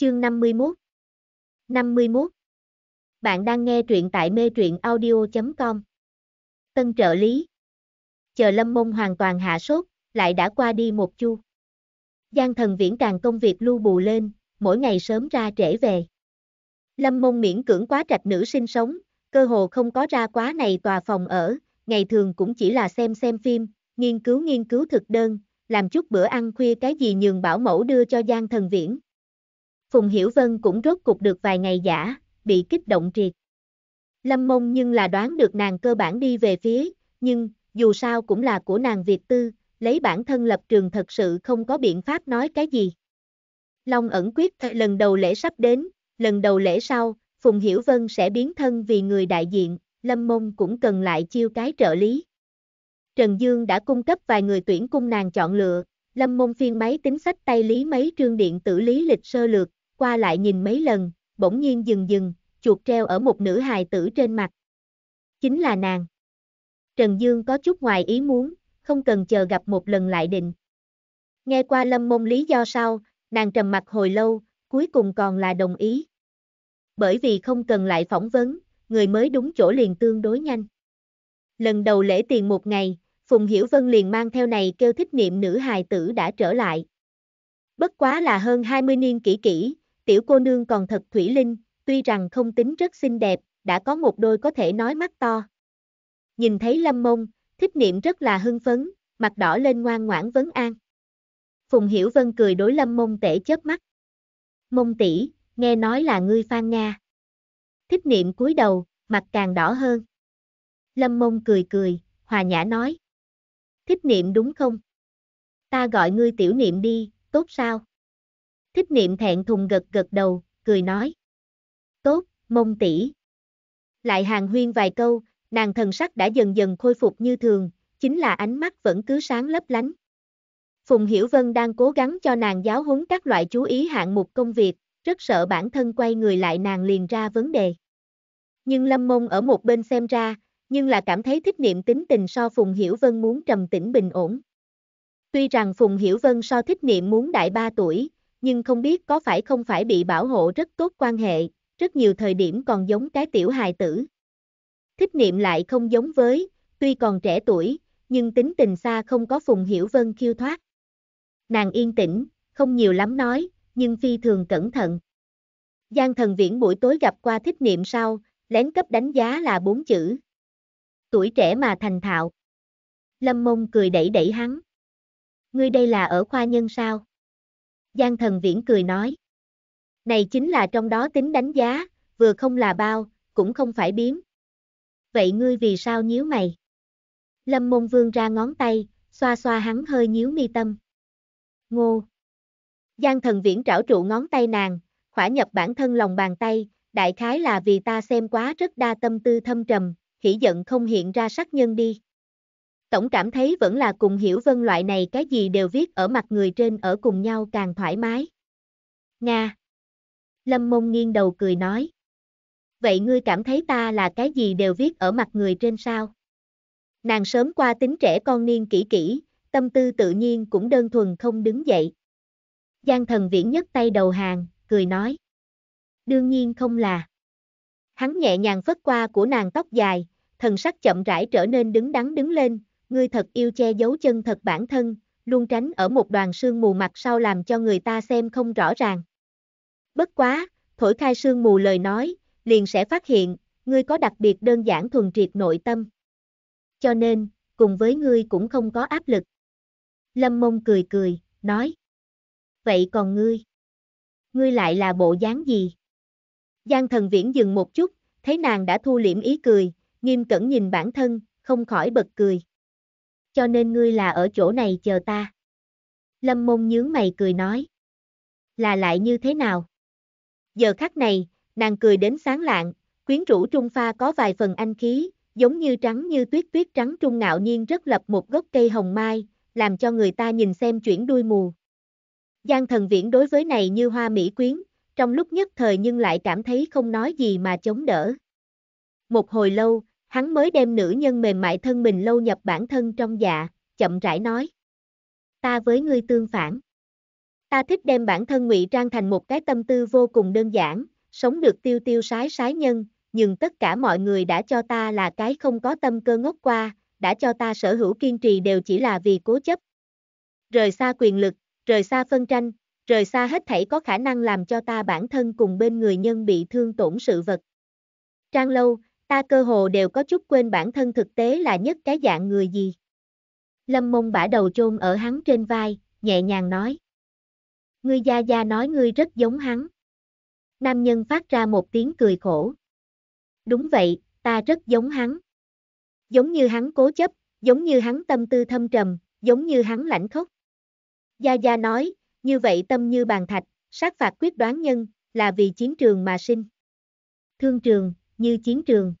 Chương 51 51 Bạn đang nghe truyện tại mê truyện audio.com Tân trợ lý Chờ Lâm Mông hoàn toàn hạ sốt, lại đã qua đi một chu. Giang thần viễn càng công việc lưu bù lên, mỗi ngày sớm ra trễ về. Lâm Mông miễn cưỡng quá trạch nữ sinh sống, cơ hồ không có ra quá này tòa phòng ở, ngày thường cũng chỉ là xem xem phim, nghiên cứu nghiên cứu thực đơn, làm chút bữa ăn khuya cái gì nhường bảo mẫu đưa cho Giang thần viễn. Phùng Hiểu Vân cũng rốt cục được vài ngày giả, bị kích động triệt. Lâm mông nhưng là đoán được nàng cơ bản đi về phía, nhưng, dù sao cũng là của nàng Việt Tư, lấy bản thân lập trường thật sự không có biện pháp nói cái gì. Long ẩn quyết lần đầu lễ sắp đến, lần đầu lễ sau, Phùng Hiểu Vân sẽ biến thân vì người đại diện, Lâm Mông cũng cần lại chiêu cái trợ lý. Trần Dương đã cung cấp vài người tuyển cung nàng chọn lựa, Lâm Mông phiên máy tính sách tay lý mấy trương điện tử lý lịch sơ lược, qua lại nhìn mấy lần, bỗng nhiên dừng dừng, chuột treo ở một nữ hài tử trên mặt. Chính là nàng. Trần Dương có chút ngoài ý muốn, không cần chờ gặp một lần lại định. Nghe qua lâm môn lý do sau, nàng trầm mặt hồi lâu, cuối cùng còn là đồng ý. Bởi vì không cần lại phỏng vấn, người mới đúng chỗ liền tương đối nhanh. Lần đầu lễ tiền một ngày, Phùng Hiểu Vân liền mang theo này kêu thích niệm nữ hài tử đã trở lại. Bất quá là hơn 20 niên kỷ kỷ tiểu cô nương còn thật thủy linh, tuy rằng không tính rất xinh đẹp, đã có một đôi có thể nói mắt to. Nhìn thấy lâm mông, thích niệm rất là hưng phấn, mặt đỏ lên ngoan ngoãn vấn an. Phùng Hiểu Vân cười đối lâm mông tể chớp mắt. Mông tỷ, nghe nói là ngươi phan Nga. Thích niệm cúi đầu, mặt càng đỏ hơn. Lâm mông cười cười, hòa nhã nói. Thích niệm đúng không? Ta gọi ngươi tiểu niệm đi, tốt sao? Thích niệm thẹn thùng gật gật đầu, cười nói. Tốt, mông tỷ. Lại hàng huyên vài câu, nàng thần sắc đã dần dần khôi phục như thường, chính là ánh mắt vẫn cứ sáng lấp lánh. Phùng Hiểu Vân đang cố gắng cho nàng giáo huấn các loại chú ý hạng mục công việc, rất sợ bản thân quay người lại nàng liền ra vấn đề. Nhưng Lâm Mông ở một bên xem ra, nhưng là cảm thấy thích niệm tính tình so Phùng Hiểu Vân muốn trầm tĩnh bình ổn. Tuy rằng Phùng Hiểu Vân so thích niệm muốn đại ba tuổi, nhưng không biết có phải không phải bị bảo hộ rất tốt quan hệ, rất nhiều thời điểm còn giống cái tiểu hài tử. Thích niệm lại không giống với, tuy còn trẻ tuổi, nhưng tính tình xa không có Phùng Hiểu Vân khiêu thoát. Nàng yên tĩnh, không nhiều lắm nói, nhưng phi thường cẩn thận. Giang thần viễn buổi tối gặp qua thích niệm sau, lén cấp đánh giá là bốn chữ. Tuổi trẻ mà thành thạo. Lâm mông cười đẩy đẩy hắn. Ngươi đây là ở khoa nhân sao? Giang thần viễn cười nói. Này chính là trong đó tính đánh giá, vừa không là bao, cũng không phải biếm. Vậy ngươi vì sao nhíu mày? Lâm môn vương ra ngón tay, xoa xoa hắn hơi nhíu mi tâm. Ngô. Giang thần viễn trảo trụ ngón tay nàng, khỏa nhập bản thân lòng bàn tay, đại khái là vì ta xem quá rất đa tâm tư thâm trầm, hỉ giận không hiện ra sắc nhân đi. Tổng cảm thấy vẫn là cùng hiểu vân loại này cái gì đều viết ở mặt người trên ở cùng nhau càng thoải mái. Nga. Lâm mông nghiêng đầu cười nói. Vậy ngươi cảm thấy ta là cái gì đều viết ở mặt người trên sao? Nàng sớm qua tính trẻ con niên kỹ kỹ, tâm tư tự nhiên cũng đơn thuần không đứng dậy. Giang thần viễn nhất tay đầu hàng, cười nói. Đương nhiên không là. Hắn nhẹ nhàng phất qua của nàng tóc dài, thần sắc chậm rãi trở nên đứng đắn đứng lên, ngươi thật yêu che giấu chân thật bản thân, luôn tránh ở một đoàn sương mù mặt sau làm cho người ta xem không rõ ràng. Bất quá, thổi khai sương mù lời nói, liền sẽ phát hiện, ngươi có đặc biệt đơn giản thuần triệt nội tâm. Cho nên, cùng với ngươi cũng không có áp lực. Lâm mông cười cười, nói. Vậy còn ngươi? Ngươi lại là bộ dáng gì? Giang thần viễn dừng một chút, thấy nàng đã thu liễm ý cười, nghiêm cẩn nhìn bản thân, không khỏi bật cười cho nên ngươi là ở chỗ này chờ ta. Lâm mông nhướng mày cười nói. Là lại như thế nào? Giờ khắc này, nàng cười đến sáng lạng, quyến rũ trung pha có vài phần anh khí, giống như trắng như tuyết tuyết trắng trung ngạo nhiên rất lập một gốc cây hồng mai, làm cho người ta nhìn xem chuyển đuôi mù. Giang thần viễn đối với này như hoa mỹ quyến, trong lúc nhất thời nhưng lại cảm thấy không nói gì mà chống đỡ. Một hồi lâu, Hắn mới đem nữ nhân mềm mại thân mình lâu nhập bản thân trong dạ, chậm rãi nói. Ta với ngươi tương phản. Ta thích đem bản thân ngụy trang thành một cái tâm tư vô cùng đơn giản, sống được tiêu tiêu sái sái nhân, nhưng tất cả mọi người đã cho ta là cái không có tâm cơ ngốc qua, đã cho ta sở hữu kiên trì đều chỉ là vì cố chấp. Rời xa quyền lực, rời xa phân tranh, rời xa hết thảy có khả năng làm cho ta bản thân cùng bên người nhân bị thương tổn sự vật. Trang lâu, ta cơ hồ đều có chút quên bản thân thực tế là nhất cái dạng người gì. Lâm mông bả đầu chôn ở hắn trên vai, nhẹ nhàng nói. Ngươi gia gia nói ngươi rất giống hắn. Nam nhân phát ra một tiếng cười khổ. Đúng vậy, ta rất giống hắn. Giống như hắn cố chấp, giống như hắn tâm tư thâm trầm, giống như hắn lãnh khốc. Gia Gia nói, như vậy tâm như bàn thạch, sát phạt quyết đoán nhân, là vì chiến trường mà sinh. Thương trường, như chiến trường.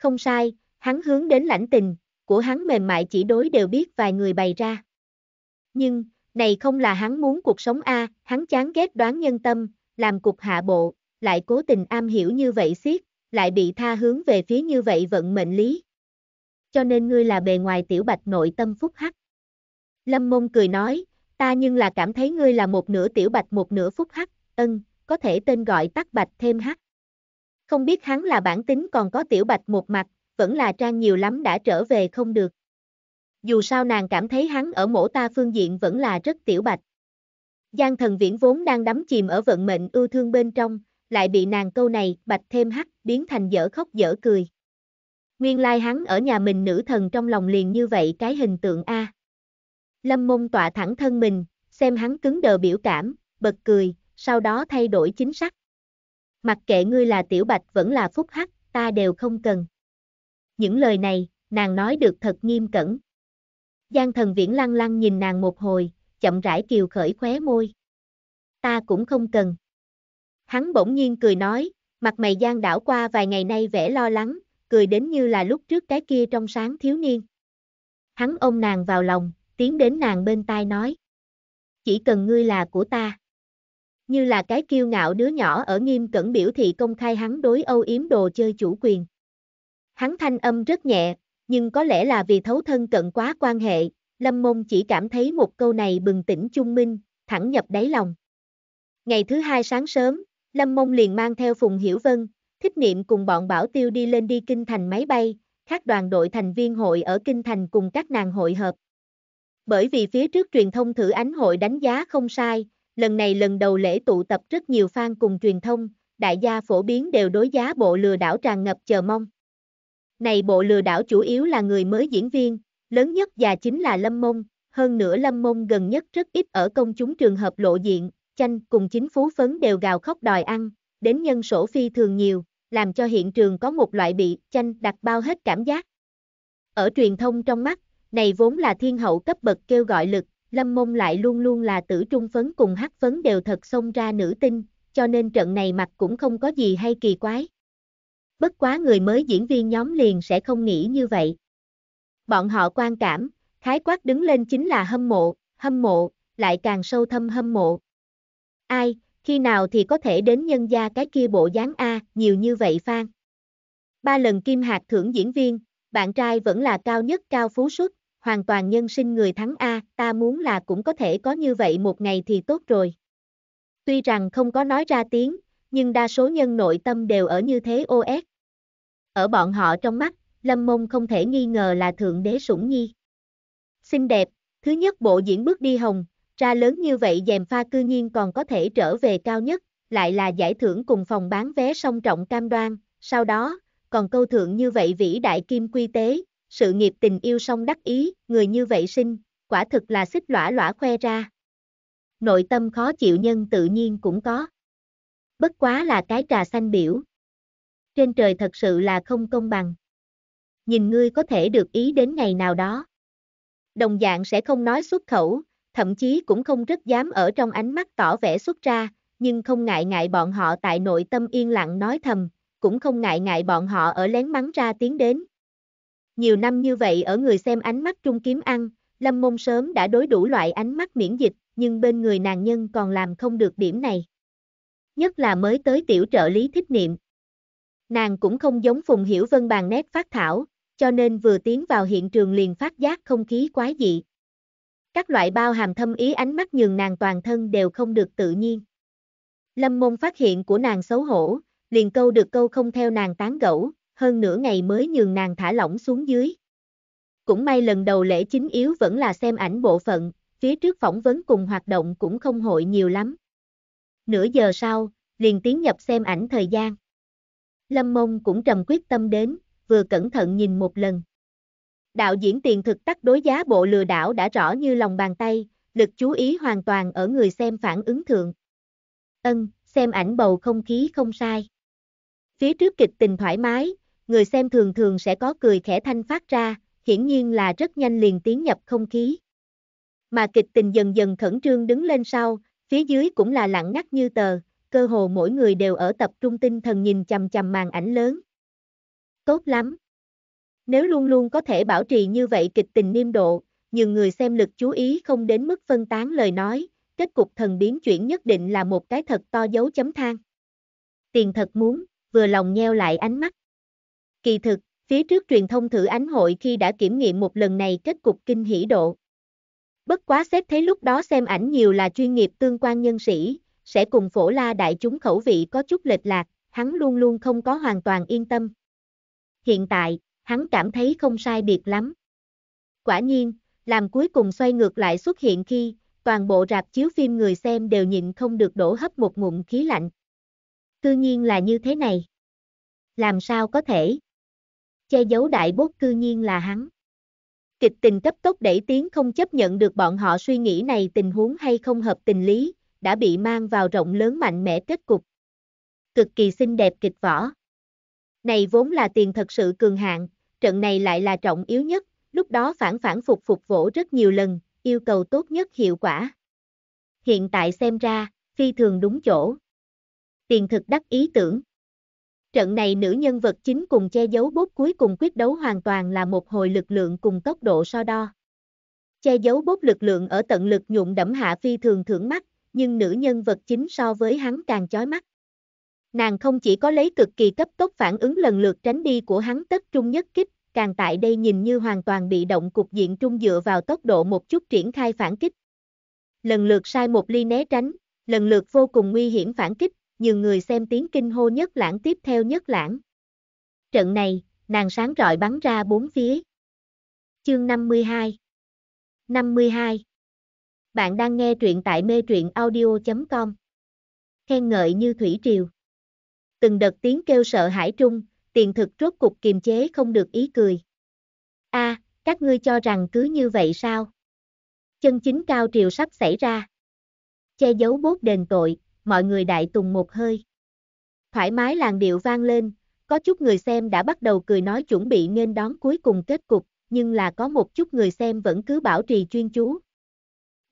Không sai, hắn hướng đến lãnh tình, của hắn mềm mại chỉ đối đều biết vài người bày ra. Nhưng, này không là hắn muốn cuộc sống a, hắn chán ghét đoán nhân tâm, làm cục hạ bộ, lại cố tình am hiểu như vậy xiết, lại bị tha hướng về phía như vậy vận mệnh lý. Cho nên ngươi là bề ngoài tiểu bạch nội tâm phúc hắc. Lâm mông cười nói, ta nhưng là cảm thấy ngươi là một nửa tiểu bạch một nửa phúc hắc, ân, có thể tên gọi tắc bạch thêm hắc. Không biết hắn là bản tính còn có tiểu bạch một mặt, vẫn là trang nhiều lắm đã trở về không được. Dù sao nàng cảm thấy hắn ở mổ ta phương diện vẫn là rất tiểu bạch. Giang thần viễn vốn đang đắm chìm ở vận mệnh ưu thương bên trong, lại bị nàng câu này bạch thêm hắc biến thành dở khóc dở cười. Nguyên lai hắn ở nhà mình nữ thần trong lòng liền như vậy cái hình tượng A. Lâm mông tọa thẳng thân mình, xem hắn cứng đờ biểu cảm, bật cười, sau đó thay đổi chính sách. Mặc kệ ngươi là tiểu bạch vẫn là phúc hắc, ta đều không cần. Những lời này, nàng nói được thật nghiêm cẩn. Giang thần viễn lăng lăng nhìn nàng một hồi, chậm rãi kiều khởi khóe môi. Ta cũng không cần. Hắn bỗng nhiên cười nói, mặt mày Giang đảo qua vài ngày nay vẻ lo lắng, cười đến như là lúc trước cái kia trong sáng thiếu niên. Hắn ôm nàng vào lòng, tiến đến nàng bên tai nói. Chỉ cần ngươi là của ta như là cái kiêu ngạo đứa nhỏ ở nghiêm cẩn biểu thị công khai hắn đối Âu Yếm đồ chơi chủ quyền. Hắn thanh âm rất nhẹ, nhưng có lẽ là vì thấu thân cận quá quan hệ, Lâm Môn chỉ cảm thấy một câu này bừng tỉnh trung minh, thẳng nhập đáy lòng. Ngày thứ hai sáng sớm, Lâm Mông liền mang theo Phùng Hiểu Vân, thích niệm cùng bọn Bảo Tiêu đi lên đi kinh thành máy bay, khác đoàn đội thành viên hội ở kinh thành cùng các nàng hội hợp. Bởi vì phía trước truyền thông thử ánh hội đánh giá không sai, lần này lần đầu lễ tụ tập rất nhiều fan cùng truyền thông, đại gia phổ biến đều đối giá bộ lừa đảo tràn ngập chờ mong. Này bộ lừa đảo chủ yếu là người mới diễn viên, lớn nhất và chính là Lâm Mông, hơn nữa Lâm Mông gần nhất rất ít ở công chúng trường hợp lộ diện, chanh cùng chính phú phấn đều gào khóc đòi ăn, đến nhân sổ phi thường nhiều, làm cho hiện trường có một loại bị chanh đặt bao hết cảm giác. Ở truyền thông trong mắt, này vốn là thiên hậu cấp bậc kêu gọi lực, Lâm Mông lại luôn luôn là tử trung phấn cùng hắc phấn đều thật xông ra nữ tinh, cho nên trận này mặt cũng không có gì hay kỳ quái. Bất quá người mới diễn viên nhóm liền sẽ không nghĩ như vậy. Bọn họ quan cảm, khái quát đứng lên chính là hâm mộ, hâm mộ, lại càng sâu thâm hâm mộ. Ai, khi nào thì có thể đến nhân gia cái kia bộ dáng A, nhiều như vậy Phan. Ba lần kim hạt thưởng diễn viên, bạn trai vẫn là cao nhất cao phú xuất hoàn toàn nhân sinh người thắng A, ta muốn là cũng có thể có như vậy một ngày thì tốt rồi. Tuy rằng không có nói ra tiếng, nhưng đa số nhân nội tâm đều ở như thế OS. Ở bọn họ trong mắt, Lâm Mông không thể nghi ngờ là Thượng Đế Sủng Nhi. Xinh đẹp, thứ nhất bộ diễn bước đi hồng, ra lớn như vậy dèm pha cư nhiên còn có thể trở về cao nhất, lại là giải thưởng cùng phòng bán vé song trọng cam đoan, sau đó, còn câu thượng như vậy vĩ đại kim quy tế, sự nghiệp tình yêu song đắc ý, người như vậy sinh, quả thực là xích lõa lõa khoe ra. Nội tâm khó chịu nhân tự nhiên cũng có. Bất quá là cái trà xanh biểu. Trên trời thật sự là không công bằng. Nhìn ngươi có thể được ý đến ngày nào đó. Đồng dạng sẽ không nói xuất khẩu, thậm chí cũng không rất dám ở trong ánh mắt tỏ vẻ xuất ra, nhưng không ngại ngại bọn họ tại nội tâm yên lặng nói thầm, cũng không ngại ngại bọn họ ở lén mắng ra tiếng đến, nhiều năm như vậy ở người xem ánh mắt trung kiếm ăn, Lâm Mông sớm đã đối đủ loại ánh mắt miễn dịch, nhưng bên người nàng nhân còn làm không được điểm này. Nhất là mới tới tiểu trợ lý thích niệm. Nàng cũng không giống Phùng Hiểu Vân bàn nét phát thảo, cho nên vừa tiến vào hiện trường liền phát giác không khí quái dị. Các loại bao hàm thâm ý ánh mắt nhường nàng toàn thân đều không được tự nhiên. Lâm môn phát hiện của nàng xấu hổ, liền câu được câu không theo nàng tán gẫu, hơn nửa ngày mới nhường nàng thả lỏng xuống dưới. Cũng may lần đầu lễ chính yếu vẫn là xem ảnh bộ phận, phía trước phỏng vấn cùng hoạt động cũng không hội nhiều lắm. Nửa giờ sau, liền tiến nhập xem ảnh thời gian. Lâm Mông cũng trầm quyết tâm đến, vừa cẩn thận nhìn một lần. Đạo diễn tiền thực tắc đối giá bộ lừa đảo đã rõ như lòng bàn tay, lực chú ý hoàn toàn ở người xem phản ứng thượng. Ân, xem ảnh bầu không khí không sai. Phía trước kịch tình thoải mái, người xem thường thường sẽ có cười khẽ thanh phát ra, hiển nhiên là rất nhanh liền tiến nhập không khí. Mà kịch tình dần dần khẩn trương đứng lên sau, phía dưới cũng là lặng ngắt như tờ, cơ hồ mỗi người đều ở tập trung tinh thần nhìn chằm chằm màn ảnh lớn. Tốt lắm. Nếu luôn luôn có thể bảo trì như vậy kịch tình niêm độ, nhiều người xem lực chú ý không đến mức phân tán lời nói, kết cục thần biến chuyển nhất định là một cái thật to dấu chấm than. Tiền thật muốn, vừa lòng nheo lại ánh mắt. Kỳ thực, phía trước truyền thông thử ánh hội khi đã kiểm nghiệm một lần này kết cục kinh hỉ độ. Bất quá xếp thấy lúc đó xem ảnh nhiều là chuyên nghiệp tương quan nhân sĩ, sẽ cùng phổ la đại chúng khẩu vị có chút lệch lạc, hắn luôn luôn không có hoàn toàn yên tâm. Hiện tại, hắn cảm thấy không sai biệt lắm. Quả nhiên, làm cuối cùng xoay ngược lại xuất hiện khi, toàn bộ rạp chiếu phim người xem đều nhịn không được đổ hấp một ngụm khí lạnh. Cư nhiên là như thế này. Làm sao có thể? che giấu đại bốt cư nhiên là hắn. Kịch tình cấp tốc đẩy tiếng không chấp nhận được bọn họ suy nghĩ này tình huống hay không hợp tình lý, đã bị mang vào rộng lớn mạnh mẽ kết cục. Cực kỳ xinh đẹp kịch võ. Này vốn là tiền thật sự cường hạng, trận này lại là trọng yếu nhất, lúc đó phản phản phục phục vỗ rất nhiều lần, yêu cầu tốt nhất hiệu quả. Hiện tại xem ra, phi thường đúng chỗ. Tiền thực đắc ý tưởng. Trận này nữ nhân vật chính cùng che giấu bốt cuối cùng quyết đấu hoàn toàn là một hồi lực lượng cùng tốc độ so đo. Che giấu bốt lực lượng ở tận lực nhuộm đẫm hạ phi thường thưởng mắt, nhưng nữ nhân vật chính so với hắn càng chói mắt. Nàng không chỉ có lấy cực kỳ cấp tốc phản ứng lần lượt tránh đi của hắn tất trung nhất kích, càng tại đây nhìn như hoàn toàn bị động cục diện trung dựa vào tốc độ một chút triển khai phản kích. Lần lượt sai một ly né tránh, lần lượt vô cùng nguy hiểm phản kích, nhiều người xem tiếng kinh hô nhất lãng tiếp theo nhất lãng. Trận này, nàng sáng rọi bắn ra bốn phía. Chương 52 52 Bạn đang nghe truyện tại mê truyện audio.com Khen ngợi như thủy triều Từng đợt tiếng kêu sợ hãi trung, tiền thực rốt cục kiềm chế không được ý cười. a à, các ngươi cho rằng cứ như vậy sao? Chân chính cao triều sắp xảy ra. Che giấu bốt đền tội, mọi người đại tùng một hơi. Thoải mái làng điệu vang lên, có chút người xem đã bắt đầu cười nói chuẩn bị nên đón cuối cùng kết cục, nhưng là có một chút người xem vẫn cứ bảo trì chuyên chú.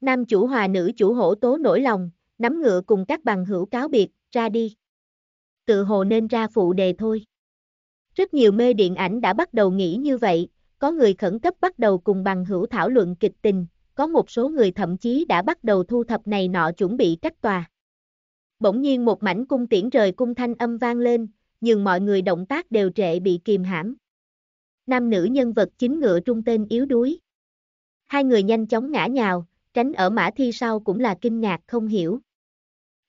Nam chủ hòa nữ chủ hổ tố nổi lòng, nắm ngựa cùng các bằng hữu cáo biệt, ra đi. Tự hồ nên ra phụ đề thôi. Rất nhiều mê điện ảnh đã bắt đầu nghĩ như vậy, có người khẩn cấp bắt đầu cùng bằng hữu thảo luận kịch tình, có một số người thậm chí đã bắt đầu thu thập này nọ chuẩn bị cách tòa. Bỗng nhiên một mảnh cung tiễn rời cung thanh âm vang lên, nhưng mọi người động tác đều trệ bị kìm hãm. Nam nữ nhân vật chính ngựa trung tên yếu đuối. Hai người nhanh chóng ngã nhào, tránh ở mã thi sau cũng là kinh ngạc không hiểu.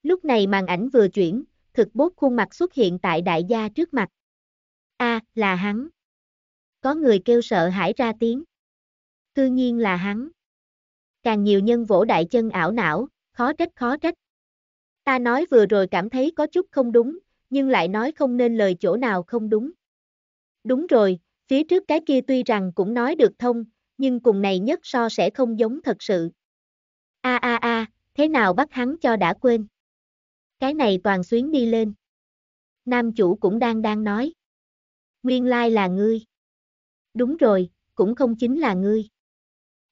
Lúc này màn ảnh vừa chuyển, thực bốt khuôn mặt xuất hiện tại đại gia trước mặt. A, là hắn. Có người kêu sợ hãi ra tiếng. Tự nhiên là hắn. Càng nhiều nhân vỗ đại chân ảo não, khó trách khó trách, Ta nói vừa rồi cảm thấy có chút không đúng, nhưng lại nói không nên lời chỗ nào không đúng. Đúng rồi, phía trước cái kia tuy rằng cũng nói được thông, nhưng cùng này nhất so sẽ không giống thật sự. A a a, thế nào bắt hắn cho đã quên. Cái này toàn xuyến đi lên. Nam chủ cũng đang đang nói. Nguyên lai là ngươi. Đúng rồi, cũng không chính là ngươi.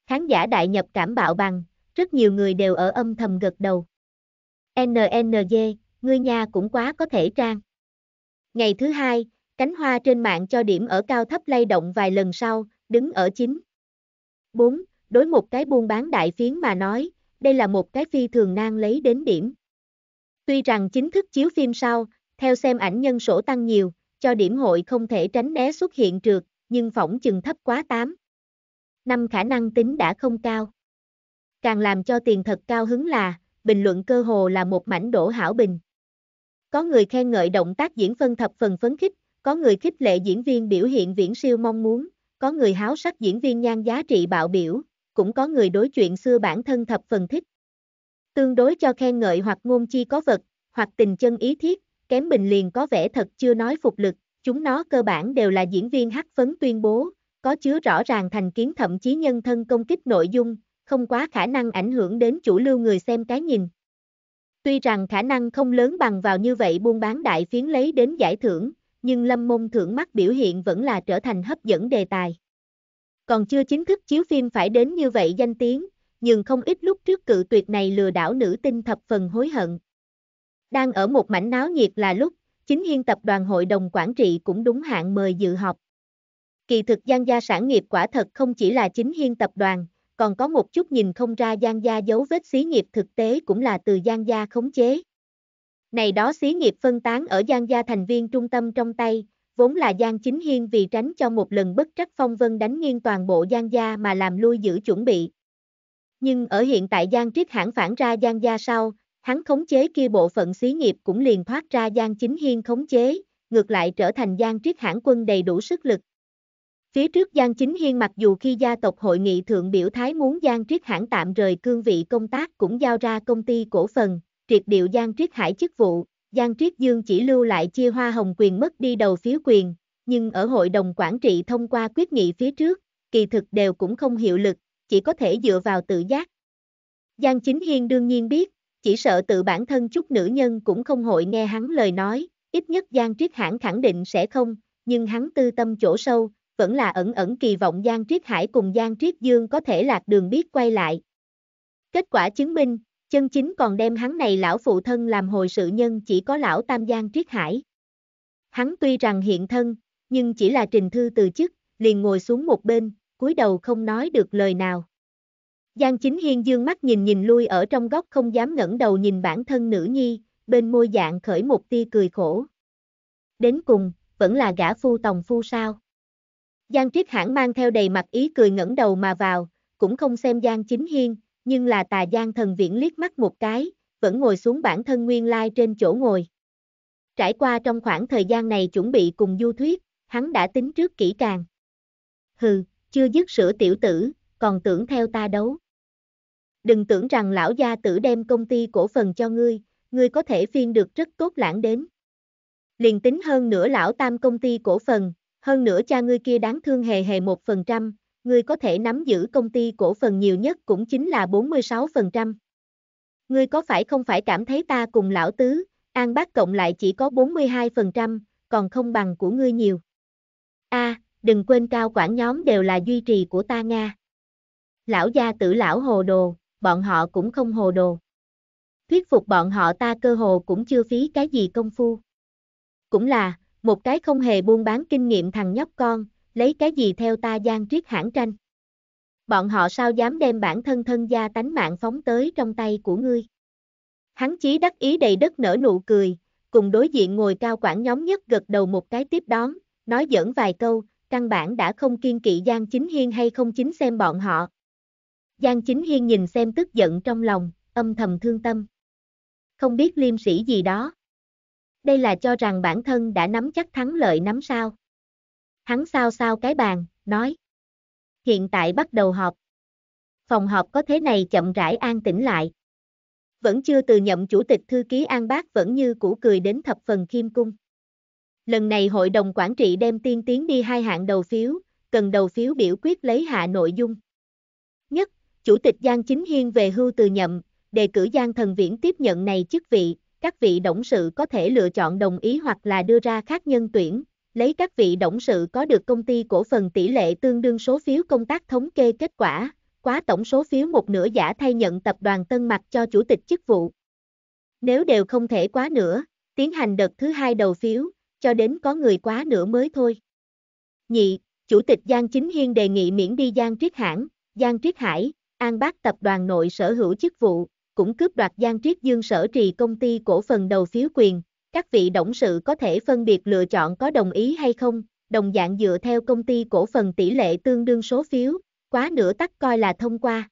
Khán giả đại nhập cảm bạo bằng, rất nhiều người đều ở âm thầm gật đầu. NNG, ngươi nhà cũng quá có thể trang. Ngày thứ hai, cánh hoa trên mạng cho điểm ở cao thấp lay động vài lần sau, đứng ở chính. 4. Đối một cái buôn bán đại phiến mà nói, đây là một cái phi thường nan lấy đến điểm. Tuy rằng chính thức chiếu phim sau, theo xem ảnh nhân sổ tăng nhiều, cho điểm hội không thể tránh né xuất hiện trượt, nhưng phỏng chừng thấp quá 8. Năm khả năng tính đã không cao. Càng làm cho tiền thật cao hứng là, bình luận cơ hồ là một mảnh đổ hảo bình. Có người khen ngợi động tác diễn phân thập phần phấn khích, có người khích lệ diễn viên biểu hiện viễn siêu mong muốn, có người háo sắc diễn viên nhan giá trị bạo biểu, cũng có người đối chuyện xưa bản thân thập phần thích. Tương đối cho khen ngợi hoặc ngôn chi có vật, hoặc tình chân ý thiết, kém bình liền có vẻ thật chưa nói phục lực, chúng nó cơ bản đều là diễn viên hắc phấn tuyên bố, có chứa rõ ràng thành kiến thậm chí nhân thân công kích nội dung, không quá khả năng ảnh hưởng đến chủ lưu người xem cái nhìn. Tuy rằng khả năng không lớn bằng vào như vậy buôn bán đại phiến lấy đến giải thưởng, nhưng lâm môn thưởng mắt biểu hiện vẫn là trở thành hấp dẫn đề tài. Còn chưa chính thức chiếu phim phải đến như vậy danh tiếng, nhưng không ít lúc trước cự tuyệt này lừa đảo nữ tinh thập phần hối hận. Đang ở một mảnh náo nhiệt là lúc, chính hiên tập đoàn hội đồng quản trị cũng đúng hạn mời dự họp. Kỳ thực gian gia sản nghiệp quả thật không chỉ là chính hiên tập đoàn, còn có một chút nhìn không ra Giang Gia dấu vết xí nghiệp thực tế cũng là từ Giang Gia khống chế. Này đó xí nghiệp phân tán ở Giang Gia thành viên trung tâm trong tay, vốn là Giang Chính Hiên vì tránh cho một lần bất trắc phong vân đánh nghiêng toàn bộ Giang Gia mà làm lui giữ chuẩn bị. Nhưng ở hiện tại Giang Triết hãng phản ra Giang Gia sau, hắn khống chế kia bộ phận xí nghiệp cũng liền thoát ra Giang Chính Hiên khống chế, ngược lại trở thành Giang Triết hãng quân đầy đủ sức lực, Phía trước Giang Chính Hiên mặc dù khi gia tộc hội nghị thượng biểu thái muốn Giang Triết Hãn tạm rời cương vị công tác cũng giao ra công ty cổ phần, triệt điệu Giang Triết Hải chức vụ, Giang Triết Dương chỉ lưu lại chia hoa hồng quyền mất đi đầu phiếu quyền, nhưng ở hội đồng quản trị thông qua quyết nghị phía trước, kỳ thực đều cũng không hiệu lực, chỉ có thể dựa vào tự giác. Giang Chính Hiên đương nhiên biết, chỉ sợ tự bản thân chút nữ nhân cũng không hội nghe hắn lời nói, ít nhất Giang Triết Hãn khẳng định sẽ không, nhưng hắn tư tâm chỗ sâu, vẫn là ẩn ẩn kỳ vọng Giang Triết Hải cùng Giang Triết Dương có thể lạc đường biết quay lại. Kết quả chứng minh, chân chính còn đem hắn này lão phụ thân làm hồi sự nhân chỉ có lão Tam Giang Triết Hải. Hắn tuy rằng hiện thân, nhưng chỉ là trình thư từ chức, liền ngồi xuống một bên, cúi đầu không nói được lời nào. Giang Chính Hiên dương mắt nhìn nhìn lui ở trong góc không dám ngẩng đầu nhìn bản thân nữ nhi, bên môi dạng khởi một tia cười khổ. Đến cùng, vẫn là gã phu tòng phu sao? Giang Triết Hãn mang theo đầy mặt ý cười ngẩng đầu mà vào, cũng không xem Giang Chính Hiên, nhưng là tà Giang thần viễn liếc mắt một cái, vẫn ngồi xuống bản thân nguyên lai trên chỗ ngồi. Trải qua trong khoảng thời gian này chuẩn bị cùng du thuyết, hắn đã tính trước kỹ càng. Hừ, chưa dứt sữa tiểu tử, còn tưởng theo ta đấu. Đừng tưởng rằng lão gia tử đem công ty cổ phần cho ngươi, ngươi có thể phiên được rất tốt lãng đến. Liền tính hơn nửa lão tam công ty cổ phần, hơn nữa cha ngươi kia đáng thương hề hề một phần trăm ngươi có thể nắm giữ công ty cổ phần nhiều nhất cũng chính là 46%. Ngươi có phải không phải cảm thấy ta cùng lão tứ, an bác cộng lại chỉ có 42%, còn không bằng của ngươi nhiều. a à, đừng quên cao quản nhóm đều là duy trì của ta Nga. Lão gia tử lão hồ đồ, bọn họ cũng không hồ đồ. Thuyết phục bọn họ ta cơ hồ cũng chưa phí cái gì công phu. Cũng là, một cái không hề buôn bán kinh nghiệm thằng nhóc con, lấy cái gì theo ta Giang triết hãn tranh. Bọn họ sao dám đem bản thân thân gia tánh mạng phóng tới trong tay của ngươi. Hắn chí đắc ý đầy đất nở nụ cười, cùng đối diện ngồi cao quản nhóm nhất gật đầu một cái tiếp đón, nói dẫn vài câu, căn bản đã không kiên kỵ Giang Chính Hiên hay không chính xem bọn họ. Giang Chính Hiên nhìn xem tức giận trong lòng, âm thầm thương tâm. Không biết liêm sĩ gì đó đây là cho rằng bản thân đã nắm chắc thắng lợi nắm sao. Hắn sao sao cái bàn, nói. Hiện tại bắt đầu họp. Phòng họp có thế này chậm rãi an tĩnh lại. Vẫn chưa từ nhậm chủ tịch thư ký An Bác vẫn như cũ cười đến thập phần khiêm cung. Lần này hội đồng quản trị đem tiên tiến đi hai hạng đầu phiếu, cần đầu phiếu biểu quyết lấy hạ nội dung. Nhất, Chủ tịch Giang Chính Hiên về hưu từ nhậm, đề cử Giang Thần Viễn tiếp nhận này chức vị, các vị đồng sự có thể lựa chọn đồng ý hoặc là đưa ra khác nhân tuyển, lấy các vị đồng sự có được công ty cổ phần tỷ lệ tương đương số phiếu công tác thống kê kết quả, quá tổng số phiếu một nửa giả thay nhận tập đoàn Tân Mặc cho chủ tịch chức vụ. Nếu đều không thể quá nữa, tiến hành đợt thứ hai đầu phiếu, cho đến có người quá nửa mới thôi. Nhị, Chủ tịch Giang Chính Hiên đề nghị miễn đi Giang Triết Hãng, Giang Triết Hải, An Bác Tập đoàn nội sở hữu chức vụ, cũng cướp đoạt Giang Triết Dương sở trì công ty cổ phần đầu phiếu quyền, các vị động sự có thể phân biệt lựa chọn có đồng ý hay không, đồng dạng dựa theo công ty cổ phần tỷ lệ tương đương số phiếu, quá nửa tắt coi là thông qua.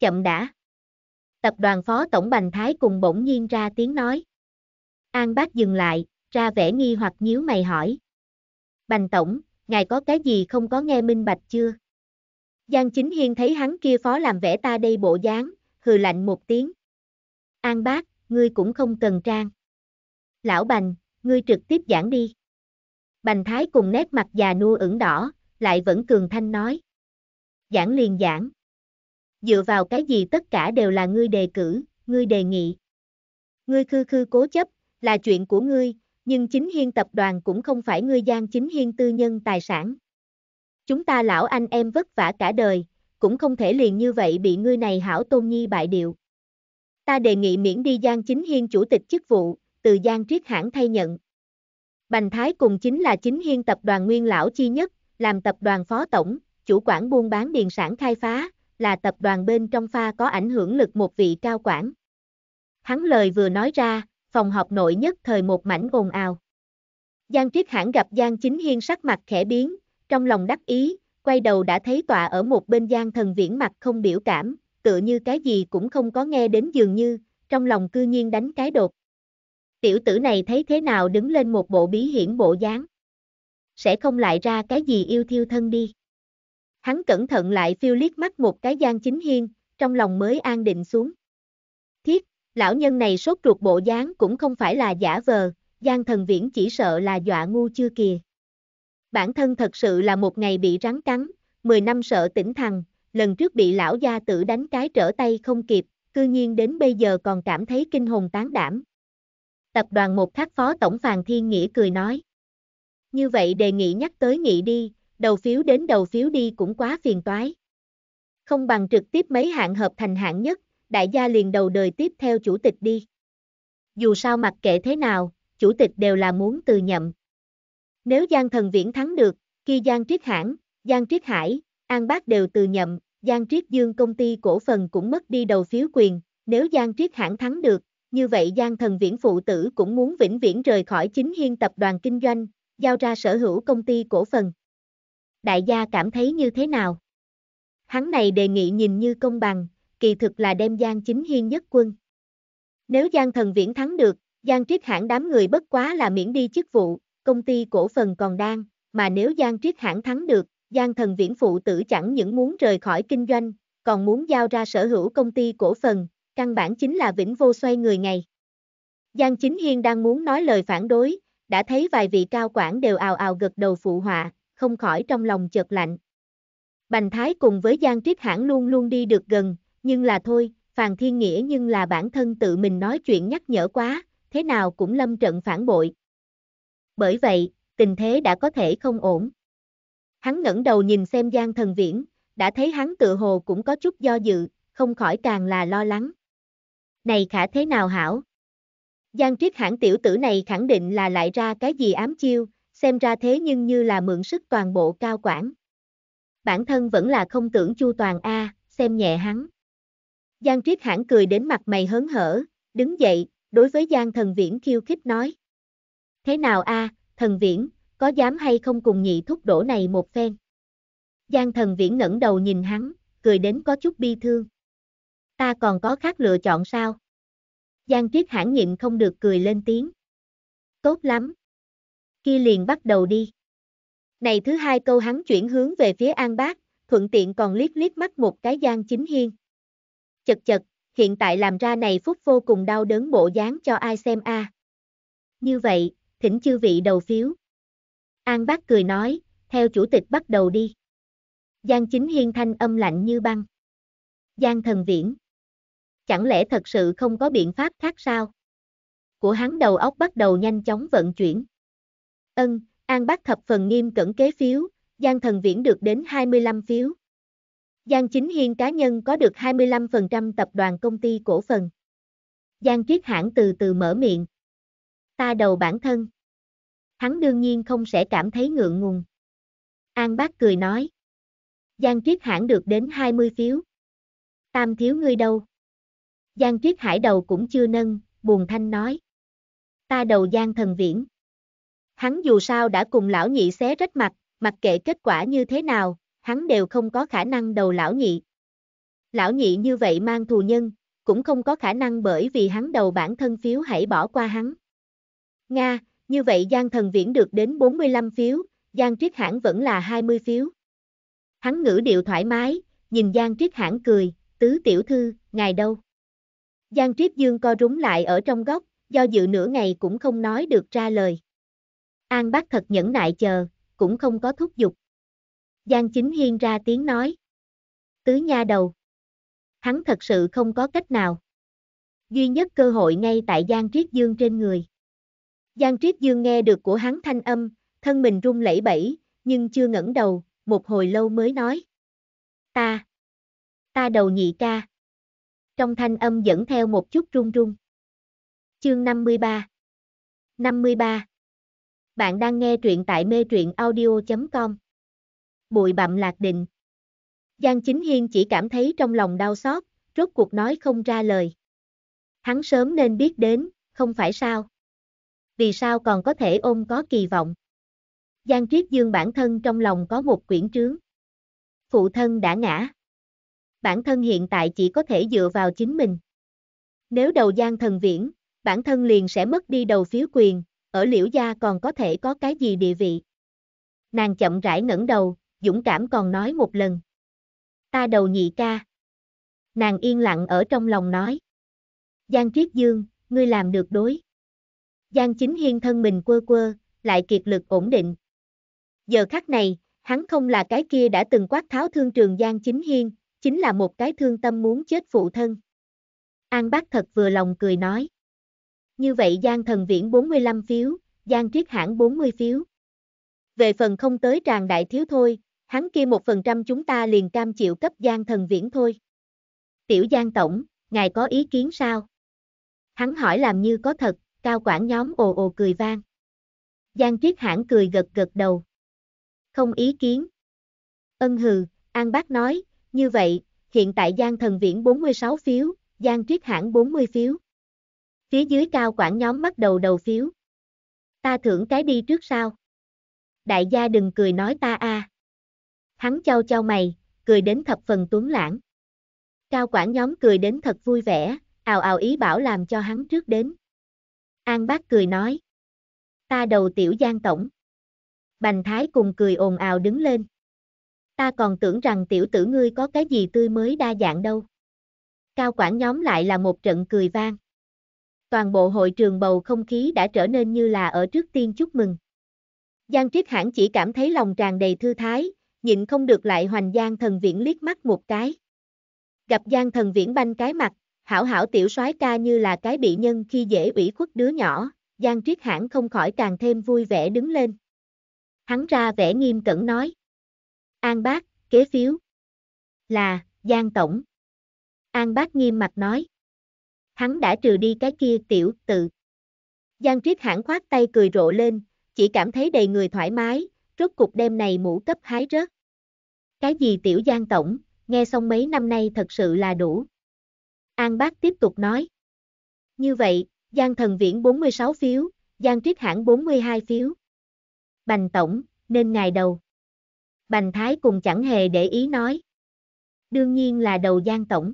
Chậm đã. Tập đoàn Phó Tổng Bành Thái cùng bỗng nhiên ra tiếng nói. An bác dừng lại, ra vẻ nghi hoặc nhíu mày hỏi. Bành Tổng, ngài có cái gì không có nghe minh bạch chưa? Giang Chính Hiên thấy hắn kia phó làm vẽ ta đây bộ dáng, hừ lạnh một tiếng. An bác, ngươi cũng không cần trang. Lão Bành, ngươi trực tiếp giảng đi. Bành Thái cùng nét mặt già nua ửng đỏ, lại vẫn cường thanh nói. Giảng liền giảng. Dựa vào cái gì tất cả đều là ngươi đề cử, ngươi đề nghị. Ngươi khư khư cố chấp, là chuyện của ngươi, nhưng chính hiên tập đoàn cũng không phải ngươi gian chính hiên tư nhân tài sản. Chúng ta lão anh em vất vả cả đời, cũng không thể liền như vậy bị ngươi này hảo tôn nhi bại điệu. Ta đề nghị miễn đi Giang Chính Hiên chủ tịch chức vụ, từ Giang Triết hãng thay nhận. Bành Thái cùng chính là chính hiên tập đoàn nguyên lão chi nhất, làm tập đoàn phó tổng, chủ quản buôn bán điền sản khai phá, là tập đoàn bên trong pha có ảnh hưởng lực một vị cao quản. Hắn lời vừa nói ra, phòng họp nội nhất thời một mảnh ồn ào. Giang Triết Hãng gặp Giang Chính Hiên sắc mặt khẽ biến, trong lòng đắc ý, quay đầu đã thấy tọa ở một bên gian thần viễn mặt không biểu cảm, tựa như cái gì cũng không có nghe đến dường như, trong lòng cư nhiên đánh cái đột. Tiểu tử này thấy thế nào đứng lên một bộ bí hiển bộ dáng. Sẽ không lại ra cái gì yêu thiêu thân đi. Hắn cẩn thận lại phiêu liếc mắt một cái gian chính hiên, trong lòng mới an định xuống. Thiết, lão nhân này sốt ruột bộ dáng cũng không phải là giả vờ, gian thần viễn chỉ sợ là dọa ngu chưa kìa bản thân thật sự là một ngày bị rắn cắn, 10 năm sợ tỉnh thằng, lần trước bị lão gia tử đánh cái trở tay không kịp, cư nhiên đến bây giờ còn cảm thấy kinh hồn tán đảm. Tập đoàn một khắc phó tổng Phàn Thiên Nghĩa cười nói. Như vậy đề nghị nhắc tới nghị đi, đầu phiếu đến đầu phiếu đi cũng quá phiền toái. Không bằng trực tiếp mấy hạng hợp thành hạng nhất, đại gia liền đầu đời tiếp theo chủ tịch đi. Dù sao mặc kệ thế nào, chủ tịch đều là muốn từ nhậm. Nếu Giang Thần Viễn thắng được, khi Giang Triết Hãn, Giang Triết Hải, An Bác đều từ nhậm, Giang Triết Dương công ty cổ phần cũng mất đi đầu phiếu quyền, nếu Giang Triết Hãn thắng được, như vậy Giang Thần Viễn phụ tử cũng muốn vĩnh viễn rời khỏi chính hiên tập đoàn kinh doanh, giao ra sở hữu công ty cổ phần. Đại gia cảm thấy như thế nào? Hắn này đề nghị nhìn như công bằng, kỳ thực là đem Giang chính hiên nhất quân. Nếu Giang Thần Viễn thắng được, Giang Triết Hãn đám người bất quá là miễn đi chức vụ, công ty cổ phần còn đang, mà nếu Giang Triết hãng thắng được, Giang Thần Viễn phụ tử chẳng những muốn rời khỏi kinh doanh, còn muốn giao ra sở hữu công ty cổ phần, căn bản chính là vĩnh vô xoay người ngày. Giang Chính Hiên đang muốn nói lời phản đối, đã thấy vài vị cao quản đều ào ào gật đầu phụ họa, không khỏi trong lòng chợt lạnh. Bành Thái cùng với Giang Triết Hãng luôn luôn đi được gần, nhưng là thôi, Phàn Thiên Nghĩa nhưng là bản thân tự mình nói chuyện nhắc nhở quá, thế nào cũng lâm trận phản bội, bởi vậy, tình thế đã có thể không ổn. Hắn ngẩng đầu nhìn xem Giang Thần Viễn, đã thấy hắn tự hồ cũng có chút do dự, không khỏi càng là lo lắng. Này khả thế nào hảo? Giang Triết hãng tiểu tử này khẳng định là lại ra cái gì ám chiêu, xem ra thế nhưng như là mượn sức toàn bộ cao quản. Bản thân vẫn là không tưởng chu toàn A, xem nhẹ hắn. Giang Triết hãng cười đến mặt mày hớn hở, đứng dậy, đối với Giang Thần Viễn khiêu khích nói. Thế nào a, thần viễn, có dám hay không cùng nhị thúc đổ này một phen? Giang thần viễn ngẩng đầu nhìn hắn, cười đến có chút bi thương. Ta còn có khác lựa chọn sao? Giang triết hãn nhịn không được cười lên tiếng. Tốt lắm. Kia liền bắt đầu đi. Này thứ hai câu hắn chuyển hướng về phía An Bác, thuận tiện còn liếc liếc mắt một cái Giang Chính Hiên. Chật chật, hiện tại làm ra này phúc vô cùng đau đớn bộ dáng cho ai xem a. Như vậy, thỉnh chư vị đầu phiếu. An bác cười nói, theo chủ tịch bắt đầu đi. Giang chính hiên thanh âm lạnh như băng. Giang thần viễn. Chẳng lẽ thật sự không có biện pháp khác sao? Của hắn đầu óc bắt đầu nhanh chóng vận chuyển. Ân, An bác thập phần nghiêm cẩn kế phiếu, Giang thần viễn được đến 25 phiếu. Giang Chính Hiên cá nhân có được 25% tập đoàn công ty cổ phần. Giang Triết Hãn từ từ mở miệng ta đầu bản thân. Hắn đương nhiên không sẽ cảm thấy ngượng ngùng. An bác cười nói. Giang Triết Hãn được đến 20 phiếu. Tam thiếu ngươi đâu? Giang Triết Hải đầu cũng chưa nâng, buồn thanh nói. Ta đầu Giang Thần Viễn. Hắn dù sao đã cùng lão nhị xé rách mặt, mặc kệ kết quả như thế nào, hắn đều không có khả năng đầu lão nhị. Lão nhị như vậy mang thù nhân, cũng không có khả năng bởi vì hắn đầu bản thân phiếu hãy bỏ qua hắn. Nga, như vậy Giang Thần Viễn được đến 45 phiếu, Giang Triết Hãn vẫn là 20 phiếu. Hắn ngữ điệu thoải mái, nhìn Giang Triết Hãn cười, tứ tiểu thư, ngài đâu? Giang Triết Dương co rúng lại ở trong góc, do dự nửa ngày cũng không nói được ra lời. An bác thật nhẫn nại chờ, cũng không có thúc giục. Giang Chính Hiên ra tiếng nói. Tứ nha đầu. Hắn thật sự không có cách nào. Duy nhất cơ hội ngay tại Giang Triết Dương trên người. Giang Triết Dương nghe được của hắn thanh âm, thân mình run lẩy bẩy, nhưng chưa ngẩng đầu, một hồi lâu mới nói. Ta, ta đầu nhị ca. Trong thanh âm dẫn theo một chút run run. Chương 53 53 Bạn đang nghe truyện tại mê truyện audio.com Bụi bặm lạc định Giang Chính Hiên chỉ cảm thấy trong lòng đau xót, rốt cuộc nói không ra lời. Hắn sớm nên biết đến, không phải sao vì sao còn có thể ôm có kỳ vọng. Giang Triết Dương bản thân trong lòng có một quyển trướng. Phụ thân đã ngã. Bản thân hiện tại chỉ có thể dựa vào chính mình. Nếu đầu Giang thần viễn, bản thân liền sẽ mất đi đầu phiếu quyền, ở liễu gia còn có thể có cái gì địa vị. Nàng chậm rãi ngẩng đầu, dũng cảm còn nói một lần. Ta đầu nhị ca. Nàng yên lặng ở trong lòng nói. Giang Triết Dương, ngươi làm được đối. Giang Chính Hiên thân mình quơ quơ, lại kiệt lực ổn định. Giờ khắc này, hắn không là cái kia đã từng quát tháo thương trường Giang Chính Hiên, chính là một cái thương tâm muốn chết phụ thân. An Bác thật vừa lòng cười nói. Như vậy Giang Thần Viễn 45 phiếu, Giang Triết Hãng 40 phiếu. Về phần không tới tràng đại thiếu thôi, hắn kia một phần trăm chúng ta liền cam chịu cấp Giang Thần Viễn thôi. Tiểu Giang Tổng, ngài có ý kiến sao? Hắn hỏi làm như có thật, Cao quản nhóm ồ ồ cười vang. Giang Triết Hãn cười gật gật đầu. Không ý kiến. Ân hừ, An Bác nói, như vậy, hiện tại Giang Thần Viễn 46 phiếu, Giang Triết Hãn 40 phiếu. Phía dưới cao quản nhóm bắt đầu đầu phiếu. Ta thưởng cái đi trước sao? Đại gia đừng cười nói ta a. À. Hắn chau chau mày, cười đến thập phần tuấn lãng. Cao quản nhóm cười đến thật vui vẻ, ào ào ý bảo làm cho hắn trước đến. An bác cười nói. Ta đầu tiểu Giang Tổng. Bành Thái cùng cười ồn ào đứng lên. Ta còn tưởng rằng tiểu tử ngươi có cái gì tươi mới đa dạng đâu. Cao quản nhóm lại là một trận cười vang. Toàn bộ hội trường bầu không khí đã trở nên như là ở trước tiên chúc mừng. Giang Triết Hãn chỉ cảm thấy lòng tràn đầy thư thái, nhịn không được lại hoành Giang Thần Viễn liếc mắt một cái. Gặp Giang Thần Viễn banh cái mặt, Hảo hảo tiểu soái ca như là cái bị nhân khi dễ ủy khuất đứa nhỏ, Giang Triết Hãn không khỏi càng thêm vui vẻ đứng lên. Hắn ra vẻ nghiêm cẩn nói. An bác, kế phiếu. Là, Giang Tổng. An bác nghiêm mặt nói. Hắn đã trừ đi cái kia tiểu tự. Giang Triết Hãn khoát tay cười rộ lên, chỉ cảm thấy đầy người thoải mái, rốt cục đêm này mũ cấp hái rớt. Cái gì tiểu Giang Tổng, nghe xong mấy năm nay thật sự là đủ. An Bác tiếp tục nói. Như vậy, Giang Thần Viễn 46 phiếu, Giang Triết Hãn 42 phiếu. Bành Tổng, nên ngài đầu. Bành Thái cùng chẳng hề để ý nói. Đương nhiên là đầu Giang Tổng.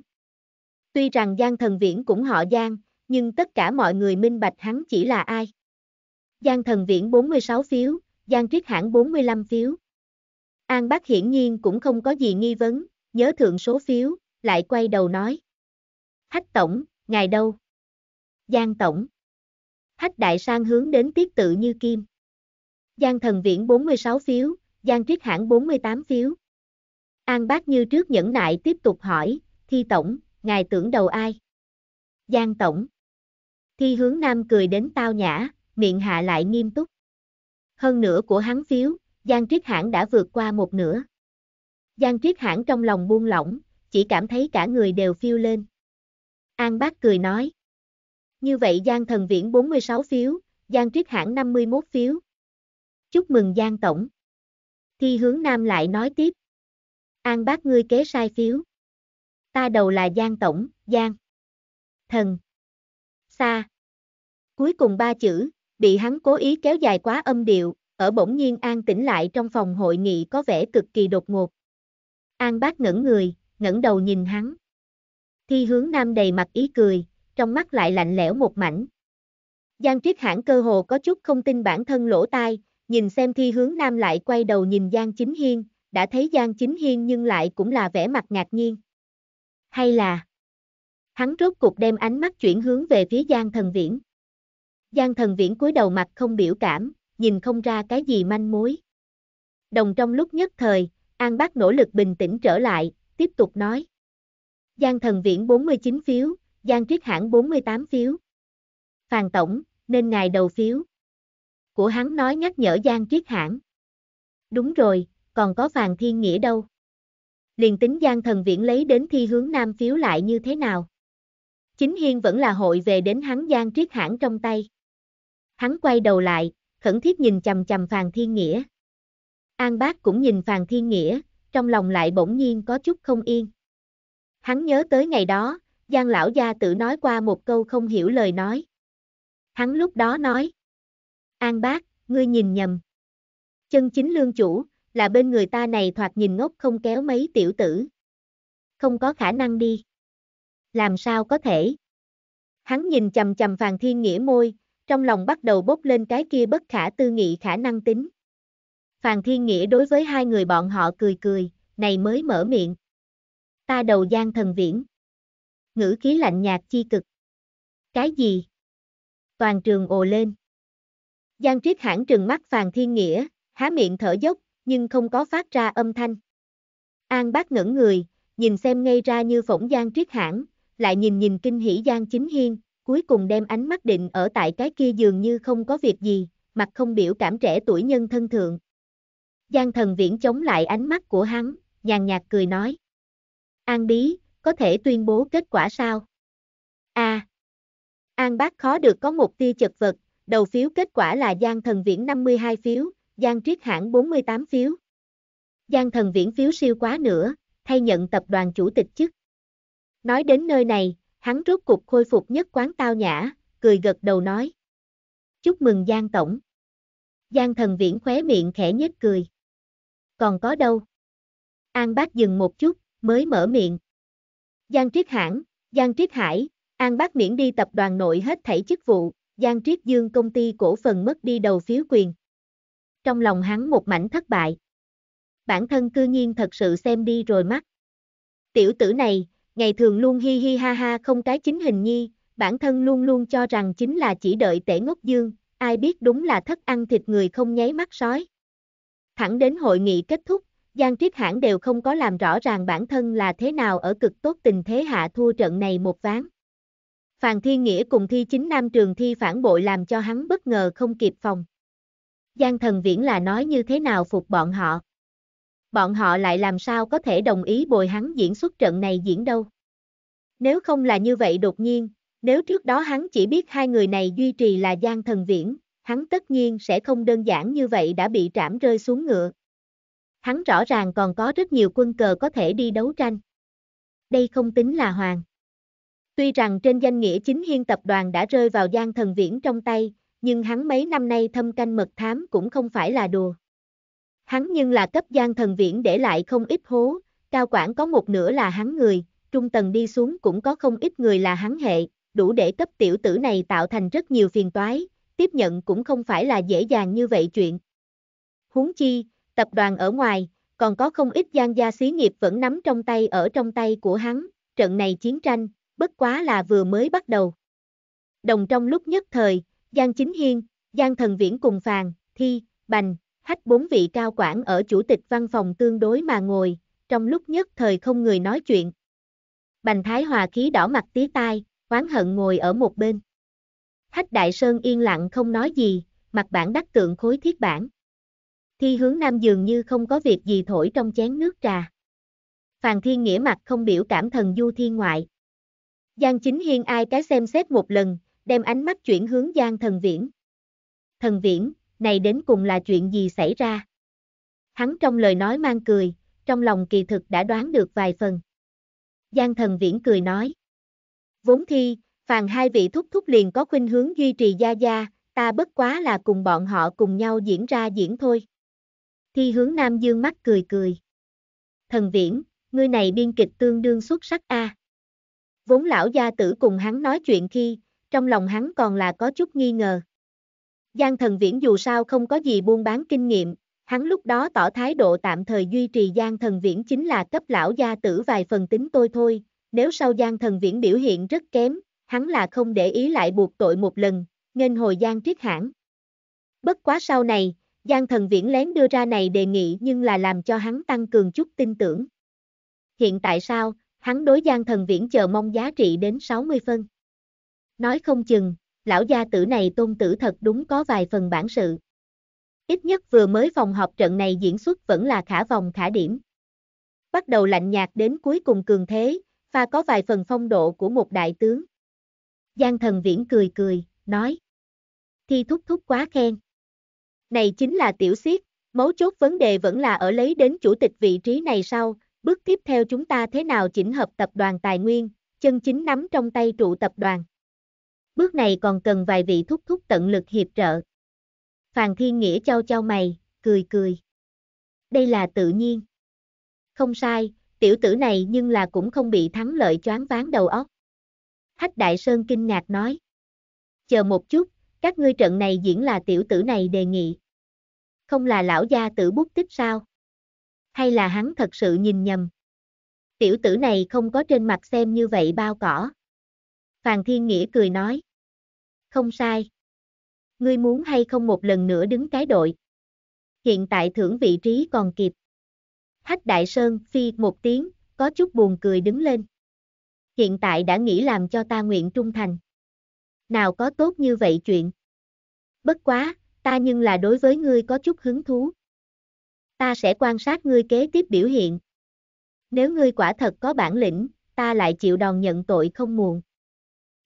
Tuy rằng Giang Thần Viễn cũng họ Giang, nhưng tất cả mọi người minh bạch hắn chỉ là ai. Giang Thần Viễn 46 phiếu, Giang Triết Hãn 45 phiếu. An Bác hiển nhiên cũng không có gì nghi vấn, nhớ thượng số phiếu, lại quay đầu nói. Hách tổng, ngài đâu? Giang tổng. Hách đại sang hướng đến tiết tự như kim. Giang thần viễn 46 phiếu, Giang tuyết hãng 48 phiếu. An bác như trước nhẫn nại tiếp tục hỏi, thi tổng, ngài tưởng đầu ai? Giang tổng. Thi hướng nam cười đến tao nhã, miệng hạ lại nghiêm túc. Hơn nửa của hắn phiếu, Giang Triết Hãn đã vượt qua một nửa. Giang Triết Hãn trong lòng buông lỏng, chỉ cảm thấy cả người đều phiêu lên. An Bác cười nói. Như vậy Giang Thần Viễn 46 phiếu, Giang Triết Hãng 51 phiếu. Chúc mừng Giang Tổng. Thi hướng Nam lại nói tiếp. An Bác ngươi kế sai phiếu. Ta đầu là Giang Tổng, Giang. Thần. Sa, Cuối cùng ba chữ, bị hắn cố ý kéo dài quá âm điệu, ở bỗng nhiên An tỉnh lại trong phòng hội nghị có vẻ cực kỳ đột ngột. An bác ngẩn người, ngẩng đầu nhìn hắn. Thi hướng nam đầy mặt ý cười, trong mắt lại lạnh lẽo một mảnh. Giang Triết Hãn cơ hồ có chút không tin bản thân lỗ tai, nhìn xem thi hướng nam lại quay đầu nhìn Giang Chính Hiên, đã thấy Giang Chính Hiên nhưng lại cũng là vẻ mặt ngạc nhiên. Hay là hắn rốt cục đem ánh mắt chuyển hướng về phía Giang Thần Viễn. Giang Thần Viễn cúi đầu mặt không biểu cảm, nhìn không ra cái gì manh mối. Đồng trong lúc nhất thời, An Bác nỗ lực bình tĩnh trở lại, tiếp tục nói. Giang Thần Viễn 49 phiếu, Giang Triết Hãn 48 phiếu. Phàn Tổng, nên ngài đầu phiếu. Của hắn nói nhắc nhở Giang Triết Hãn. Đúng rồi, còn có Phàn Thiên Nghĩa đâu. Liền tính Giang Thần Viễn lấy đến thi hướng Nam phiếu lại như thế nào. Chính Hiên vẫn là hội về đến hắn Giang Triết Hãn trong tay. Hắn quay đầu lại, khẩn thiết nhìn chầm chầm Phàn Thiên Nghĩa. An Bác cũng nhìn Phàn Thiên Nghĩa, trong lòng lại bỗng nhiên có chút không yên. Hắn nhớ tới ngày đó, Giang lão gia tự nói qua một câu không hiểu lời nói. Hắn lúc đó nói. An bác, ngươi nhìn nhầm. Chân chính lương chủ, là bên người ta này thoạt nhìn ngốc không kéo mấy tiểu tử. Không có khả năng đi. Làm sao có thể? Hắn nhìn chầm chầm Phàn Thiên Nghĩa môi, trong lòng bắt đầu bốc lên cái kia bất khả tư nghị khả năng tính. Phàn Thiên Nghĩa đối với hai người bọn họ cười cười, này mới mở miệng ta đầu gian thần viễn. Ngữ khí lạnh nhạt chi cực. Cái gì? Toàn trường ồ lên. Giang triết hãng trừng mắt Phàn Thiên Nghĩa, há miệng thở dốc, nhưng không có phát ra âm thanh. An bác ngẩn người, nhìn xem ngay ra như phỏng Giang triết hãng, lại nhìn nhìn kinh hỉ Giang chính hiên, cuối cùng đem ánh mắt định ở tại cái kia dường như không có việc gì, mặt không biểu cảm trẻ tuổi nhân thân thượng. Giang thần viễn chống lại ánh mắt của hắn, nhàn nhạt cười nói. An Bí, có thể tuyên bố kết quả sao? A. À, An Bác khó được có một tia chật vật, đầu phiếu kết quả là Giang Thần Viễn 52 phiếu, Giang Triết Hãng 48 phiếu. Giang Thần Viễn phiếu siêu quá nữa, thay nhận tập đoàn chủ tịch chức. Nói đến nơi này, hắn rốt cục khôi phục nhất quán tao nhã, cười gật đầu nói. Chúc mừng Giang Tổng. Giang Thần Viễn khóe miệng khẽ nhếch cười. Còn có đâu? An Bác dừng một chút, mới mở miệng. Giang Triết Hãn, Giang Triết Hải, An Bác miễn đi tập đoàn nội hết thảy chức vụ, Giang Triết Dương công ty cổ phần mất đi đầu phiếu quyền. Trong lòng hắn một mảnh thất bại. Bản thân cư nhiên thật sự xem đi rồi mắt. Tiểu tử này, ngày thường luôn hi hi ha ha không cái chính hình nhi, bản thân luôn luôn cho rằng chính là chỉ đợi tể ngốc dương, ai biết đúng là thất ăn thịt người không nháy mắt sói. Thẳng đến hội nghị kết thúc, Giang Triết Hãn đều không có làm rõ ràng bản thân là thế nào ở cực tốt tình thế hạ thua trận này một ván. Phàn Thiên Nghĩa cùng thi chính nam trường thi phản bội làm cho hắn bất ngờ không kịp phòng. Giang Thần Viễn là nói như thế nào phục bọn họ. Bọn họ lại làm sao có thể đồng ý bồi hắn diễn xuất trận này diễn đâu. Nếu không là như vậy đột nhiên, nếu trước đó hắn chỉ biết hai người này duy trì là Giang Thần Viễn, hắn tất nhiên sẽ không đơn giản như vậy đã bị trảm rơi xuống ngựa hắn rõ ràng còn có rất nhiều quân cờ có thể đi đấu tranh. Đây không tính là hoàng. Tuy rằng trên danh nghĩa chính hiên tập đoàn đã rơi vào gian thần viễn trong tay, nhưng hắn mấy năm nay thâm canh mật thám cũng không phải là đùa. Hắn nhưng là cấp gian thần viễn để lại không ít hố, cao quản có một nửa là hắn người, trung tầng đi xuống cũng có không ít người là hắn hệ, đủ để cấp tiểu tử này tạo thành rất nhiều phiền toái, tiếp nhận cũng không phải là dễ dàng như vậy chuyện. Huống chi, tập đoàn ở ngoài, còn có không ít gian gia xí nghiệp vẫn nắm trong tay ở trong tay của hắn, trận này chiến tranh, bất quá là vừa mới bắt đầu. Đồng trong lúc nhất thời, Giang Chính Hiên, Giang Thần Viễn cùng Phàn, Thi, Bành, hách bốn vị cao quản ở chủ tịch văn phòng tương đối mà ngồi, trong lúc nhất thời không người nói chuyện. Bành Thái Hòa khí đỏ mặt tí tai, oán hận ngồi ở một bên. Hách Đại Sơn yên lặng không nói gì, mặt bản đắc tượng khối thiết bản. Thi hướng nam dường như không có việc gì thổi trong chén nước trà. Phàn Thiên Nghĩa mặt không biểu cảm thần du thiên ngoại. Giang Chính Hiên ai cái xem xét một lần, đem ánh mắt chuyển hướng Giang Thần Viễn. Thần Viễn, này đến cùng là chuyện gì xảy ra? Hắn trong lời nói mang cười, trong lòng kỳ thực đã đoán được vài phần. Giang Thần Viễn cười nói. Vốn thi, phàn hai vị thúc thúc liền có khuynh hướng duy trì gia gia, ta bất quá là cùng bọn họ cùng nhau diễn ra diễn thôi. Thi hướng nam dương mắt cười cười. Thần viễn, ngươi này biên kịch tương đương xuất sắc a. Vốn lão gia tử cùng hắn nói chuyện khi, trong lòng hắn còn là có chút nghi ngờ. Giang thần viễn dù sao không có gì buôn bán kinh nghiệm, hắn lúc đó tỏ thái độ tạm thời duy trì Giang thần viễn chính là cấp lão gia tử vài phần tính tôi thôi, nếu sau Giang thần viễn biểu hiện rất kém, hắn là không để ý lại buộc tội một lần, nên hồi Giang triết hãng. Bất quá sau này, Giang thần viễn lén đưa ra này đề nghị nhưng là làm cho hắn tăng cường chút tin tưởng. Hiện tại sao, hắn đối Giang thần viễn chờ mong giá trị đến 60 phân. Nói không chừng, lão gia tử này tôn tử thật đúng có vài phần bản sự. Ít nhất vừa mới phòng họp trận này diễn xuất vẫn là khả vòng khả điểm. Bắt đầu lạnh nhạt đến cuối cùng cường thế, pha có vài phần phong độ của một đại tướng. Giang thần viễn cười cười, nói. Thi thúc thúc quá khen. Này chính là tiểu siết, mấu chốt vấn đề vẫn là ở lấy đến chủ tịch vị trí này sau, bước tiếp theo chúng ta thế nào chỉnh hợp tập đoàn tài nguyên, chân chính nắm trong tay trụ tập đoàn. Bước này còn cần vài vị thúc thúc tận lực hiệp trợ. Phàn Thiên Nghĩa trao trao mày, cười cười. Đây là tự nhiên. Không sai, tiểu tử này nhưng là cũng không bị thắng lợi choáng váng đầu óc. Hách Đại Sơn kinh ngạc nói. Chờ một chút, các ngươi trận này diễn là tiểu tử này đề nghị. Không là lão gia tử bút tích sao? Hay là hắn thật sự nhìn nhầm? Tiểu tử này không có trên mặt xem như vậy bao cỏ. Phàn Thiên Nghĩa cười nói. Không sai. Ngươi muốn hay không một lần nữa đứng cái đội. Hiện tại thưởng vị trí còn kịp. Hách Đại Sơn phi một tiếng, có chút buồn cười đứng lên. Hiện tại đã nghĩ làm cho ta nguyện trung thành nào có tốt như vậy chuyện. Bất quá, ta nhưng là đối với ngươi có chút hứng thú. Ta sẽ quan sát ngươi kế tiếp biểu hiện. Nếu ngươi quả thật có bản lĩnh, ta lại chịu đòn nhận tội không muộn.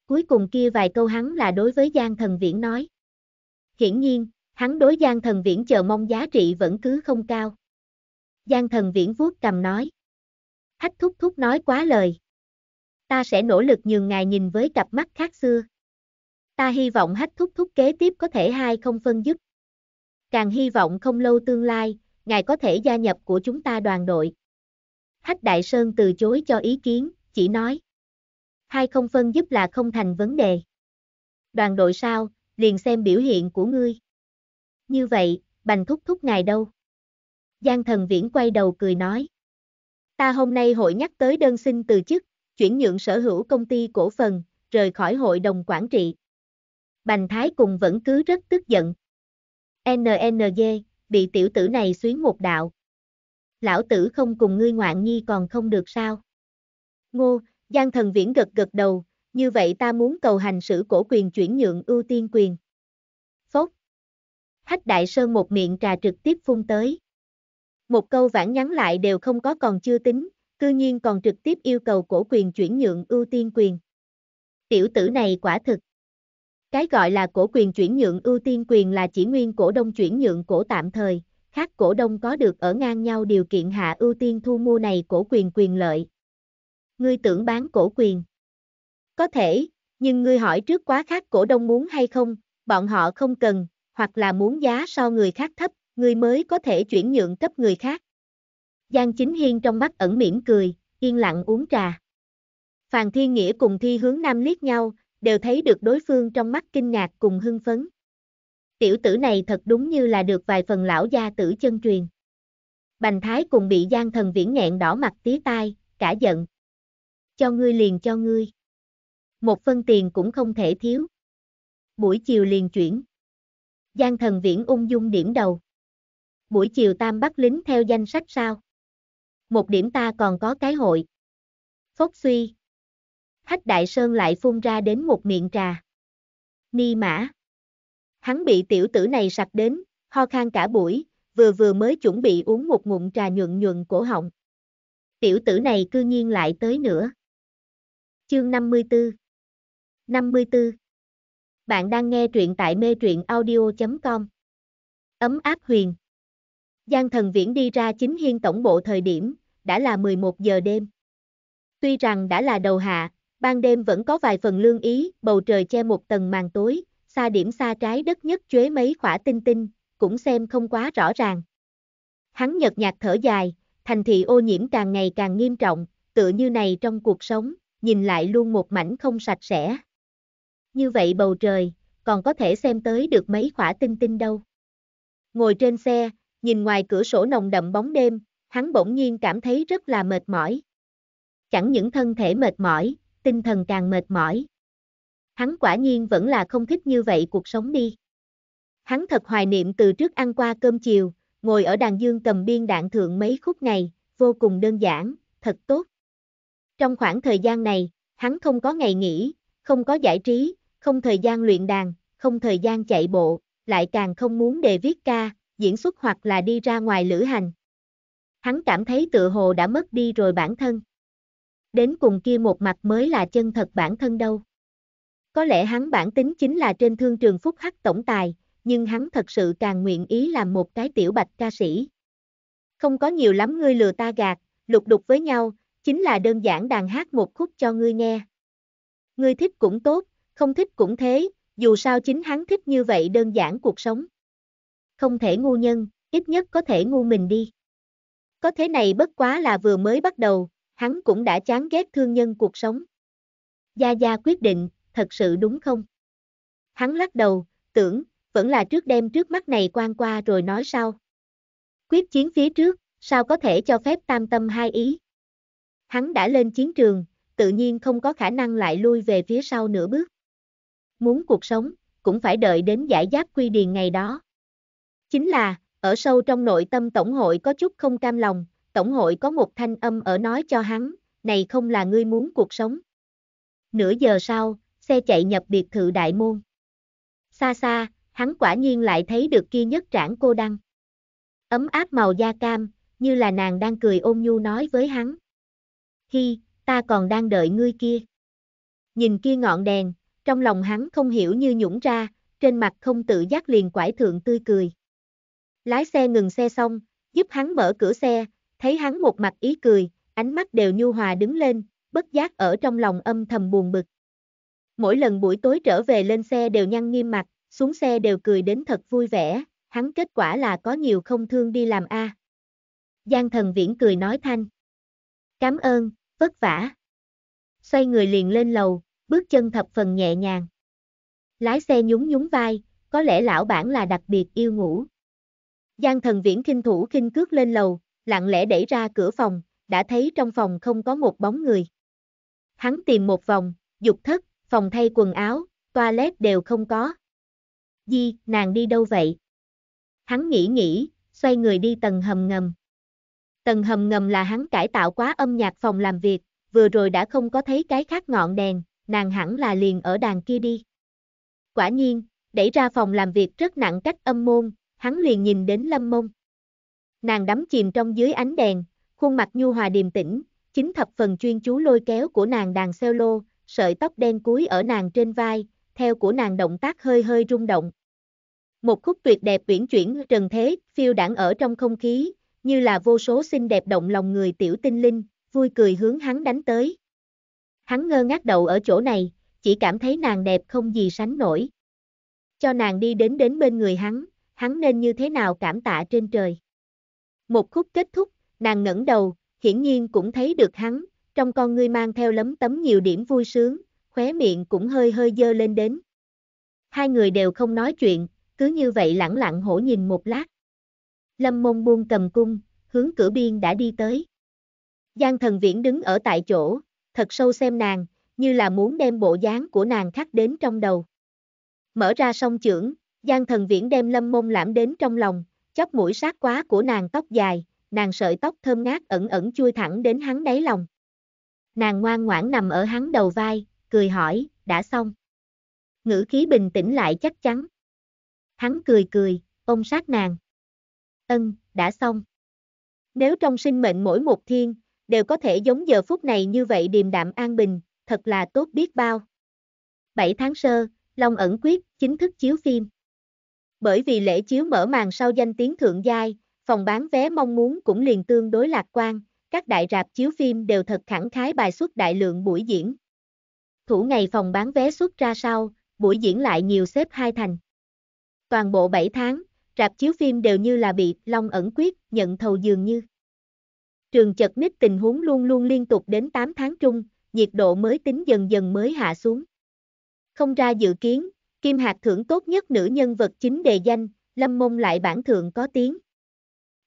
Cuối cùng kia vài câu hắn là đối với Giang Thần Viễn nói. Hiển nhiên, hắn đối Giang Thần Viễn chờ mong giá trị vẫn cứ không cao. Giang Thần Viễn vuốt cầm nói. Hách thúc thúc nói quá lời. Ta sẽ nỗ lực nhường ngài nhìn với cặp mắt khác xưa. Ta hy vọng hách thúc thúc kế tiếp có thể hai không phân giúp, Càng hy vọng không lâu tương lai, ngài có thể gia nhập của chúng ta đoàn đội. Hách Đại Sơn từ chối cho ý kiến, chỉ nói. Hai không phân giúp là không thành vấn đề. Đoàn đội sao, liền xem biểu hiện của ngươi. Như vậy, bành thúc thúc ngài đâu? Giang thần viễn quay đầu cười nói. Ta hôm nay hội nhắc tới đơn xin từ chức, chuyển nhượng sở hữu công ty cổ phần, rời khỏi hội đồng quản trị. Bành Thái cùng vẫn cứ rất tức giận. NNG, bị tiểu tử này xuyến một đạo. Lão tử không cùng ngươi ngoạn nhi còn không được sao. Ngô, Giang thần viễn gật gật đầu, như vậy ta muốn cầu hành sử cổ quyền chuyển nhượng ưu tiên quyền. Phốt. Hách đại sơn một miệng trà trực tiếp phun tới. Một câu vãn nhắn lại đều không có còn chưa tính, cư nhiên còn trực tiếp yêu cầu cổ quyền chuyển nhượng ưu tiên quyền. Tiểu tử này quả thực. Cái gọi là cổ quyền chuyển nhượng ưu tiên quyền là chỉ nguyên cổ đông chuyển nhượng cổ tạm thời, khác cổ đông có được ở ngang nhau điều kiện hạ ưu tiên thu mua này cổ quyền quyền lợi. Ngươi tưởng bán cổ quyền. Có thể, nhưng ngươi hỏi trước quá khác cổ đông muốn hay không, bọn họ không cần, hoặc là muốn giá so người khác thấp, ngươi mới có thể chuyển nhượng cấp người khác. Giang Chính Hiên trong mắt ẩn mỉm cười, yên lặng uống trà. Phàn Thiên Nghĩa cùng Thi Hướng Nam liếc nhau, đều thấy được đối phương trong mắt kinh ngạc cùng hưng phấn. Tiểu tử này thật đúng như là được vài phần lão gia tử chân truyền. Bành thái cùng bị gian thần viễn nghẹn đỏ mặt tía tai, cả giận. Cho ngươi liền cho ngươi. Một phân tiền cũng không thể thiếu. Buổi chiều liền chuyển. Giang thần viễn ung dung điểm đầu. Buổi chiều tam bắt lính theo danh sách sao. Một điểm ta còn có cái hội. Phốc suy, Hách Đại Sơn lại phun ra đến một miệng trà. Ni mã. Hắn bị tiểu tử này sặc đến, ho khan cả buổi, vừa vừa mới chuẩn bị uống một ngụm trà nhuận nhuận cổ họng. Tiểu tử này cư nhiên lại tới nữa. Chương 54 54 Bạn đang nghe truyện tại mê truyện audio.com Ấm áp huyền Giang thần viễn đi ra chính hiên tổng bộ thời điểm, đã là 11 giờ đêm. Tuy rằng đã là đầu hạ, ban đêm vẫn có vài phần lương ý, bầu trời che một tầng màn tối, xa điểm xa trái đất nhất chuế mấy khỏa tinh tinh, cũng xem không quá rõ ràng. Hắn nhật nhạt thở dài, thành thị ô nhiễm càng ngày càng nghiêm trọng, tựa như này trong cuộc sống, nhìn lại luôn một mảnh không sạch sẽ. Như vậy bầu trời, còn có thể xem tới được mấy khỏa tinh tinh đâu. Ngồi trên xe, nhìn ngoài cửa sổ nồng đậm bóng đêm, hắn bỗng nhiên cảm thấy rất là mệt mỏi. Chẳng những thân thể mệt mỏi, tinh thần càng mệt mỏi. Hắn quả nhiên vẫn là không thích như vậy cuộc sống đi. Hắn thật hoài niệm từ trước ăn qua cơm chiều, ngồi ở đàn dương cầm biên đạn thượng mấy khúc này, vô cùng đơn giản, thật tốt. Trong khoảng thời gian này, hắn không có ngày nghỉ, không có giải trí, không thời gian luyện đàn, không thời gian chạy bộ, lại càng không muốn đề viết ca, diễn xuất hoặc là đi ra ngoài lữ hành. Hắn cảm thấy tự hồ đã mất đi rồi bản thân đến cùng kia một mặt mới là chân thật bản thân đâu. Có lẽ hắn bản tính chính là trên thương trường phúc hắc tổng tài, nhưng hắn thật sự càng nguyện ý làm một cái tiểu bạch ca sĩ. Không có nhiều lắm ngươi lừa ta gạt, lục đục với nhau, chính là đơn giản đàn hát một khúc cho ngươi nghe. Ngươi thích cũng tốt, không thích cũng thế, dù sao chính hắn thích như vậy đơn giản cuộc sống. Không thể ngu nhân, ít nhất có thể ngu mình đi. Có thế này bất quá là vừa mới bắt đầu, hắn cũng đã chán ghét thương nhân cuộc sống. Gia Gia quyết định, thật sự đúng không? Hắn lắc đầu, tưởng, vẫn là trước đem trước mắt này quan qua rồi nói sau. Quyết chiến phía trước, sao có thể cho phép tam tâm hai ý? Hắn đã lên chiến trường, tự nhiên không có khả năng lại lui về phía sau nửa bước. Muốn cuộc sống, cũng phải đợi đến giải giáp quy điền ngày đó. Chính là, ở sâu trong nội tâm tổng hội có chút không cam lòng, tổng hội có một thanh âm ở nói cho hắn, này không là ngươi muốn cuộc sống. Nửa giờ sau, xe chạy nhập biệt thự đại môn. Xa xa, hắn quả nhiên lại thấy được kia nhất trảng cô đăng. Ấm áp màu da cam, như là nàng đang cười ôm nhu nói với hắn. Hi, ta còn đang đợi ngươi kia. Nhìn kia ngọn đèn, trong lòng hắn không hiểu như nhũng ra, trên mặt không tự giác liền quải thượng tươi cười. Lái xe ngừng xe xong, giúp hắn mở cửa xe, thấy hắn một mặt ý cười, ánh mắt đều nhu hòa đứng lên, bất giác ở trong lòng âm thầm buồn bực. Mỗi lần buổi tối trở về lên xe đều nhăn nghiêm mặt, xuống xe đều cười đến thật vui vẻ, hắn kết quả là có nhiều không thương đi làm a. Giang thần viễn cười nói thanh. Cám ơn, vất vả. Xoay người liền lên lầu, bước chân thập phần nhẹ nhàng. Lái xe nhún nhún vai, có lẽ lão bản là đặc biệt yêu ngủ. Giang thần viễn kinh thủ kinh cước lên lầu, lặng lẽ đẩy ra cửa phòng, đã thấy trong phòng không có một bóng người. Hắn tìm một vòng, dục thất, phòng thay quần áo, toilet đều không có. Di, nàng đi đâu vậy? Hắn nghĩ nghĩ, xoay người đi tầng hầm ngầm. Tầng hầm ngầm là hắn cải tạo quá âm nhạc phòng làm việc, vừa rồi đã không có thấy cái khác ngọn đèn, nàng hẳn là liền ở đàn kia đi. Quả nhiên, đẩy ra phòng làm việc rất nặng cách âm môn, hắn liền nhìn đến lâm mông. Nàng đắm chìm trong dưới ánh đèn, khuôn mặt nhu hòa điềm tĩnh, chính thập phần chuyên chú lôi kéo của nàng đàn xeo lô, sợi tóc đen cúi ở nàng trên vai, theo của nàng động tác hơi hơi rung động. Một khúc tuyệt đẹp uyển chuyển trần thế, phiêu đảng ở trong không khí, như là vô số xinh đẹp động lòng người tiểu tinh linh, vui cười hướng hắn đánh tới. Hắn ngơ ngác đầu ở chỗ này, chỉ cảm thấy nàng đẹp không gì sánh nổi. Cho nàng đi đến đến bên người hắn, hắn nên như thế nào cảm tạ trên trời. Một khúc kết thúc, nàng ngẩng đầu, hiển nhiên cũng thấy được hắn, trong con ngươi mang theo lấm tấm nhiều điểm vui sướng, khóe miệng cũng hơi hơi dơ lên đến. Hai người đều không nói chuyện, cứ như vậy lẳng lặng hổ nhìn một lát. Lâm mông buông cầm cung, hướng cửa biên đã đi tới. Giang thần viễn đứng ở tại chỗ, thật sâu xem nàng, như là muốn đem bộ dáng của nàng khắc đến trong đầu. Mở ra song trưởng, Giang thần viễn đem lâm mông lãm đến trong lòng, chóp mũi sát quá của nàng tóc dài, nàng sợi tóc thơm ngát ẩn ẩn chui thẳng đến hắn đáy lòng. Nàng ngoan ngoãn nằm ở hắn đầu vai, cười hỏi, đã xong. Ngữ khí bình tĩnh lại chắc chắn. Hắn cười cười, ôm sát nàng. Ân, đã xong. Nếu trong sinh mệnh mỗi một thiên, đều có thể giống giờ phút này như vậy điềm đạm an bình, thật là tốt biết bao. 7 tháng sơ, Long ẩn quyết, chính thức chiếu phim bởi vì lễ chiếu mở màn sau danh tiếng thượng giai, phòng bán vé mong muốn cũng liền tương đối lạc quan, các đại rạp chiếu phim đều thật khẳng khái bài xuất đại lượng buổi diễn. Thủ ngày phòng bán vé xuất ra sau, buổi diễn lại nhiều xếp hai thành. Toàn bộ 7 tháng, rạp chiếu phim đều như là bị long ẩn quyết, nhận thầu dường như. Trường chật ních tình huống luôn luôn liên tục đến 8 tháng trung, nhiệt độ mới tính dần dần mới hạ xuống. Không ra dự kiến, Kim Hạc thưởng tốt nhất nữ nhân vật chính đề danh, Lâm Mông lại bản thượng có tiếng.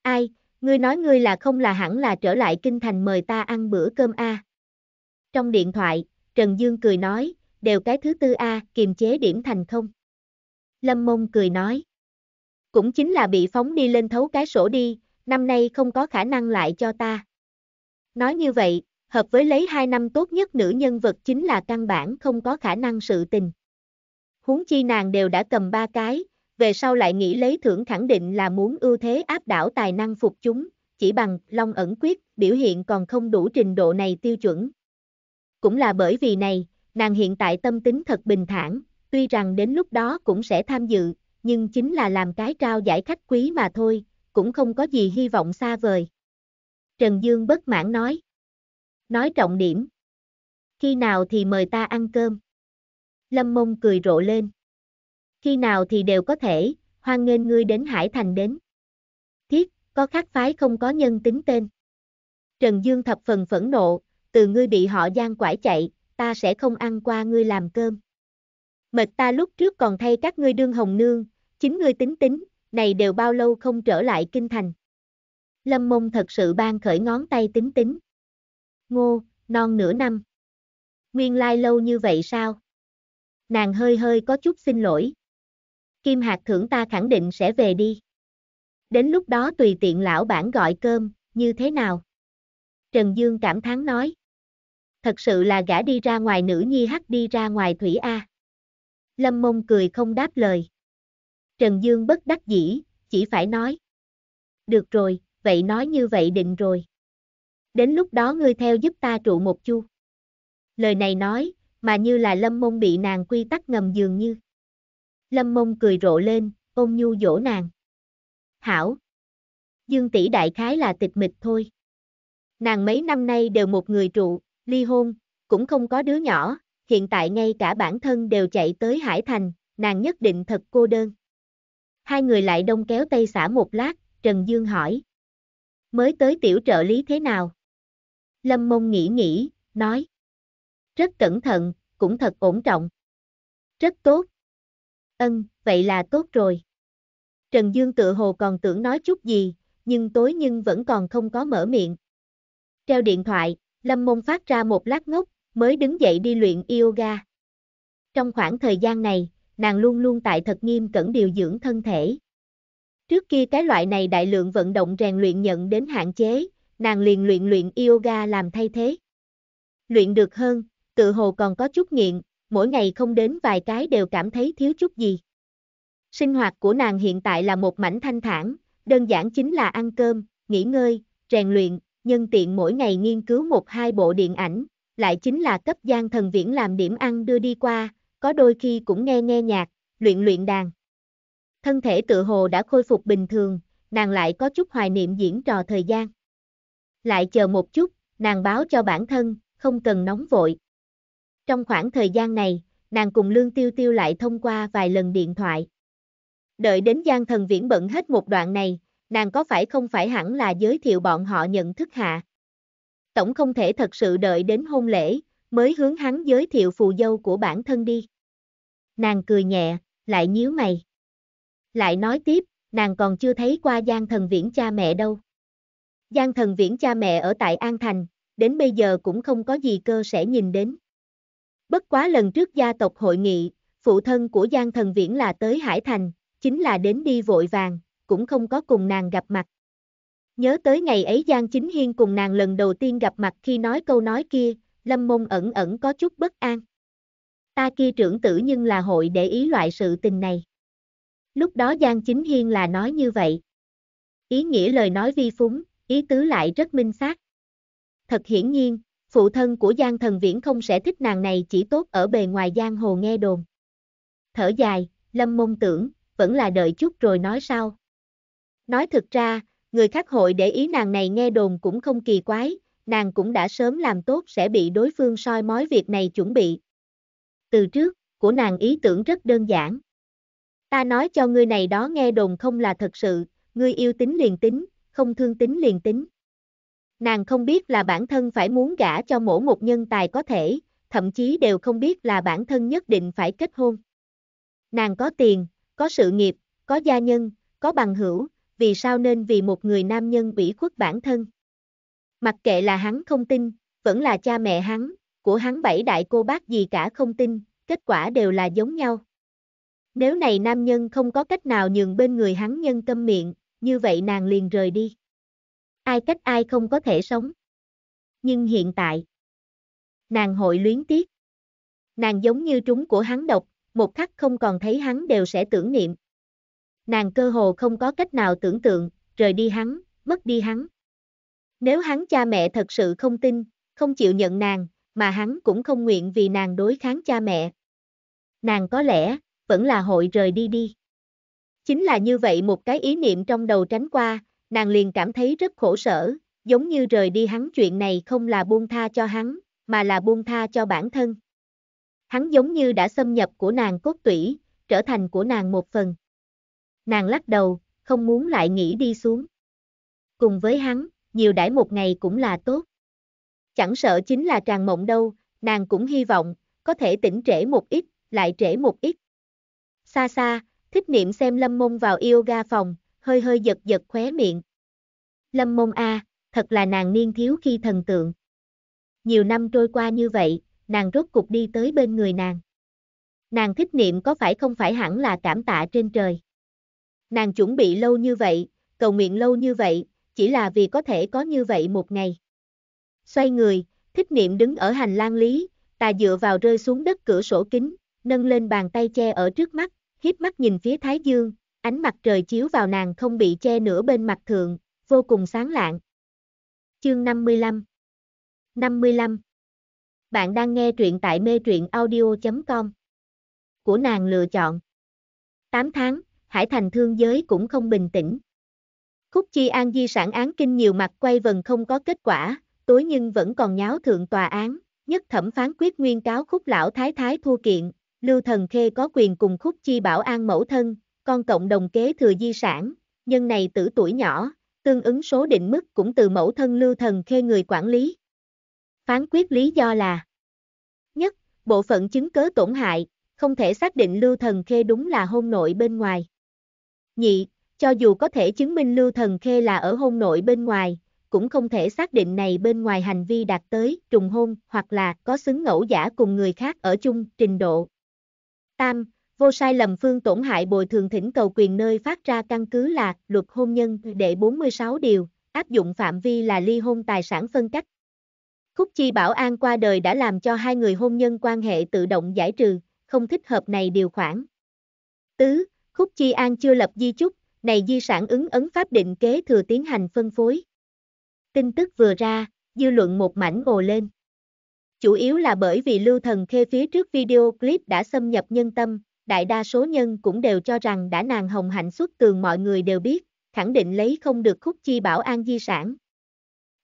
Ai, ngươi nói ngươi là không là hẳn là trở lại kinh thành mời ta ăn bữa cơm a. Trong điện thoại, Trần Dương cười nói, đều cái thứ tư a, kiềm chế điểm thành không. Lâm Mông cười nói, cũng chính là bị phóng đi lên thấu cái sổ đi, năm nay không có khả năng lại cho ta. Nói như vậy, hợp với lấy hai năm tốt nhất nữ nhân vật chính là căn bản không có khả năng sự tình huống chi nàng đều đã cầm ba cái, về sau lại nghĩ lấy thưởng khẳng định là muốn ưu thế áp đảo tài năng phục chúng, chỉ bằng long ẩn quyết, biểu hiện còn không đủ trình độ này tiêu chuẩn. Cũng là bởi vì này, nàng hiện tại tâm tính thật bình thản, tuy rằng đến lúc đó cũng sẽ tham dự, nhưng chính là làm cái trao giải khách quý mà thôi, cũng không có gì hy vọng xa vời. Trần Dương bất mãn nói. Nói trọng điểm. Khi nào thì mời ta ăn cơm? Lâm Mông cười rộ lên. Khi nào thì đều có thể, hoan nghênh ngươi đến Hải Thành đến. Thiết, có khác phái không có nhân tính tên. Trần Dương thập phần phẫn nộ, từ ngươi bị họ gian quải chạy, ta sẽ không ăn qua ngươi làm cơm. Mệt ta lúc trước còn thay các ngươi đương hồng nương, chính ngươi tính tính, này đều bao lâu không trở lại kinh thành. Lâm mông thật sự ban khởi ngón tay tính tính. Ngô, non nửa năm. Nguyên lai lâu như vậy sao? Nàng hơi hơi có chút xin lỗi. Kim hạt thưởng ta khẳng định sẽ về đi. Đến lúc đó tùy tiện lão bản gọi cơm, như thế nào? Trần Dương cảm thán nói. Thật sự là gã đi ra ngoài nữ nhi hắc đi ra ngoài thủy A. Lâm mông cười không đáp lời. Trần Dương bất đắc dĩ, chỉ phải nói. Được rồi, vậy nói như vậy định rồi. Đến lúc đó ngươi theo giúp ta trụ một chu. Lời này nói, mà như là lâm mông bị nàng quy tắc ngầm dường như. Lâm mông cười rộ lên, ôn nhu dỗ nàng. Hảo! Dương tỷ đại khái là tịch mịch thôi. Nàng mấy năm nay đều một người trụ, ly hôn, cũng không có đứa nhỏ, hiện tại ngay cả bản thân đều chạy tới Hải Thành, nàng nhất định thật cô đơn. Hai người lại đông kéo tay xả một lát, Trần Dương hỏi. Mới tới tiểu trợ lý thế nào? Lâm mông nghĩ nghĩ, nói rất cẩn thận, cũng thật ổn trọng. Rất tốt. Ân, vậy là tốt rồi. Trần Dương tự hồ còn tưởng nói chút gì, nhưng tối nhưng vẫn còn không có mở miệng. Treo điện thoại, Lâm Mông phát ra một lát ngốc, mới đứng dậy đi luyện yoga. Trong khoảng thời gian này, nàng luôn luôn tại thật nghiêm cẩn điều dưỡng thân thể. Trước kia cái loại này đại lượng vận động rèn luyện nhận đến hạn chế, nàng liền luyện luyện yoga làm thay thế. Luyện được hơn, tự hồ còn có chút nghiện, mỗi ngày không đến vài cái đều cảm thấy thiếu chút gì. Sinh hoạt của nàng hiện tại là một mảnh thanh thản, đơn giản chính là ăn cơm, nghỉ ngơi, rèn luyện, nhân tiện mỗi ngày nghiên cứu một hai bộ điện ảnh, lại chính là cấp gian thần viễn làm điểm ăn đưa đi qua, có đôi khi cũng nghe nghe nhạc, luyện luyện đàn. Thân thể tự hồ đã khôi phục bình thường, nàng lại có chút hoài niệm diễn trò thời gian. Lại chờ một chút, nàng báo cho bản thân, không cần nóng vội, trong khoảng thời gian này, nàng cùng Lương Tiêu Tiêu lại thông qua vài lần điện thoại. Đợi đến Giang Thần Viễn bận hết một đoạn này, nàng có phải không phải hẳn là giới thiệu bọn họ nhận thức hạ. Tổng không thể thật sự đợi đến hôn lễ, mới hướng hắn giới thiệu phù dâu của bản thân đi. Nàng cười nhẹ, lại nhíu mày. Lại nói tiếp, nàng còn chưa thấy qua Giang Thần Viễn cha mẹ đâu. Giang Thần Viễn cha mẹ ở tại An Thành, đến bây giờ cũng không có gì cơ sẽ nhìn đến. Bất quá lần trước gia tộc hội nghị, phụ thân của Giang Thần Viễn là tới Hải Thành, chính là đến đi vội vàng, cũng không có cùng nàng gặp mặt. Nhớ tới ngày ấy Giang Chính Hiên cùng nàng lần đầu tiên gặp mặt khi nói câu nói kia, Lâm Mông ẩn ẩn có chút bất an. Ta kia trưởng tử nhưng là hội để ý loại sự tình này. Lúc đó Giang Chính Hiên là nói như vậy. Ý nghĩa lời nói vi phúng, ý tứ lại rất minh xác. Thật hiển nhiên, phụ thân của Giang Thần Viễn không sẽ thích nàng này chỉ tốt ở bề ngoài giang hồ nghe đồn. Thở dài, Lâm Mông tưởng, vẫn là đợi chút rồi nói sau. Nói thực ra, người khác hội để ý nàng này nghe đồn cũng không kỳ quái, nàng cũng đã sớm làm tốt sẽ bị đối phương soi mói việc này chuẩn bị. Từ trước, của nàng ý tưởng rất đơn giản. Ta nói cho ngươi này đó nghe đồn không là thật sự, ngươi yêu tính liền tính, không thương tính liền tính. Nàng không biết là bản thân phải muốn gả cho mỗi một nhân tài có thể, thậm chí đều không biết là bản thân nhất định phải kết hôn. Nàng có tiền, có sự nghiệp, có gia nhân, có bằng hữu, vì sao nên vì một người nam nhân ủy khuất bản thân. Mặc kệ là hắn không tin, vẫn là cha mẹ hắn, của hắn bảy đại cô bác gì cả không tin, kết quả đều là giống nhau. Nếu này nam nhân không có cách nào nhường bên người hắn nhân tâm miệng, như vậy nàng liền rời đi ai cách ai không có thể sống. Nhưng hiện tại, nàng hội luyến tiếc. Nàng giống như trúng của hắn độc, một khắc không còn thấy hắn đều sẽ tưởng niệm. Nàng cơ hồ không có cách nào tưởng tượng, rời đi hắn, mất đi hắn. Nếu hắn cha mẹ thật sự không tin, không chịu nhận nàng, mà hắn cũng không nguyện vì nàng đối kháng cha mẹ. Nàng có lẽ, vẫn là hội rời đi đi. Chính là như vậy một cái ý niệm trong đầu tránh qua, nàng liền cảm thấy rất khổ sở, giống như rời đi hắn chuyện này không là buông tha cho hắn, mà là buông tha cho bản thân. Hắn giống như đã xâm nhập của nàng cốt tủy, trở thành của nàng một phần. Nàng lắc đầu, không muốn lại nghĩ đi xuống. Cùng với hắn, nhiều đãi một ngày cũng là tốt. Chẳng sợ chính là tràn mộng đâu, nàng cũng hy vọng, có thể tỉnh trễ một ít, lại trễ một ít. Xa xa, thích niệm xem lâm mông vào yoga phòng, hơi hơi giật giật khóe miệng. Lâm mông A, thật là nàng niên thiếu khi thần tượng. Nhiều năm trôi qua như vậy, nàng rốt cục đi tới bên người nàng. Nàng thích niệm có phải không phải hẳn là cảm tạ trên trời. Nàng chuẩn bị lâu như vậy, cầu nguyện lâu như vậy, chỉ là vì có thể có như vậy một ngày. Xoay người, thích niệm đứng ở hành lang lý, tà dựa vào rơi xuống đất cửa sổ kính, nâng lên bàn tay che ở trước mắt, hiếp mắt nhìn phía Thái Dương, ánh mặt trời chiếu vào nàng không bị che nửa bên mặt thượng, vô cùng sáng lạng. Chương 55 55 Bạn đang nghe truyện tại mê truyện audio.com Của nàng lựa chọn 8 tháng, Hải Thành thương giới cũng không bình tĩnh. Khúc Chi An di sản án kinh nhiều mặt quay vần không có kết quả, tối nhưng vẫn còn nháo thượng tòa án, nhất thẩm phán quyết nguyên cáo khúc lão thái thái thua kiện, Lưu Thần Khê có quyền cùng Khúc Chi bảo an mẫu thân, con cộng đồng kế thừa di sản, nhân này tử tuổi nhỏ, tương ứng số định mức cũng từ mẫu thân lưu thần khê người quản lý. Phán quyết lý do là Nhất, bộ phận chứng cớ tổn hại, không thể xác định lưu thần khê đúng là hôn nội bên ngoài. Nhị, cho dù có thể chứng minh lưu thần khê là ở hôn nội bên ngoài, cũng không thể xác định này bên ngoài hành vi đạt tới trùng hôn hoặc là có xứng ngẫu giả cùng người khác ở chung trình độ. Tam, vô sai lầm phương tổn hại bồi thường thỉnh cầu quyền nơi phát ra căn cứ là luật hôn nhân đệ 46 điều, áp dụng phạm vi là ly hôn tài sản phân cách. Khúc Chi Bảo An qua đời đã làm cho hai người hôn nhân quan hệ tự động giải trừ, không thích hợp này điều khoản. Tứ, Khúc Chi An chưa lập di chúc, này di sản ứng ấn pháp định kế thừa tiến hành phân phối. Tin tức vừa ra, dư luận một mảnh ồ lên. Chủ yếu là bởi vì Lưu Thần Khê phía trước video clip đã xâm nhập nhân tâm, đại đa số nhân cũng đều cho rằng đã nàng hồng hạnh xuất tường mọi người đều biết, khẳng định lấy không được khúc chi bảo an di sản.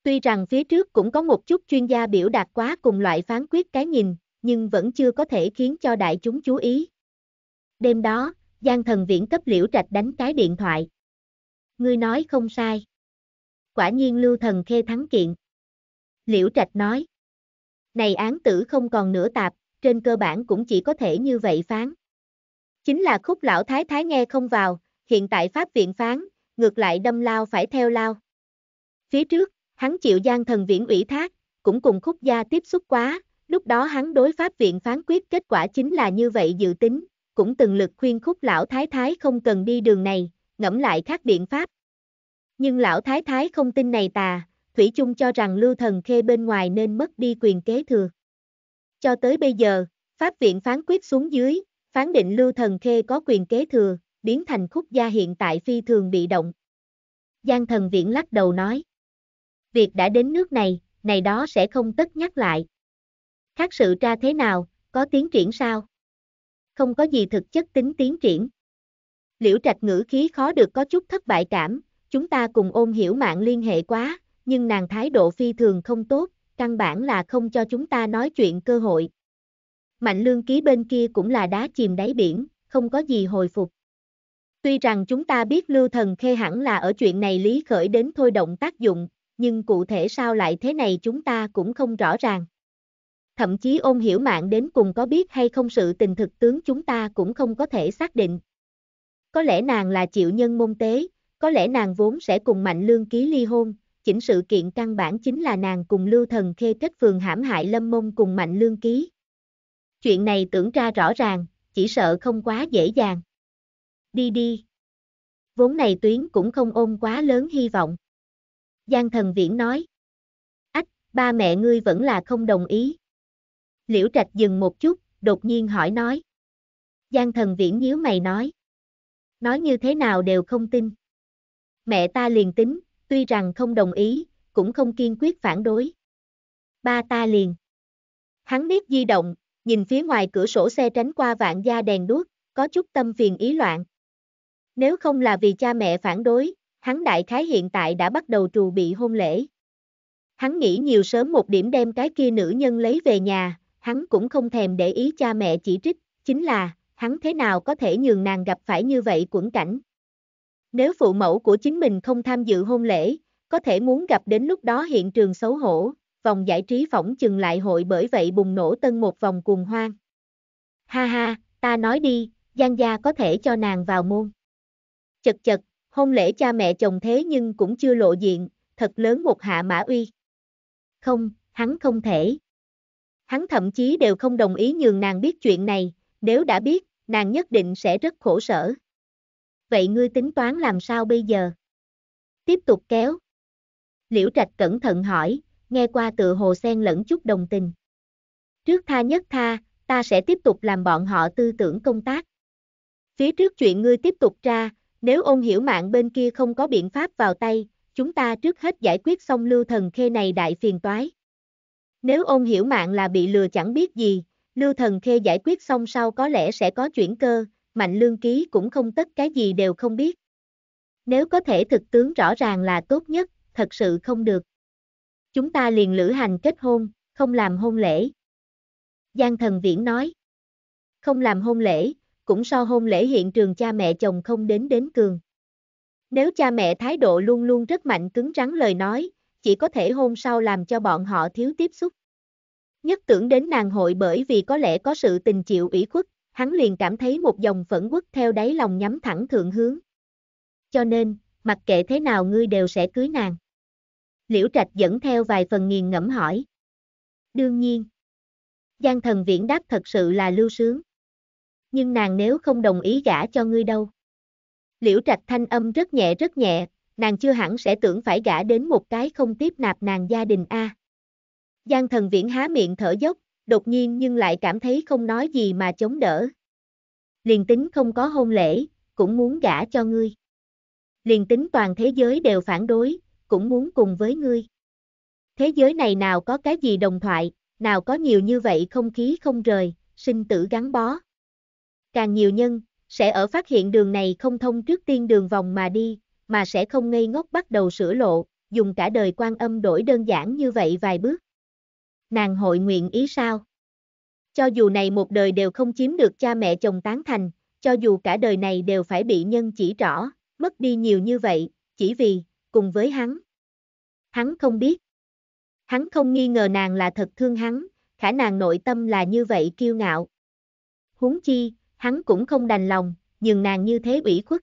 Tuy rằng phía trước cũng có một chút chuyên gia biểu đạt quá cùng loại phán quyết cái nhìn, nhưng vẫn chưa có thể khiến cho đại chúng chú ý. Đêm đó, Giang thần viễn cấp liễu trạch đánh cái điện thoại. Ngươi nói không sai. Quả nhiên lưu thần khê thắng kiện. Liễu trạch nói. Này án tử không còn nửa tạp, trên cơ bản cũng chỉ có thể như vậy phán. Chính là khúc lão thái thái nghe không vào, hiện tại pháp viện phán, ngược lại đâm lao phải theo lao. Phía trước, hắn chịu gian thần viễn ủy thác, cũng cùng khúc gia tiếp xúc quá, lúc đó hắn đối pháp viện phán quyết kết quả chính là như vậy dự tính, cũng từng lực khuyên khúc lão thái thái không cần đi đường này, ngẫm lại khác biện pháp. Nhưng lão thái thái không tin này tà, Thủy chung cho rằng lưu thần khê bên ngoài nên mất đi quyền kế thừa. Cho tới bây giờ, pháp viện phán quyết xuống dưới, phán định Lưu Thần Khê có quyền kế thừa, biến thành khúc gia hiện tại phi thường bị động. Giang thần viễn lắc đầu nói. Việc đã đến nước này, này đó sẽ không tất nhắc lại. Khác sự ra thế nào, có tiến triển sao? Không có gì thực chất tính tiến triển. Liễu trạch ngữ khí khó được có chút thất bại cảm, chúng ta cùng ôm hiểu mạng liên hệ quá, nhưng nàng thái độ phi thường không tốt, căn bản là không cho chúng ta nói chuyện cơ hội. Mạnh lương ký bên kia cũng là đá chìm đáy biển, không có gì hồi phục. Tuy rằng chúng ta biết lưu thần khê hẳn là ở chuyện này lý khởi đến thôi động tác dụng, nhưng cụ thể sao lại thế này chúng ta cũng không rõ ràng. Thậm chí ôn hiểu mạng đến cùng có biết hay không sự tình thực tướng chúng ta cũng không có thể xác định. Có lẽ nàng là chịu nhân môn tế, có lẽ nàng vốn sẽ cùng mạnh lương ký ly hôn, chỉnh sự kiện căn bản chính là nàng cùng lưu thần khê kết phường hãm hại lâm mông cùng mạnh lương ký, Chuyện này tưởng ra rõ ràng, chỉ sợ không quá dễ dàng. Đi đi. Vốn này tuyến cũng không ôm quá lớn hy vọng. Giang thần viễn nói. Ách, ba mẹ ngươi vẫn là không đồng ý. Liễu trạch dừng một chút, đột nhiên hỏi nói. Giang thần viễn nhíu mày nói. Nói như thế nào đều không tin. Mẹ ta liền tính, tuy rằng không đồng ý, cũng không kiên quyết phản đối. Ba ta liền. Hắn nếp di động, nhìn phía ngoài cửa sổ xe tránh qua vạn gia đèn đuốc, có chút tâm phiền ý loạn. Nếu không là vì cha mẹ phản đối, hắn đại khái hiện tại đã bắt đầu trù bị hôn lễ. Hắn nghĩ nhiều sớm một điểm đem cái kia nữ nhân lấy về nhà, hắn cũng không thèm để ý cha mẹ chỉ trích, chính là, hắn thế nào có thể nhường nàng gặp phải như vậy quẩn cảnh. Nếu phụ mẫu của chính mình không tham dự hôn lễ, có thể muốn gặp đến lúc đó hiện trường xấu hổ, vòng giải trí phỏng chừng lại hội bởi vậy bùng nổ tân một vòng cuồng hoang. Ha ha, ta nói đi, Giang gia có thể cho nàng vào môn. Chật chật, hôn lễ cha mẹ chồng thế nhưng cũng chưa lộ diện, thật lớn một hạ mã uy. Không, hắn không thể. Hắn thậm chí đều không đồng ý nhường nàng biết chuyện này, nếu đã biết, nàng nhất định sẽ rất khổ sở. Vậy ngươi tính toán làm sao bây giờ? Tiếp tục kéo. Liễu Trạch cẩn thận hỏi, nghe qua tự hồ sen lẫn chút đồng tình. Trước tha nhất tha, ta sẽ tiếp tục làm bọn họ tư tưởng công tác. Phía trước chuyện ngươi tiếp tục ra, nếu ôn hiểu mạng bên kia không có biện pháp vào tay, chúng ta trước hết giải quyết xong lưu thần khê này đại phiền toái. Nếu ôn hiểu mạng là bị lừa chẳng biết gì, lưu thần khê giải quyết xong sau có lẽ sẽ có chuyển cơ, mạnh lương ký cũng không tất cái gì đều không biết. Nếu có thể thực tướng rõ ràng là tốt nhất, thật sự không được. Chúng ta liền lữ hành kết hôn, không làm hôn lễ. Giang thần viễn nói. Không làm hôn lễ, cũng so hôn lễ hiện trường cha mẹ chồng không đến đến cường. Nếu cha mẹ thái độ luôn luôn rất mạnh cứng rắn lời nói, chỉ có thể hôn sau làm cho bọn họ thiếu tiếp xúc. Nhất tưởng đến nàng hội bởi vì có lẽ có sự tình chịu ủy khuất, hắn liền cảm thấy một dòng phẫn quất theo đáy lòng nhắm thẳng thượng hướng. Cho nên, mặc kệ thế nào ngươi đều sẽ cưới nàng. Liễu Trạch dẫn theo vài phần nghiền ngẫm hỏi. Đương nhiên. Giang thần viễn đáp thật sự là lưu sướng. Nhưng nàng nếu không đồng ý gả cho ngươi đâu. Liễu Trạch thanh âm rất nhẹ rất nhẹ, nàng chưa hẳn sẽ tưởng phải gả đến một cái không tiếp nạp nàng gia đình A. Giang thần viễn há miệng thở dốc, đột nhiên nhưng lại cảm thấy không nói gì mà chống đỡ. Liền tính không có hôn lễ, cũng muốn gả cho ngươi. Liền tính toàn thế giới đều phản đối, cũng muốn cùng với ngươi. Thế giới này nào có cái gì đồng thoại, nào có nhiều như vậy không khí không rời, sinh tử gắn bó. Càng nhiều nhân, sẽ ở phát hiện đường này không thông trước tiên đường vòng mà đi, mà sẽ không ngây ngốc bắt đầu sửa lộ, dùng cả đời quan âm đổi đơn giản như vậy vài bước. Nàng hội nguyện ý sao? Cho dù này một đời đều không chiếm được cha mẹ chồng tán thành, cho dù cả đời này đều phải bị nhân chỉ rõ, mất đi nhiều như vậy, chỉ vì, cùng với hắn. Hắn không biết. Hắn không nghi ngờ nàng là thật thương hắn, khả nàng nội tâm là như vậy kiêu ngạo. Huống chi, hắn cũng không đành lòng, nhưng nàng như thế ủy khuất.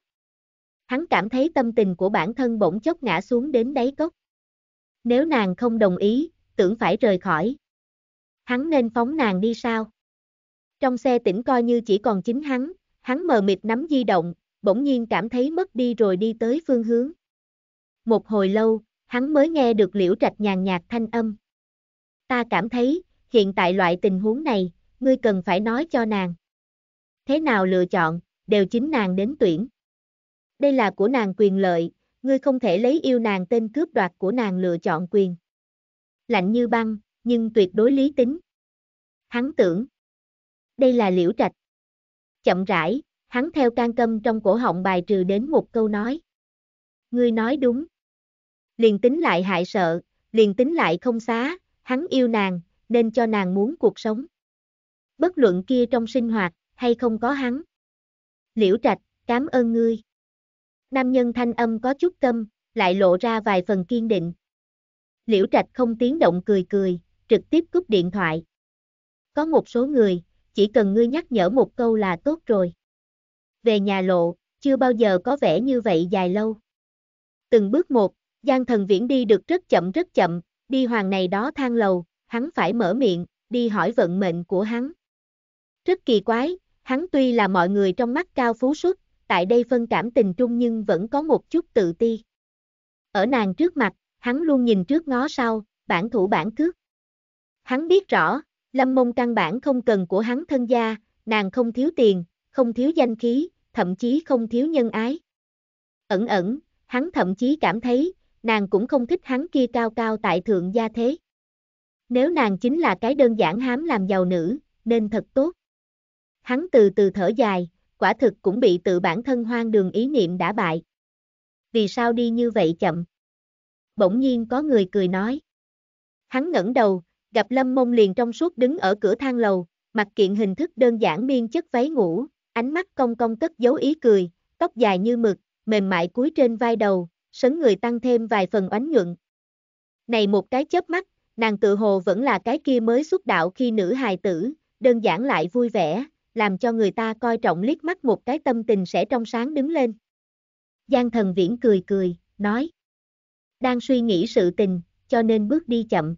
Hắn cảm thấy tâm tình của bản thân bỗng chốc ngã xuống đến đáy cốc. Nếu nàng không đồng ý, tưởng phải rời khỏi. Hắn nên phóng nàng đi sao? Trong xe tỉnh coi như chỉ còn chính hắn, hắn mờ mịt nắm di động, bỗng nhiên cảm thấy mất đi rồi đi tới phương hướng. Một hồi lâu, hắn mới nghe được liễu trạch nhàn nhạt thanh âm. Ta cảm thấy, hiện tại loại tình huống này, ngươi cần phải nói cho nàng. Thế nào lựa chọn, đều chính nàng đến tuyển. Đây là của nàng quyền lợi, ngươi không thể lấy yêu nàng tên cướp đoạt của nàng lựa chọn quyền. Lạnh như băng, nhưng tuyệt đối lý tính. Hắn tưởng, đây là liễu trạch. Chậm rãi, hắn theo can câm trong cổ họng bài trừ đến một câu nói. Ngươi nói đúng liền tính lại hại sợ, liền tính lại không xá, hắn yêu nàng, nên cho nàng muốn cuộc sống. Bất luận kia trong sinh hoạt, hay không có hắn. Liễu trạch, cảm ơn ngươi. Nam nhân thanh âm có chút tâm, lại lộ ra vài phần kiên định. Liễu trạch không tiếng động cười cười, trực tiếp cúp điện thoại. Có một số người, chỉ cần ngươi nhắc nhở một câu là tốt rồi. Về nhà lộ, chưa bao giờ có vẻ như vậy dài lâu. Từng bước một, Giang thần viễn đi được rất chậm rất chậm, đi hoàng này đó thang lầu, hắn phải mở miệng, đi hỏi vận mệnh của hắn. Rất kỳ quái, hắn tuy là mọi người trong mắt cao phú xuất, tại đây phân cảm tình trung nhưng vẫn có một chút tự ti. Ở nàng trước mặt, hắn luôn nhìn trước ngó sau, bản thủ bản cước. Hắn biết rõ, lâm mông căn bản không cần của hắn thân gia, nàng không thiếu tiền, không thiếu danh khí, thậm chí không thiếu nhân ái. Ẩn ẩn, hắn thậm chí cảm thấy, nàng cũng không thích hắn kia cao cao tại thượng gia thế. Nếu nàng chính là cái đơn giản hám làm giàu nữ, nên thật tốt. Hắn từ từ thở dài, quả thực cũng bị tự bản thân hoang đường ý niệm đã bại. Vì sao đi như vậy chậm? Bỗng nhiên có người cười nói. Hắn ngẩng đầu, gặp Lâm Mông liền trong suốt đứng ở cửa thang lầu, mặc kiện hình thức đơn giản miên chất váy ngủ, ánh mắt cong cong cất dấu ý cười, tóc dài như mực, mềm mại cúi trên vai đầu, sấn người tăng thêm vài phần oánh nhuận. Này một cái chớp mắt, nàng tự hồ vẫn là cái kia mới xuất đạo khi nữ hài tử, đơn giản lại vui vẻ, làm cho người ta coi trọng liếc mắt một cái tâm tình sẽ trong sáng đứng lên. Giang thần viễn cười cười, nói. Đang suy nghĩ sự tình, cho nên bước đi chậm.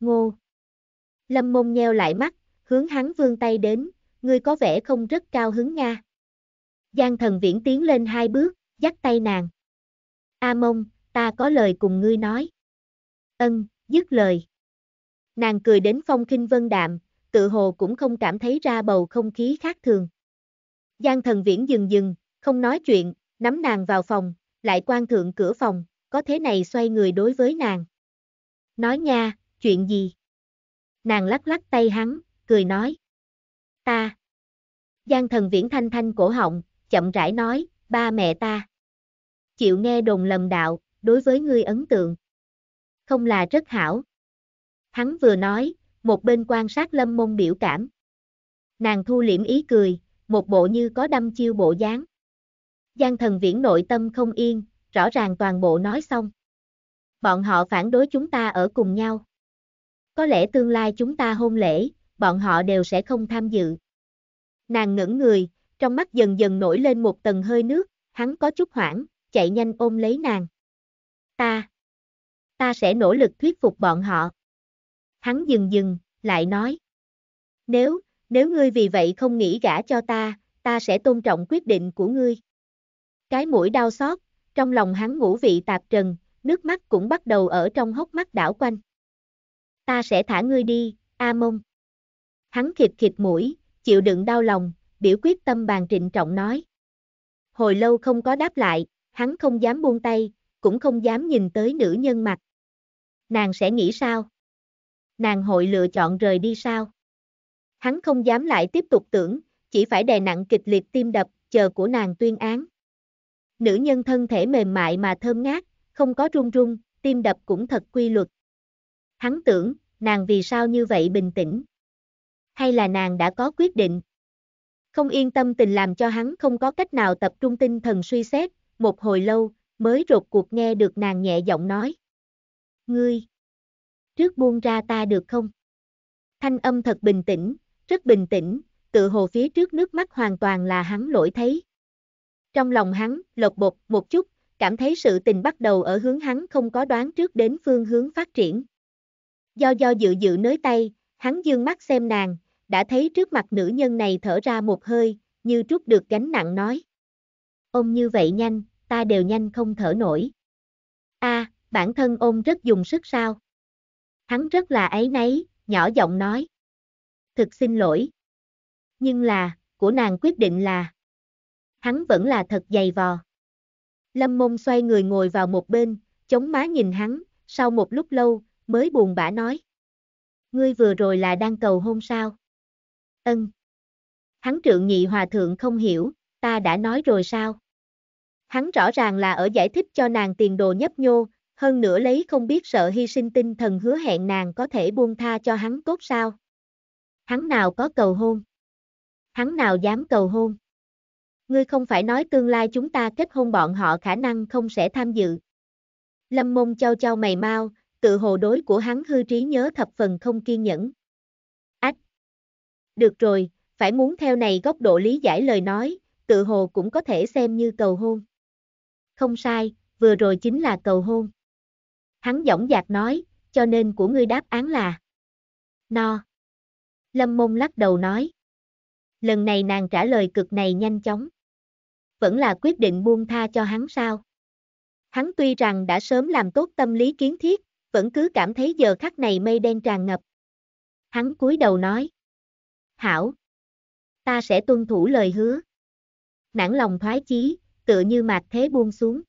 Ngô. Lâm mông nheo lại mắt, hướng hắn vương tay đến, ngươi có vẻ không rất cao hứng nha. Giang thần viễn tiến lên hai bước, dắt tay nàng. A mông, ta có lời cùng ngươi nói. Ân, dứt lời. Nàng cười đến phong khinh vân đạm, tự hồ cũng không cảm thấy ra bầu không khí khác thường. Giang thần viễn dừng dừng, không nói chuyện, nắm nàng vào phòng, lại quan thượng cửa phòng, có thế này xoay người đối với nàng. Nói nha, chuyện gì? Nàng lắc lắc tay hắn, cười nói. Ta. Giang thần viễn thanh thanh cổ họng, chậm rãi nói, ba mẹ ta chịu nghe đồn lầm đạo, đối với ngươi ấn tượng. Không là rất hảo. Hắn vừa nói, một bên quan sát lâm môn biểu cảm. Nàng thu liễm ý cười, một bộ như có đâm chiêu bộ dáng. Giang thần viễn nội tâm không yên, rõ ràng toàn bộ nói xong. Bọn họ phản đối chúng ta ở cùng nhau. Có lẽ tương lai chúng ta hôn lễ, bọn họ đều sẽ không tham dự. Nàng ngẩn người, trong mắt dần dần nổi lên một tầng hơi nước, hắn có chút hoảng chạy nhanh ôm lấy nàng. Ta, ta sẽ nỗ lực thuyết phục bọn họ. Hắn dừng dừng, lại nói. Nếu, nếu ngươi vì vậy không nghĩ gả cho ta, ta sẽ tôn trọng quyết định của ngươi. Cái mũi đau xót, trong lòng hắn ngủ vị tạp trần, nước mắt cũng bắt đầu ở trong hốc mắt đảo quanh. Ta sẽ thả ngươi đi, A Mông. Hắn khịt khịt mũi, chịu đựng đau lòng, biểu quyết tâm bàn trịnh trọng nói. Hồi lâu không có đáp lại, hắn không dám buông tay, cũng không dám nhìn tới nữ nhân mặt. Nàng sẽ nghĩ sao? Nàng hội lựa chọn rời đi sao? Hắn không dám lại tiếp tục tưởng, chỉ phải đè nặng kịch liệt tim đập, chờ của nàng tuyên án. Nữ nhân thân thể mềm mại mà thơm ngát, không có rung rung, tim đập cũng thật quy luật. Hắn tưởng, nàng vì sao như vậy bình tĩnh? Hay là nàng đã có quyết định? Không yên tâm tình làm cho hắn không có cách nào tập trung tinh thần suy xét, một hồi lâu, mới rột cuộc nghe được nàng nhẹ giọng nói. Ngươi, trước buông ra ta được không? Thanh âm thật bình tĩnh, rất bình tĩnh, tự hồ phía trước nước mắt hoàn toàn là hắn lỗi thấy. Trong lòng hắn, lột bột một chút, cảm thấy sự tình bắt đầu ở hướng hắn không có đoán trước đến phương hướng phát triển. Do do dự dự nới tay, hắn dương mắt xem nàng, đã thấy trước mặt nữ nhân này thở ra một hơi, như trút được gánh nặng nói ôm như vậy nhanh, ta đều nhanh không thở nổi. a à, bản thân ôm rất dùng sức sao? Hắn rất là ấy nấy, nhỏ giọng nói. Thực xin lỗi. Nhưng là, của nàng quyết định là. Hắn vẫn là thật dày vò. Lâm mông xoay người ngồi vào một bên, chống má nhìn hắn, sau một lúc lâu, mới buồn bã nói. Ngươi vừa rồi là đang cầu hôn sao? Ân. Hắn trượng nhị hòa thượng không hiểu, ta đã nói rồi sao? Hắn rõ ràng là ở giải thích cho nàng tiền đồ nhấp nhô, hơn nữa lấy không biết sợ hy sinh tinh thần hứa hẹn nàng có thể buông tha cho hắn cốt sao. Hắn nào có cầu hôn? Hắn nào dám cầu hôn? Ngươi không phải nói tương lai chúng ta kết hôn bọn họ khả năng không sẽ tham dự. Lâm mông trao trao mày mau, tự hồ đối của hắn hư trí nhớ thập phần không kiên nhẫn. Ách! Được rồi, phải muốn theo này góc độ lý giải lời nói, tự hồ cũng có thể xem như cầu hôn không sai, vừa rồi chính là cầu hôn. Hắn dõng dạc nói, cho nên của ngươi đáp án là No. Lâm mông lắc đầu nói. Lần này nàng trả lời cực này nhanh chóng. Vẫn là quyết định buông tha cho hắn sao? Hắn tuy rằng đã sớm làm tốt tâm lý kiến thiết, vẫn cứ cảm thấy giờ khắc này mây đen tràn ngập. Hắn cúi đầu nói. Hảo. Ta sẽ tuân thủ lời hứa. Nản lòng thoái chí tựa như mạc thế buông xuống.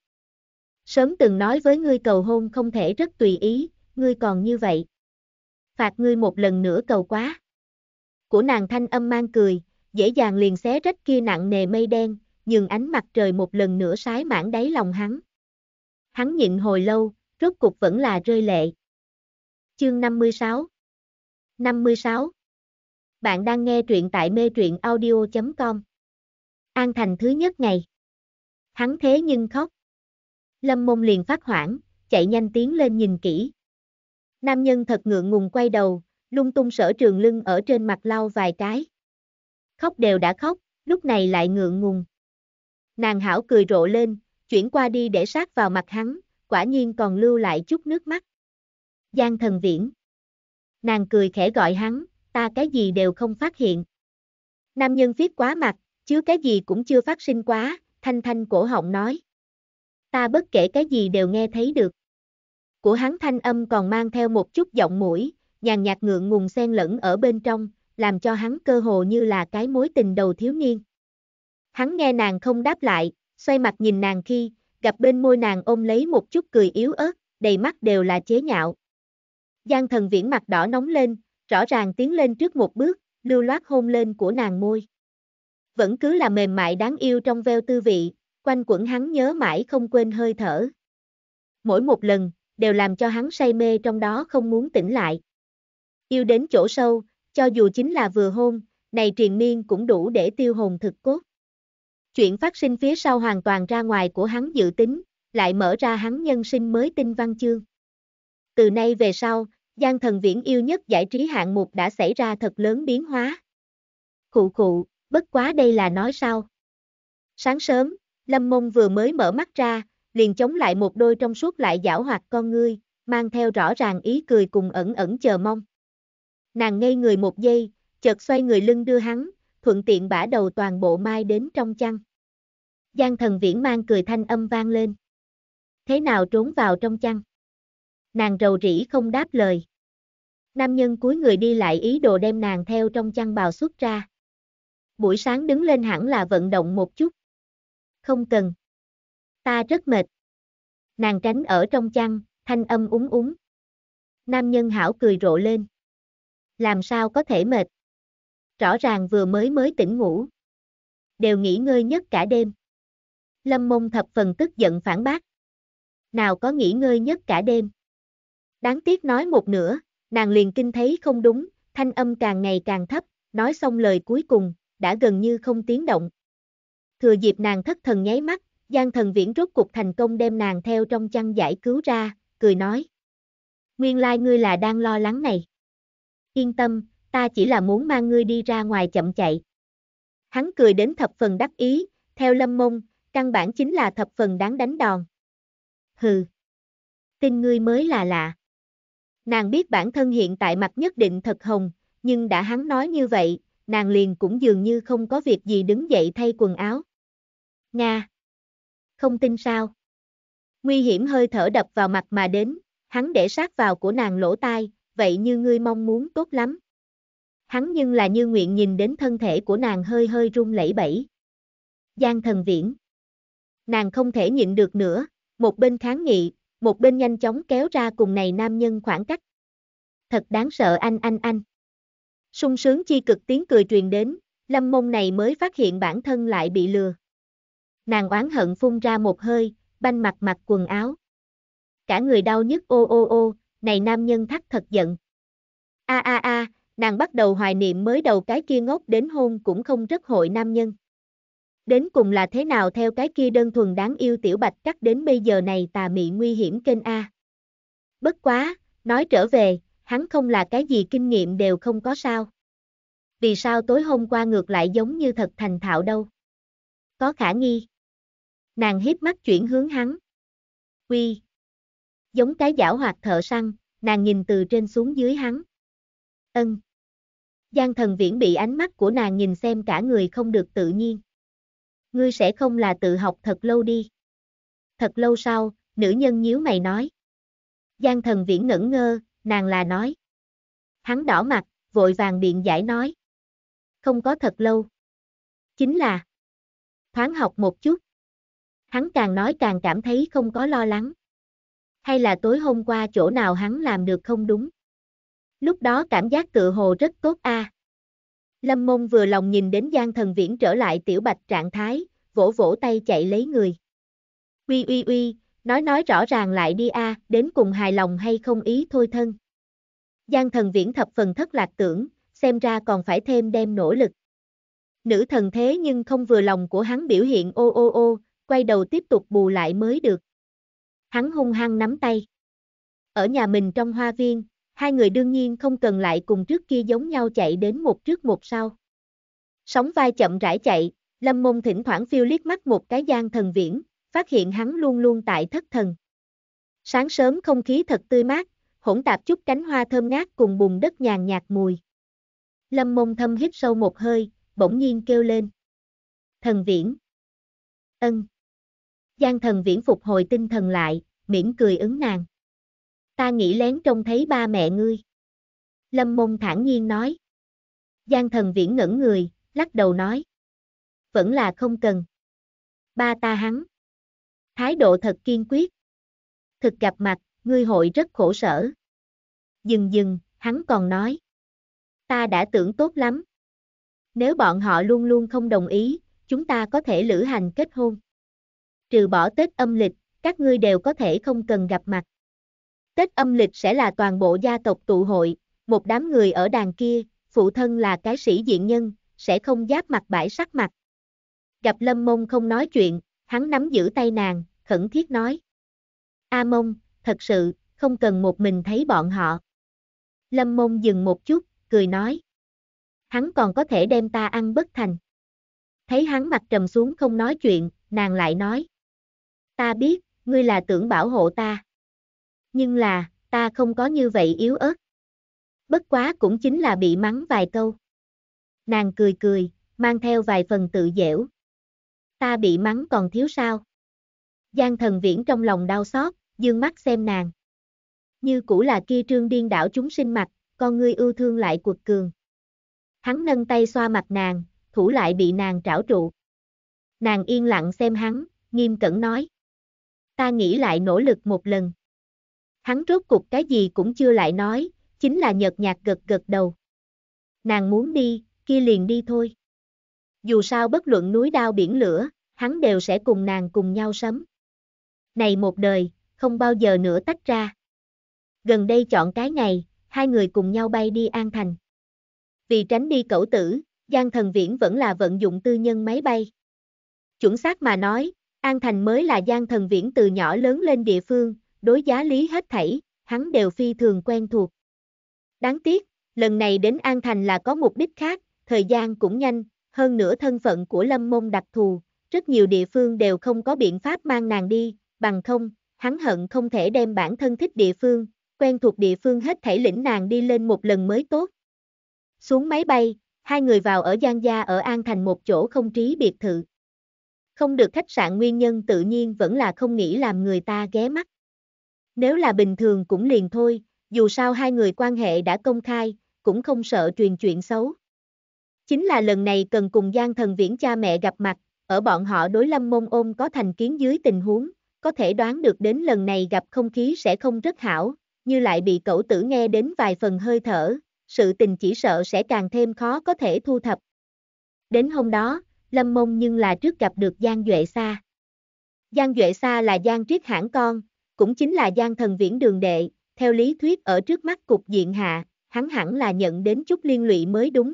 Sớm từng nói với ngươi cầu hôn không thể rất tùy ý, ngươi còn như vậy. Phạt ngươi một lần nữa cầu quá. Của nàng thanh âm mang cười, dễ dàng liền xé rách kia nặng nề mây đen, nhường ánh mặt trời một lần nữa sái mãn đáy lòng hắn. Hắn nhịn hồi lâu, rốt cục vẫn là rơi lệ. Chương 56 56 Bạn đang nghe truyện tại mê truyện audio.com An thành thứ nhất ngày Hắn thế nhưng khóc. Lâm môn liền phát hoảng, chạy nhanh tiến lên nhìn kỹ. Nam nhân thật ngượng ngùng quay đầu, lung tung sở trường lưng ở trên mặt lau vài cái. Khóc đều đã khóc, lúc này lại ngượng ngùng. Nàng hảo cười rộ lên, chuyển qua đi để sát vào mặt hắn, quả nhiên còn lưu lại chút nước mắt. Giang thần viễn. Nàng cười khẽ gọi hắn, ta cái gì đều không phát hiện. Nam nhân viết quá mặt, chứ cái gì cũng chưa phát sinh quá, thanh thanh cổ họng nói. Ta bất kể cái gì đều nghe thấy được. Của hắn thanh âm còn mang theo một chút giọng mũi, nhàn nhạt ngượng ngùng xen lẫn ở bên trong, làm cho hắn cơ hồ như là cái mối tình đầu thiếu niên. Hắn nghe nàng không đáp lại, xoay mặt nhìn nàng khi, gặp bên môi nàng ôm lấy một chút cười yếu ớt, đầy mắt đều là chế nhạo. Giang thần viễn mặt đỏ nóng lên, rõ ràng tiến lên trước một bước, lưu loát hôn lên của nàng môi vẫn cứ là mềm mại đáng yêu trong veo tư vị, quanh quẩn hắn nhớ mãi không quên hơi thở. Mỗi một lần, đều làm cho hắn say mê trong đó không muốn tỉnh lại. Yêu đến chỗ sâu, cho dù chính là vừa hôn, này triền miên cũng đủ để tiêu hồn thực cốt. Chuyện phát sinh phía sau hoàn toàn ra ngoài của hắn dự tính, lại mở ra hắn nhân sinh mới tinh văn chương. Từ nay về sau, Giang thần viễn yêu nhất giải trí hạng mục đã xảy ra thật lớn biến hóa. Khụ khụ, bất quá đây là nói sao. Sáng sớm, Lâm Mông vừa mới mở mắt ra, liền chống lại một đôi trong suốt lại giảo hoạt con ngươi, mang theo rõ ràng ý cười cùng ẩn ẩn chờ mong. Nàng ngây người một giây, chợt xoay người lưng đưa hắn, thuận tiện bả đầu toàn bộ mai đến trong chăn. Giang thần viễn mang cười thanh âm vang lên. Thế nào trốn vào trong chăn? Nàng rầu rĩ không đáp lời. Nam nhân cuối người đi lại ý đồ đem nàng theo trong chăn bào xuất ra buổi sáng đứng lên hẳn là vận động một chút. Không cần. Ta rất mệt. Nàng tránh ở trong chăn, thanh âm úng úng. Nam nhân hảo cười rộ lên. Làm sao có thể mệt? Rõ ràng vừa mới mới tỉnh ngủ. Đều nghỉ ngơi nhất cả đêm. Lâm mông thập phần tức giận phản bác. Nào có nghỉ ngơi nhất cả đêm. Đáng tiếc nói một nửa, nàng liền kinh thấy không đúng, thanh âm càng ngày càng thấp, nói xong lời cuối cùng, đã gần như không tiếng động. Thừa dịp nàng thất thần nháy mắt, Giang thần viễn rốt cục thành công đem nàng theo trong chăn giải cứu ra, cười nói. Nguyên lai ngươi là đang lo lắng này. Yên tâm, ta chỉ là muốn mang ngươi đi ra ngoài chậm chạy. Hắn cười đến thập phần đắc ý, theo lâm mông, căn bản chính là thập phần đáng đánh đòn. Hừ, tin ngươi mới là lạ. Nàng biết bản thân hiện tại mặt nhất định thật hồng, nhưng đã hắn nói như vậy, nàng liền cũng dường như không có việc gì đứng dậy thay quần áo. Nga! Không tin sao? Nguy hiểm hơi thở đập vào mặt mà đến, hắn để sát vào của nàng lỗ tai, vậy như ngươi mong muốn tốt lắm. Hắn nhưng là như nguyện nhìn đến thân thể của nàng hơi hơi run lẩy bẩy. Giang thần viễn. Nàng không thể nhịn được nữa, một bên kháng nghị, một bên nhanh chóng kéo ra cùng này nam nhân khoảng cách. Thật đáng sợ anh anh anh sung sướng chi cực tiếng cười truyền đến, lâm mông này mới phát hiện bản thân lại bị lừa. Nàng oán hận phun ra một hơi, banh mặt mặt quần áo. Cả người đau nhức ô ô ô, này nam nhân thắt thật giận. A a a, nàng bắt đầu hoài niệm mới đầu cái kia ngốc đến hôn cũng không rất hội nam nhân. Đến cùng là thế nào theo cái kia đơn thuần đáng yêu tiểu bạch cắt đến bây giờ này tà mị nguy hiểm kênh A. Bất quá, nói trở về, hắn không là cái gì kinh nghiệm đều không có sao. Vì sao tối hôm qua ngược lại giống như thật thành thạo đâu? Có khả nghi. Nàng hiếp mắt chuyển hướng hắn. Quy. Giống cái giảo hoạt thợ săn, nàng nhìn từ trên xuống dưới hắn. Ân. Giang thần viễn bị ánh mắt của nàng nhìn xem cả người không được tự nhiên. Ngươi sẽ không là tự học thật lâu đi. Thật lâu sau, nữ nhân nhíu mày nói. Giang thần viễn ngẩn ngơ, nàng là nói. Hắn đỏ mặt, vội vàng biện giải nói. Không có thật lâu. Chính là thoáng học một chút. Hắn càng nói càng cảm thấy không có lo lắng. Hay là tối hôm qua chỗ nào hắn làm được không đúng. Lúc đó cảm giác tự hồ rất tốt a. À. Lâm Môn vừa lòng nhìn đến Giang Thần Viễn trở lại tiểu bạch trạng thái, vỗ vỗ tay chạy lấy người. Uy uy uy, nói nói rõ ràng lại đi a, à, đến cùng hài lòng hay không ý thôi thân. Giang thần viễn thập phần thất lạc tưởng, xem ra còn phải thêm đem nỗ lực. Nữ thần thế nhưng không vừa lòng của hắn biểu hiện ô ô ô, quay đầu tiếp tục bù lại mới được. Hắn hung hăng nắm tay. Ở nhà mình trong hoa viên, hai người đương nhiên không cần lại cùng trước kia giống nhau chạy đến một trước một sau. Sóng vai chậm rãi chạy, Lâm Môn thỉnh thoảng phiêu liếc mắt một cái gian thần viễn, phát hiện hắn luôn luôn tại thất thần. Sáng sớm không khí thật tươi mát, hỗn tạp chút cánh hoa thơm ngát cùng bùn đất nhàn nhạt mùi. Lâm mông thâm hít sâu một hơi, bỗng nhiên kêu lên. Thần viễn. Ân. Giang thần viễn phục hồi tinh thần lại, mỉm cười ứng nàng. Ta nghĩ lén trông thấy ba mẹ ngươi. Lâm mông thản nhiên nói. Giang thần viễn ngẩn người, lắc đầu nói. Vẫn là không cần. Ba ta hắn. Thái độ thật kiên quyết. Thực gặp mặt, ngươi hội rất khổ sở. Dừng dừng, hắn còn nói. Ta đã tưởng tốt lắm. Nếu bọn họ luôn luôn không đồng ý, chúng ta có thể lữ hành kết hôn. Trừ bỏ Tết âm lịch, các ngươi đều có thể không cần gặp mặt. Tết âm lịch sẽ là toàn bộ gia tộc tụ hội, một đám người ở đàn kia, phụ thân là cái sĩ diện nhân, sẽ không giáp mặt bãi sắc mặt. Gặp Lâm Mông không nói chuyện, hắn nắm giữ tay nàng, khẩn thiết nói. A mông, thật sự, không cần một mình thấy bọn họ. Lâm mông dừng một chút, cười nói. Hắn còn có thể đem ta ăn bất thành. Thấy hắn mặt trầm xuống không nói chuyện, nàng lại nói. Ta biết, ngươi là tưởng bảo hộ ta. Nhưng là, ta không có như vậy yếu ớt. Bất quá cũng chính là bị mắng vài câu. Nàng cười cười, mang theo vài phần tự dẻo ta bị mắng còn thiếu sao. Giang thần viễn trong lòng đau xót, dương mắt xem nàng. Như cũ là kia trương điên đảo chúng sinh mặt, con ngươi ưu thương lại quật cường. Hắn nâng tay xoa mặt nàng, thủ lại bị nàng trảo trụ. Nàng yên lặng xem hắn, nghiêm cẩn nói. Ta nghĩ lại nỗ lực một lần. Hắn rốt cục cái gì cũng chưa lại nói, chính là nhợt nhạt gật gật đầu. Nàng muốn đi, kia liền đi thôi. Dù sao bất luận núi đao biển lửa, hắn đều sẽ cùng nàng cùng nhau sấm. Này một đời, không bao giờ nữa tách ra. Gần đây chọn cái ngày, hai người cùng nhau bay đi An Thành. Vì tránh đi cẩu tử, Giang Thần Viễn vẫn là vận dụng tư nhân máy bay. Chuẩn xác mà nói, An Thành mới là Giang Thần Viễn từ nhỏ lớn lên địa phương, đối giá lý hết thảy, hắn đều phi thường quen thuộc. Đáng tiếc, lần này đến An Thành là có mục đích khác, thời gian cũng nhanh, hơn nữa thân phận của lâm môn đặc thù, rất nhiều địa phương đều không có biện pháp mang nàng đi, bằng không, hắn hận không thể đem bản thân thích địa phương, quen thuộc địa phương hết thảy lĩnh nàng đi lên một lần mới tốt. Xuống máy bay, hai người vào ở Giang Gia ở An Thành một chỗ không trí biệt thự. Không được khách sạn nguyên nhân tự nhiên vẫn là không nghĩ làm người ta ghé mắt. Nếu là bình thường cũng liền thôi, dù sao hai người quan hệ đã công khai, cũng không sợ truyền chuyện xấu. Chính là lần này cần cùng Giang Thần Viễn cha mẹ gặp mặt, ở bọn họ đối lâm môn ôn có thành kiến dưới tình huống, có thể đoán được đến lần này gặp không khí sẽ không rất hảo, như lại bị cậu tử nghe đến vài phần hơi thở, sự tình chỉ sợ sẽ càng thêm khó có thể thu thập. Đến hôm đó, Lâm Mông nhưng là trước gặp được Giang Duệ Sa. Giang Duệ Sa là Giang Triết Hãng con, cũng chính là Giang Thần Viễn Đường Đệ, theo lý thuyết ở trước mắt cục diện hạ, hắn hẳn là nhận đến chút liên lụy mới đúng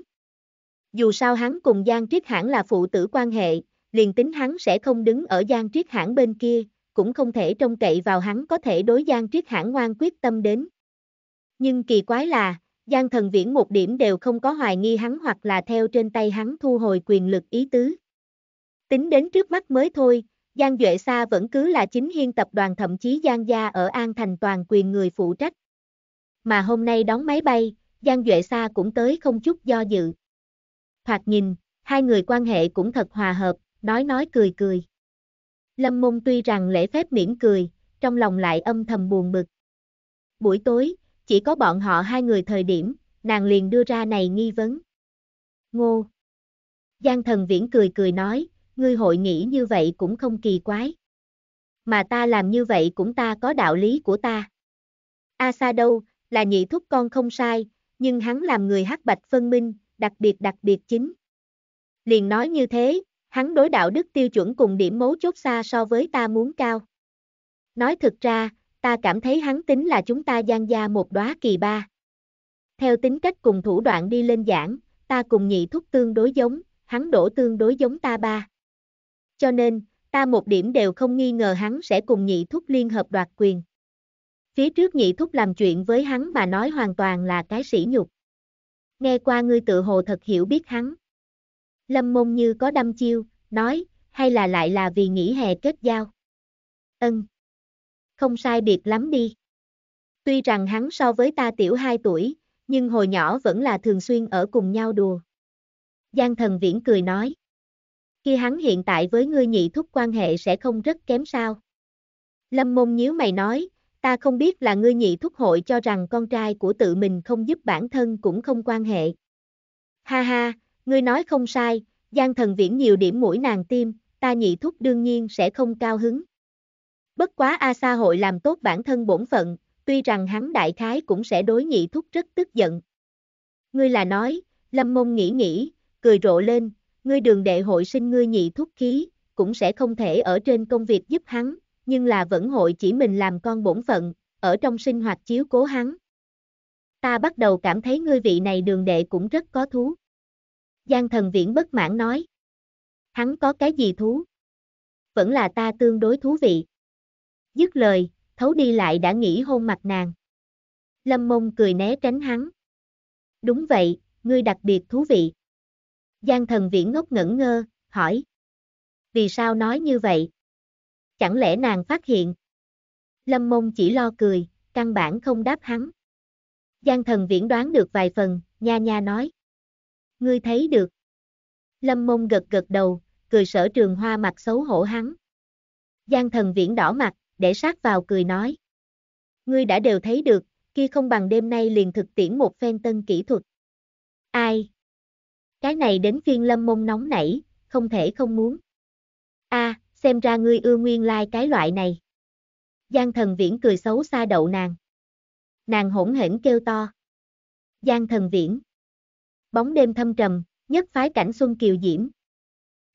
dù sao hắn cùng Giang Triết Hãn là phụ tử quan hệ, liền tính hắn sẽ không đứng ở Giang Triết Hãn bên kia, cũng không thể trông cậy vào hắn có thể đối Giang Triết Hãn ngoan quyết tâm đến. Nhưng kỳ quái là, Giang Thần Viễn một điểm đều không có hoài nghi hắn hoặc là theo trên tay hắn thu hồi quyền lực ý tứ. Tính đến trước mắt mới thôi, Giang Duệ Sa vẫn cứ là chính hiên tập đoàn thậm chí Giang Gia ở An Thành toàn quyền người phụ trách. Mà hôm nay đóng máy bay, Giang Duệ Sa cũng tới không chút do dự thoạt nhìn, hai người quan hệ cũng thật hòa hợp, nói nói cười cười. Lâm Môn tuy rằng lễ phép miễn cười, trong lòng lại âm thầm buồn bực. Buổi tối, chỉ có bọn họ hai người thời điểm, nàng liền đưa ra này nghi vấn. Ngô. Giang thần viễn cười cười nói, ngươi hội nghĩ như vậy cũng không kỳ quái. Mà ta làm như vậy cũng ta có đạo lý của ta. A à, xa đâu, là nhị thúc con không sai, nhưng hắn làm người hắc bạch phân minh, đặc biệt đặc biệt chính. Liền nói như thế, hắn đối đạo đức tiêu chuẩn cùng điểm mấu chốt xa so với ta muốn cao. Nói thực ra, ta cảm thấy hắn tính là chúng ta gian gia một đóa kỳ ba. Theo tính cách cùng thủ đoạn đi lên giảng, ta cùng nhị thúc tương đối giống, hắn đổ tương đối giống ta ba. Cho nên, ta một điểm đều không nghi ngờ hắn sẽ cùng nhị thúc liên hợp đoạt quyền. Phía trước nhị thúc làm chuyện với hắn mà nói hoàn toàn là cái sỉ nhục nghe qua ngươi tự hồ thật hiểu biết hắn. Lâm môn như có đâm chiêu, nói, hay là lại là vì nghỉ hè kết giao. Ân. Không sai biệt lắm đi. Tuy rằng hắn so với ta tiểu 2 tuổi, nhưng hồi nhỏ vẫn là thường xuyên ở cùng nhau đùa. Giang thần viễn cười nói. Khi hắn hiện tại với ngươi nhị thúc quan hệ sẽ không rất kém sao. Lâm môn nhíu mày nói, ta không biết là ngươi nhị thúc hội cho rằng con trai của tự mình không giúp bản thân cũng không quan hệ. Ha ha, ngươi nói không sai, Giang thần viễn nhiều điểm mũi nàng tim, ta nhị thúc đương nhiên sẽ không cao hứng. Bất quá A sa hội làm tốt bản thân bổn phận, tuy rằng hắn đại khái cũng sẽ đối nhị thúc rất tức giận. Ngươi là nói, Lâm Mông nghĩ nghĩ, cười rộ lên, ngươi đường đệ hội sinh ngươi nhị thúc khí, cũng sẽ không thể ở trên công việc giúp hắn, nhưng là vẫn hội chỉ mình làm con bổn phận, ở trong sinh hoạt chiếu cố hắn. Ta bắt đầu cảm thấy ngươi vị này đường đệ cũng rất có thú. Giang thần viễn bất mãn nói. Hắn có cái gì thú? Vẫn là ta tương đối thú vị. Dứt lời, thấu đi lại đã nghĩ hôn mặt nàng. Lâm mông cười né tránh hắn. Đúng vậy, ngươi đặc biệt thú vị. Giang thần viễn ngốc ngẩn ngơ, hỏi. Vì sao nói như vậy? chẳng lẽ nàng phát hiện. Lâm mông chỉ lo cười, căn bản không đáp hắn. Giang thần viễn đoán được vài phần, nha nha nói. Ngươi thấy được. Lâm mông gật gật đầu, cười sở trường hoa mặt xấu hổ hắn. Giang thần viễn đỏ mặt, để sát vào cười nói. Ngươi đã đều thấy được, kia không bằng đêm nay liền thực tiễn một phen tân kỹ thuật. Ai? Cái này đến phiên lâm mông nóng nảy, không thể không muốn. a xem ra ngươi ưa nguyên lai like cái loại này. Giang thần viễn cười xấu xa đậu nàng. Nàng hỗn hển kêu to. Giang thần viễn. Bóng đêm thâm trầm, nhất phái cảnh xuân kiều diễm.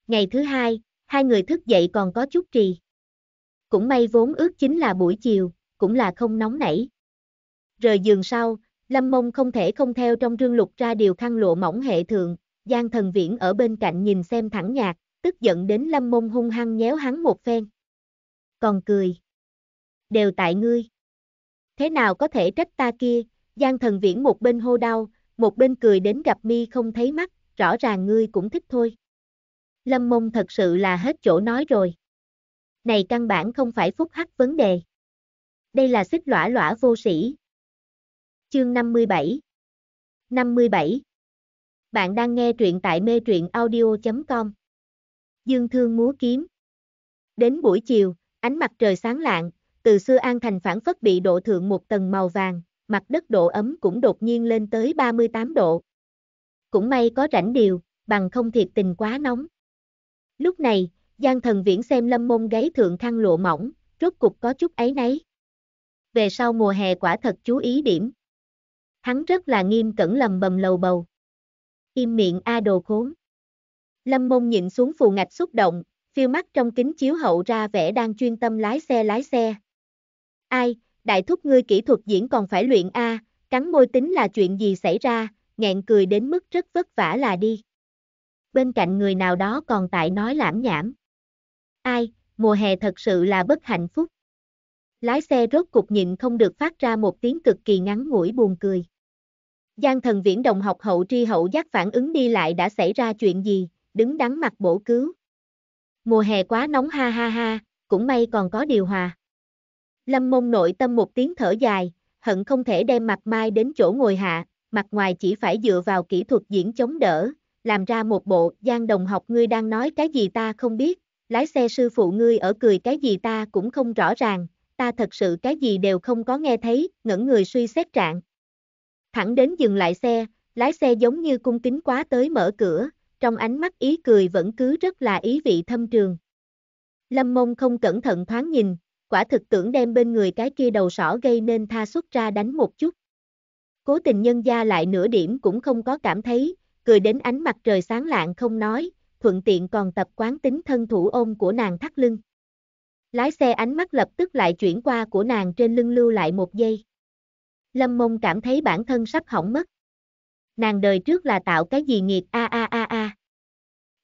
Ngày thứ hai, hai người thức dậy còn có chút trì. Cũng may vốn ước chính là buổi chiều, cũng là không nóng nảy. Rời giường sau, Lâm Mông không thể không theo trong trương lục ra điều khăn lụa mỏng hệ thượng, Giang Thần Viễn ở bên cạnh nhìn xem thẳng nhạc, tức giận đến lâm môn hung hăng nhéo hắn một phen. Còn cười. Đều tại ngươi. Thế nào có thể trách ta kia, Giang thần viễn một bên hô đau, một bên cười đến gặp mi không thấy mắt, rõ ràng ngươi cũng thích thôi. Lâm mông thật sự là hết chỗ nói rồi. Này căn bản không phải phúc hắc vấn đề. Đây là xích lõa lõa vô sĩ. Chương 57 57 Bạn đang nghe truyện tại mê truyện audio.com dương thương múa kiếm. Đến buổi chiều, ánh mặt trời sáng lạng, từ xưa An Thành phản phất bị độ thượng một tầng màu vàng, mặt đất độ ấm cũng đột nhiên lên tới 38 độ. Cũng may có rảnh điều, bằng không thiệt tình quá nóng. Lúc này, Giang Thần Viễn xem lâm môn gáy thượng thăng lộ mỏng, rốt cục có chút ấy nấy. Về sau mùa hè quả thật chú ý điểm. Hắn rất là nghiêm cẩn lầm bầm lầu bầu. Im miệng A đồ khốn. Lâm mông nhịn xuống phù ngạch xúc động, phiêu mắt trong kính chiếu hậu ra vẻ đang chuyên tâm lái xe lái xe. Ai, đại thúc ngươi kỹ thuật diễn còn phải luyện A, cắn môi tính là chuyện gì xảy ra, nghẹn cười đến mức rất vất vả là đi. Bên cạnh người nào đó còn tại nói lãm nhảm. Ai, mùa hè thật sự là bất hạnh phúc. Lái xe rốt cục nhịn không được phát ra một tiếng cực kỳ ngắn ngủi buồn cười. Giang thần viễn đồng học hậu tri hậu giác phản ứng đi lại đã xảy ra chuyện gì, đứng đắn mặt bổ cứu. Mùa hè quá nóng ha ha ha, cũng may còn có điều hòa. Lâm mông nội tâm một tiếng thở dài, hận không thể đem mặt mai đến chỗ ngồi hạ, mặt ngoài chỉ phải dựa vào kỹ thuật diễn chống đỡ, làm ra một bộ gian đồng học ngươi đang nói cái gì ta không biết, lái xe sư phụ ngươi ở cười cái gì ta cũng không rõ ràng, ta thật sự cái gì đều không có nghe thấy, ngẩn người suy xét trạng. Thẳng đến dừng lại xe, lái xe giống như cung kính quá tới mở cửa, trong ánh mắt ý cười vẫn cứ rất là ý vị thâm trường. Lâm mông không cẩn thận thoáng nhìn, quả thực tưởng đem bên người cái kia đầu sỏ gây nên tha xuất ra đánh một chút. Cố tình nhân gia lại nửa điểm cũng không có cảm thấy, cười đến ánh mặt trời sáng lạng không nói, thuận tiện còn tập quán tính thân thủ ôm của nàng thắt lưng. Lái xe ánh mắt lập tức lại chuyển qua của nàng trên lưng lưu lại một giây. Lâm mông cảm thấy bản thân sắp hỏng mất. Nàng đời trước là tạo cái gì nghiệt a a a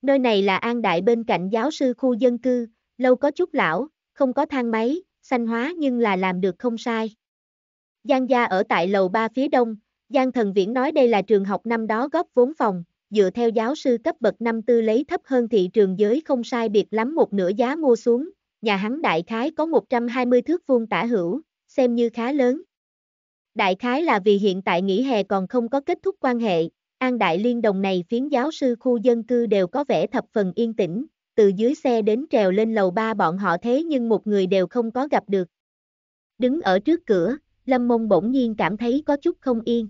Nơi này là An Đại bên cạnh giáo sư khu dân cư, lâu có chút lão, không có thang máy, xanh hóa nhưng là làm được không sai. Giang gia ở tại lầu 3 phía đông, Giang Thần Viễn nói đây là trường học năm đó góp vốn phòng, dựa theo giáo sư cấp bậc năm tư lấy thấp hơn thị trường giới không sai biệt lắm một nửa giá mua xuống, nhà hắn đại khái có 120 thước vuông tả hữu, xem như khá lớn. Đại khái là vì hiện tại nghỉ hè còn không có kết thúc quan hệ, An Đại Liên Đồng này phiến giáo sư khu dân cư đều có vẻ thập phần yên tĩnh, từ dưới xe đến trèo lên lầu ba bọn họ thế nhưng một người đều không có gặp được. Đứng ở trước cửa, Lâm Mông bỗng nhiên cảm thấy có chút không yên.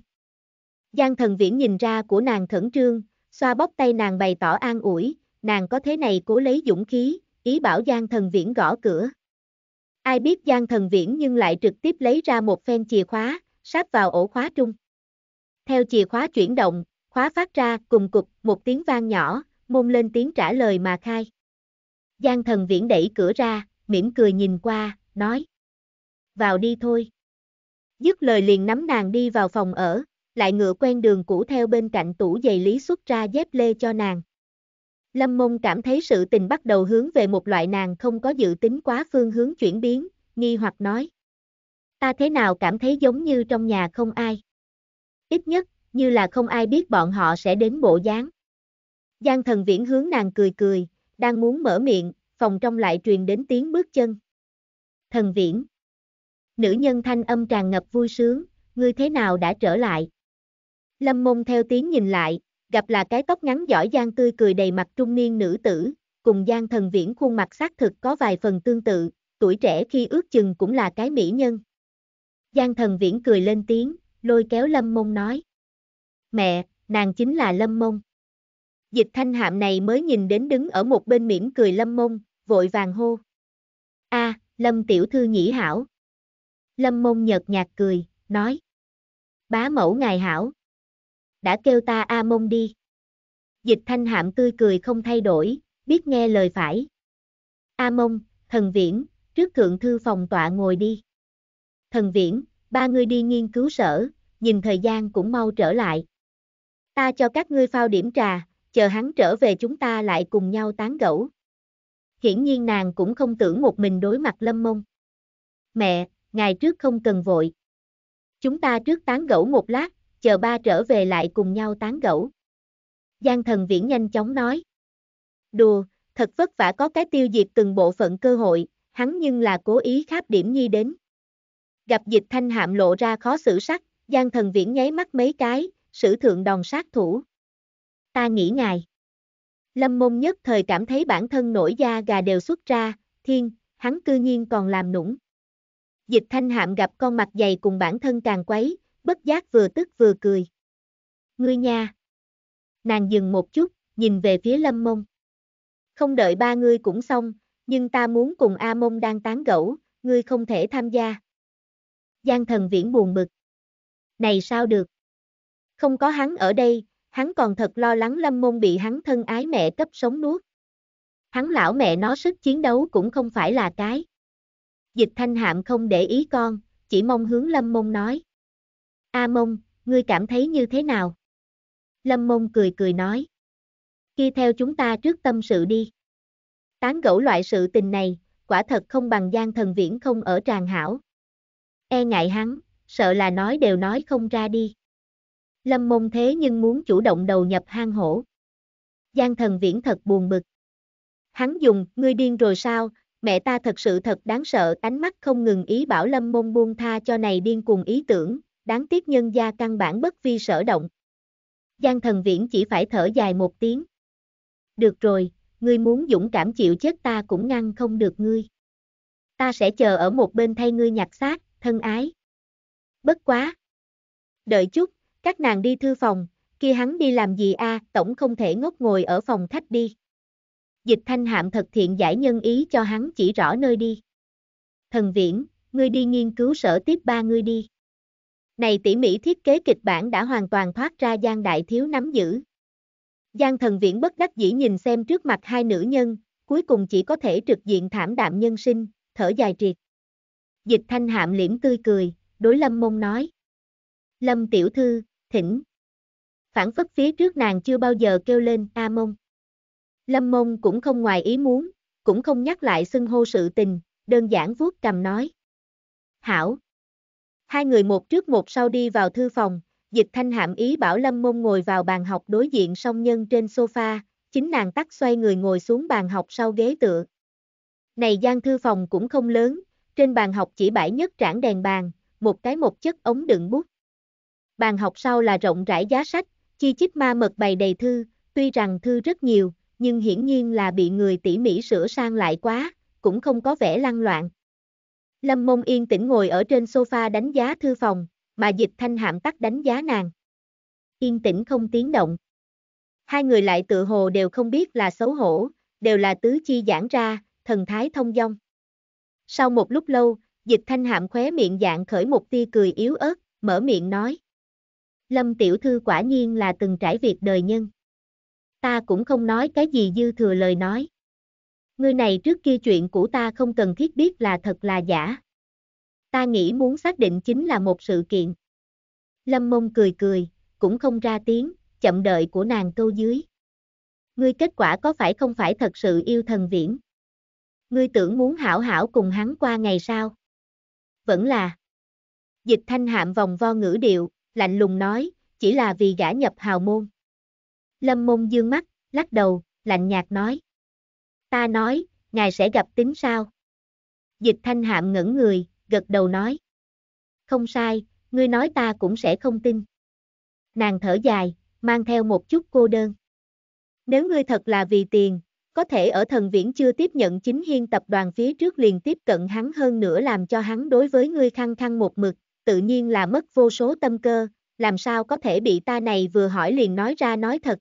Giang thần viễn nhìn ra của nàng khẩn trương, xoa bóp tay nàng bày tỏ an ủi, nàng có thế này cố lấy dũng khí, ý bảo Giang thần viễn gõ cửa. Ai biết Giang thần viễn nhưng lại trực tiếp lấy ra một phen chìa khóa, sát vào ổ khóa trung. Theo chìa khóa chuyển động, khóa phát ra, cùng cục, một tiếng vang nhỏ, môn lên tiếng trả lời mà khai. Giang thần viễn đẩy cửa ra, mỉm cười nhìn qua, nói. Vào đi thôi. Dứt lời liền nắm nàng đi vào phòng ở, lại ngựa quen đường cũ theo bên cạnh tủ giày lý xuất ra dép lê cho nàng. Lâm mông cảm thấy sự tình bắt đầu hướng về một loại nàng không có dự tính quá phương hướng chuyển biến, nghi hoặc nói. Ta thế nào cảm thấy giống như trong nhà không ai. Ít nhất, như là không ai biết bọn họ sẽ đến bộ dáng. Giang thần viễn hướng nàng cười cười, đang muốn mở miệng, phòng trong lại truyền đến tiếng bước chân. Thần viễn. Nữ nhân thanh âm tràn ngập vui sướng, ngươi thế nào đã trở lại? Lâm mông theo tiếng nhìn lại, gặp là cái tóc ngắn giỏi giang tươi cười đầy mặt trung niên nữ tử, cùng giang thần viễn khuôn mặt xác thực có vài phần tương tự, tuổi trẻ khi ước chừng cũng là cái mỹ nhân. Giang thần viễn cười lên tiếng, lôi kéo lâm mông nói. Mẹ, nàng chính là Lâm Mông. Dịch thanh hạm này mới nhìn đến đứng ở một bên mỉm cười Lâm Mông, vội vàng hô. a à, Lâm tiểu thư nhĩ hảo. Lâm Mông nhợt nhạt cười, nói. Bá mẫu ngài hảo. Đã kêu ta A à Mông đi. Dịch thanh hạm tươi cười không thay đổi, biết nghe lời phải. A à Mông, thần viễn, trước thượng thư phòng tọa ngồi đi. Thần viễn, ba người đi nghiên cứu sở, nhìn thời gian cũng mau trở lại. Ta cho các ngươi phao điểm trà, chờ hắn trở về chúng ta lại cùng nhau tán gẫu. Hiển nhiên nàng cũng không tưởng một mình đối mặt lâm mông. Mẹ, ngày trước không cần vội. Chúng ta trước tán gẫu một lát, chờ ba trở về lại cùng nhau tán gẫu. Giang thần viễn nhanh chóng nói. Đùa, thật vất vả có cái tiêu diệt từng bộ phận cơ hội, hắn nhưng là cố ý kháp điểm nhi đến. Gặp dịch thanh hạm lộ ra khó xử sắc, Giang thần viễn nháy mắt mấy cái, sử thượng đòn sát thủ. Ta nghĩ ngài. Lâm môn nhất thời cảm thấy bản thân nổi da gà đều xuất ra, thiên, hắn cư nhiên còn làm nũng. Dịch thanh hạm gặp con mặt dày cùng bản thân càng quấy, bất giác vừa tức vừa cười. Ngươi nha. Nàng dừng một chút, nhìn về phía lâm mông. Không đợi ba ngươi cũng xong, nhưng ta muốn cùng A mông đang tán gẫu, ngươi không thể tham gia. Giang thần viễn buồn bực. Này sao được? Không có hắn ở đây, hắn còn thật lo lắng lâm môn bị hắn thân ái mẹ cấp sống nuốt. Hắn lão mẹ nó sức chiến đấu cũng không phải là cái. Dịch thanh hạm không để ý con, chỉ mong hướng lâm môn nói. A à mông, ngươi cảm thấy như thế nào? Lâm mông cười cười nói. Khi theo chúng ta trước tâm sự đi. Tán gẫu loại sự tình này, quả thật không bằng gian thần viễn không ở tràng hảo. E ngại hắn, sợ là nói đều nói không ra đi. Lâm môn thế nhưng muốn chủ động đầu nhập hang hổ. Giang thần viễn thật buồn bực. Hắn dùng, ngươi điên rồi sao, mẹ ta thật sự thật đáng sợ, ánh mắt không ngừng ý bảo lâm môn buông tha cho này điên cùng ý tưởng, đáng tiếc nhân gia căn bản bất vi sở động. Giang thần viễn chỉ phải thở dài một tiếng. Được rồi, ngươi muốn dũng cảm chịu chết ta cũng ngăn không được ngươi. Ta sẽ chờ ở một bên thay ngươi nhặt xác, thân ái. Bất quá. Đợi chút, các nàng đi thư phòng, kia hắn đi làm gì a, tổng không thể ngốc ngồi ở phòng khách đi. Dịch thanh hạm thật thiện giải nhân ý cho hắn chỉ rõ nơi đi. Thần viễn, ngươi đi nghiên cứu sở tiếp ba ngươi đi. Này tỉ mỉ thiết kế kịch bản đã hoàn toàn thoát ra Giang Đại Thiếu nắm giữ. Giang thần viễn bất đắc dĩ nhìn xem trước mặt hai nữ nhân, cuối cùng chỉ có thể trực diện thảm đạm nhân sinh, thở dài triệt. Dịch thanh hạm liễm tươi cười, đối lâm mông nói. Lâm tiểu thư, thỉnh. Phản phất phía trước nàng chưa bao giờ kêu lên A mông. Lâm mông cũng không ngoài ý muốn, cũng không nhắc lại xưng hô sự tình, đơn giản vuốt cầm nói. Hảo. Hai người một trước một sau đi vào thư phòng, dịch thanh hạm ý bảo Lâm mông ngồi vào bàn học đối diện song nhân trên sofa, chính nàng tắt xoay người ngồi xuống bàn học sau ghế tựa. Này gian thư phòng cũng không lớn, trên bàn học chỉ bãi nhất trảng đèn bàn, một cái một chất ống đựng bút bàn học sau là rộng rãi giá sách, chi chít ma mật bày đầy thư, tuy rằng thư rất nhiều, nhưng hiển nhiên là bị người tỉ mỉ sửa sang lại quá, cũng không có vẻ lăng loạn. Lâm Mông yên tĩnh ngồi ở trên sofa đánh giá thư phòng, mà dịch thanh hạm tắt đánh giá nàng. Yên tĩnh không tiếng động. Hai người lại tự hồ đều không biết là xấu hổ, đều là tứ chi giãn ra, thần thái thông dong. Sau một lúc lâu, dịch thanh hạm khóe miệng dạng khởi một tia cười yếu ớt, mở miệng nói. Lâm tiểu thư quả nhiên là từng trải việc đời nhân. Ta cũng không nói cái gì dư thừa lời nói. Ngươi này trước kia chuyện của ta không cần thiết biết là thật là giả. Ta nghĩ muốn xác định chính là một sự kiện. Lâm mông cười cười, cũng không ra tiếng, chậm đợi của nàng câu dưới. Ngươi kết quả có phải không phải thật sự yêu thần viễn? Ngươi tưởng muốn hảo hảo cùng hắn qua ngày sao? Vẫn là. Dịch thanh hạm vòng vo ngữ điệu, lạnh lùng nói, chỉ là vì gã nhập hào môn. Lâm mông dương mắt, lắc đầu, lạnh nhạt nói. Ta nói, ngài sẽ gặp tính sao? Dịch thanh hạm ngẩn người, gật đầu nói. Không sai, ngươi nói ta cũng sẽ không tin. Nàng thở dài, mang theo một chút cô đơn. Nếu ngươi thật là vì tiền, có thể ở thần viễn chưa tiếp nhận chính hiên tập đoàn phía trước liền tiếp cận hắn hơn nữa làm cho hắn đối với ngươi khăng khăng một mực, tự nhiên là mất vô số tâm cơ, làm sao có thể bị ta này vừa hỏi liền nói ra nói thật.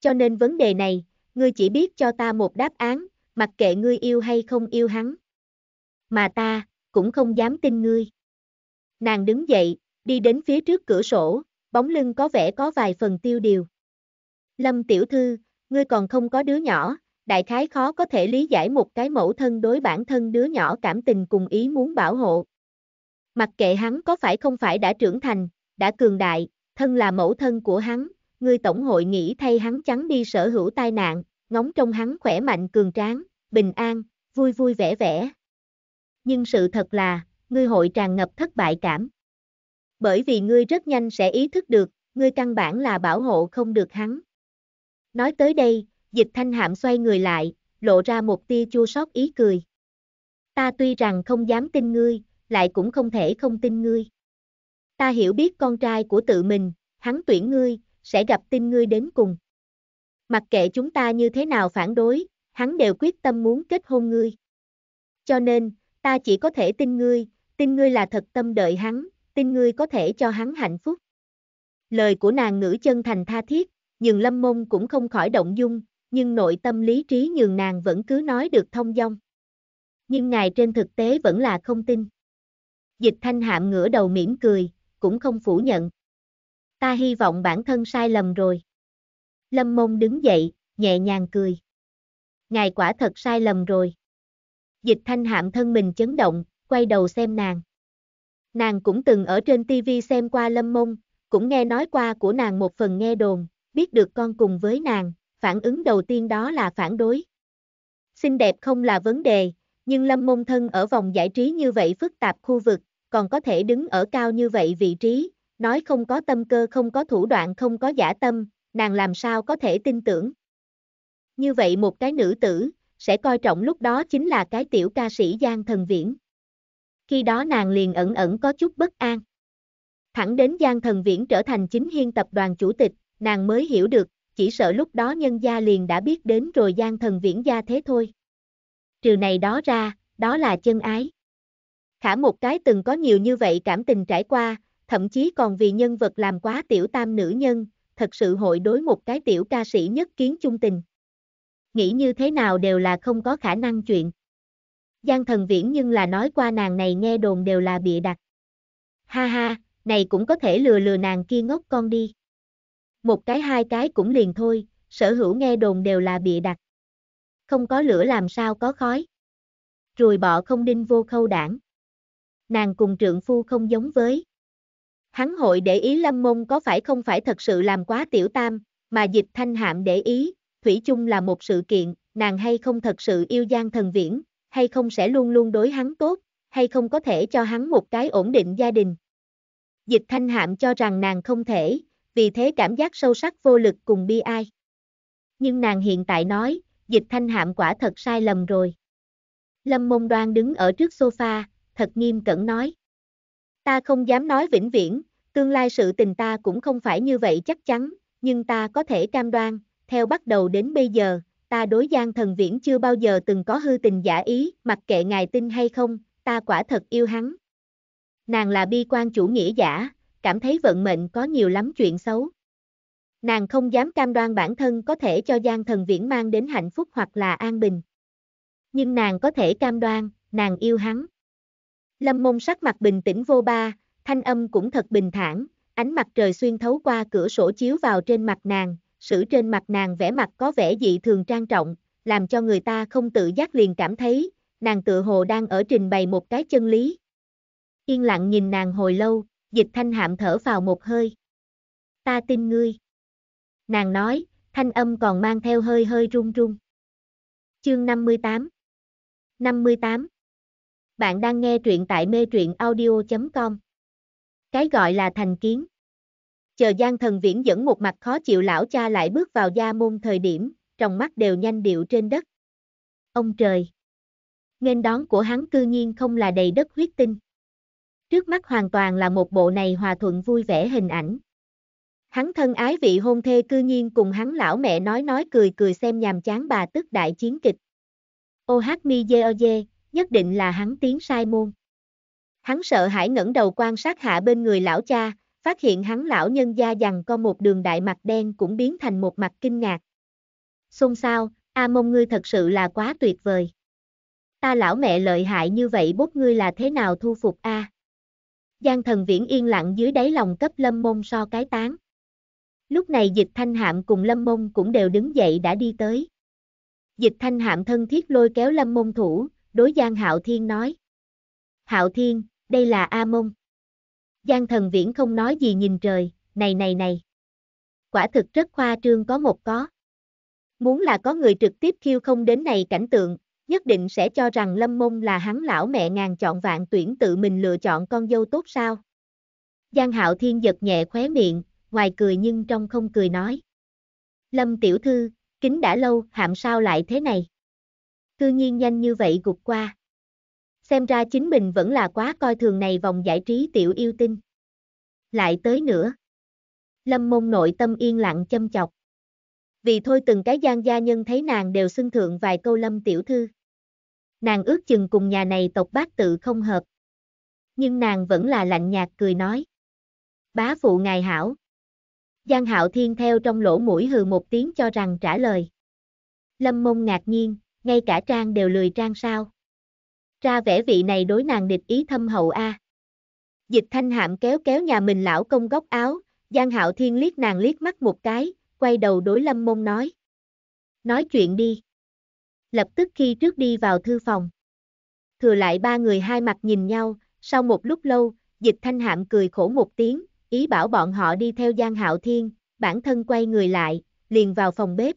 Cho nên vấn đề này, ngươi chỉ biết cho ta một đáp án, mặc kệ ngươi yêu hay không yêu hắn. Mà ta, cũng không dám tin ngươi. Nàng đứng dậy, đi đến phía trước cửa sổ, bóng lưng có vẻ có vài phần tiêu điều. Lâm tiểu thư, ngươi còn không có đứa nhỏ, đại khái khó có thể lý giải một cái mẫu thân đối bản thân đứa nhỏ cảm tình cùng ý muốn bảo hộ. Mặc kệ hắn có phải không phải đã trưởng thành, đã cường đại, thân là mẫu thân của hắn, người tổng hội nghĩ thay hắn trắng đi sở hữu tai nạn, ngóng trong hắn khỏe mạnh cường tráng, bình an, vui vui vẻ vẻ. Nhưng sự thật là, ngươi hội tràn ngập thất bại cảm. Bởi vì ngươi rất nhanh sẽ ý thức được, ngươi căn bản là bảo hộ không được hắn. Nói tới đây, dịch thanh hạm xoay người lại, lộ ra một tia chua sót ý cười. Ta tuy rằng không dám tin ngươi, lại cũng không thể không tin ngươi. Ta hiểu biết con trai của tự mình, hắn tuyển ngươi, sẽ gặp tin ngươi đến cùng. Mặc kệ chúng ta như thế nào phản đối, hắn đều quyết tâm muốn kết hôn ngươi. Cho nên, ta chỉ có thể tin ngươi, tin ngươi là thật tâm đợi hắn, tin ngươi có thể cho hắn hạnh phúc. Lời của nàng ngữ chân thành tha thiết, nhưng lâm mông cũng không khỏi động dung, nhưng nội tâm lý trí nhường nàng vẫn cứ nói được thông dong. Nhưng ngài trên thực tế vẫn là không tin. Dịch thanh hạm ngửa đầu mỉm cười, cũng không phủ nhận. Ta hy vọng bản thân sai lầm rồi. Lâm mông đứng dậy, nhẹ nhàng cười. Ngài quả thật sai lầm rồi. Dịch thanh hạm thân mình chấn động, quay đầu xem nàng. Nàng cũng từng ở trên TV xem qua lâm mông, cũng nghe nói qua của nàng một phần nghe đồn, biết được con cùng với nàng, phản ứng đầu tiên đó là phản đối. Xinh đẹp không là vấn đề, nhưng lâm mông thân ở vòng giải trí như vậy phức tạp khu vực, còn có thể đứng ở cao như vậy vị trí, nói không có tâm cơ không có thủ đoạn không có giả tâm, nàng làm sao có thể tin tưởng. Như vậy một cái nữ tử, sẽ coi trọng lúc đó chính là cái tiểu ca sĩ Giang Thần Viễn. Khi đó nàng liền ẩn ẩn có chút bất an. Thẳng đến Giang Thần Viễn trở thành chính hiên tập đoàn chủ tịch, nàng mới hiểu được, chỉ sợ lúc đó nhân gia liền đã biết đến rồi Giang Thần Viễn gia thế thôi. Trừ này đó ra, đó là chân ái. Khả một cái từng có nhiều như vậy cảm tình trải qua, thậm chí còn vì nhân vật làm quá tiểu tam nữ nhân, thật sự hội đối một cái tiểu ca sĩ nhất kiến chung tình. Nghĩ như thế nào đều là không có khả năng chuyện. Giang thần viễn nhưng là nói qua nàng này nghe đồn đều là bịa đặt. Ha ha, này cũng có thể lừa lừa nàng kia ngốc con đi. Một cái hai cái cũng liền thôi, sở hữu nghe đồn đều là bịa đặt. Không có lửa làm sao có khói. Rùi bỏ không đinh vô khâu đảng nàng cùng trượng phu không giống với. Hắn hội để ý lâm môn có phải không phải thật sự làm quá tiểu tam, mà dịch thanh hạm để ý, thủy chung là một sự kiện, nàng hay không thật sự yêu gian thần viễn, hay không sẽ luôn luôn đối hắn tốt, hay không có thể cho hắn một cái ổn định gia đình. Dịch thanh hạm cho rằng nàng không thể, vì thế cảm giác sâu sắc vô lực cùng bi ai. Nhưng nàng hiện tại nói, dịch thanh hạm quả thật sai lầm rồi. Lâm mông đoan đứng ở trước sofa, thật nghiêm cẩn nói. Ta không dám nói vĩnh viễn, tương lai sự tình ta cũng không phải như vậy chắc chắn, nhưng ta có thể cam đoan, theo bắt đầu đến bây giờ, ta đối gian Thần Viễn chưa bao giờ từng có hư tình giả ý, mặc kệ ngài tin hay không, ta quả thật yêu hắn. Nàng là bi quan chủ nghĩa giả, cảm thấy vận mệnh có nhiều lắm chuyện xấu. Nàng không dám cam đoan bản thân có thể cho gian Thần Viễn mang đến hạnh phúc hoặc là an bình. Nhưng nàng có thể cam đoan, nàng yêu hắn. Lâm mông sắc mặt bình tĩnh vô ba, thanh âm cũng thật bình thản, ánh mặt trời xuyên thấu qua cửa sổ chiếu vào trên mặt nàng, sử trên mặt nàng vẻ mặt có vẻ dị thường trang trọng, làm cho người ta không tự giác liền cảm thấy, nàng tự hồ đang ở trình bày một cái chân lý. Yên lặng nhìn nàng hồi lâu, dịch thanh hạm thở vào một hơi. Ta tin ngươi. Nàng nói, thanh âm còn mang theo hơi hơi run run. Chương 58 58 bạn đang nghe truyện tại mê truyện audio.com. Cái gọi là thành kiến. Chờ Giang Thần Viễn dẫn một mặt khó chịu lão cha lại bước vào gia môn thời điểm, trong mắt đều nhanh điệu trên đất. Ông trời! Nghênh đón của hắn cư nhiên không là đầy đất huyết tinh. Trước mắt hoàn toàn là một bộ này hòa thuận vui vẻ hình ảnh. Hắn thân ái vị hôn thê cư nhiên cùng hắn lão mẹ nói nói cười cười xem nhàm chán bà tức đại chiến kịch. Ô hát mi dê, nhất định là hắn tiến sai môn. Hắn sợ hãi ngẩng đầu quan sát hạ bên người lão cha, phát hiện hắn lão nhân gia dằn có một đường đại mặt đen cũng biến thành một mặt kinh ngạc. Xôn xao, A mông ngươi thật sự là quá tuyệt vời. Ta lão mẹ lợi hại như vậy bốt ngươi là thế nào thu phục A. Giang thần viễn yên lặng dưới đáy lòng cấp lâm mông so cái tán. Lúc này dịch thanh hạm cùng lâm mông cũng đều đứng dậy đã đi tới. Dịch thanh hạm thân thiết lôi kéo lâm mông thủ, đối Giang Hạo Thiên nói. Hạo Thiên, đây là A Mông. Giang thần viễn không nói gì nhìn trời, này này này. Quả thực rất khoa trương có một có. Muốn là có người trực tiếp khiêu không đến này cảnh tượng, nhất định sẽ cho rằng Lâm Mông là hắn lão mẹ ngàn chọn vạn tuyển tự mình lựa chọn con dâu tốt sao. Giang Hạo Thiên giật nhẹ khóe miệng, ngoài cười nhưng trong không cười nói. Lâm tiểu thư, kính đã lâu, hạm sao lại thế này? cư nhiên nhanh như vậy gục qua. Xem ra chính mình vẫn là quá coi thường này vòng giải trí tiểu yêu tinh. Lại tới nữa. Lâm môn nội tâm yên lặng châm chọc. Vì thôi từng cái gian gia nhân thấy nàng đều xưng thượng vài câu lâm tiểu thư. Nàng ước chừng cùng nhà này tộc bác tự không hợp. Nhưng nàng vẫn là lạnh nhạt cười nói. Bá phụ ngài hảo. Giang hạo thiên theo trong lỗ mũi hừ một tiếng cho rằng trả lời. Lâm mông ngạc nhiên, ngay cả Trang đều lười Trang sao. Ra vẻ vị này đối nàng địch ý thâm hậu a. À. Dịch thanh hạm kéo kéo nhà mình lão công góc áo, Giang Hạo Thiên liếc nàng liếc mắt một cái, quay đầu đối Lâm Mông nói. Nói chuyện đi. Lập tức khi trước đi vào thư phòng. Thừa lại ba người hai mặt nhìn nhau, sau một lúc lâu, dịch thanh hạm cười khổ một tiếng, ý bảo bọn họ đi theo Giang Hạo Thiên, bản thân quay người lại, liền vào phòng bếp.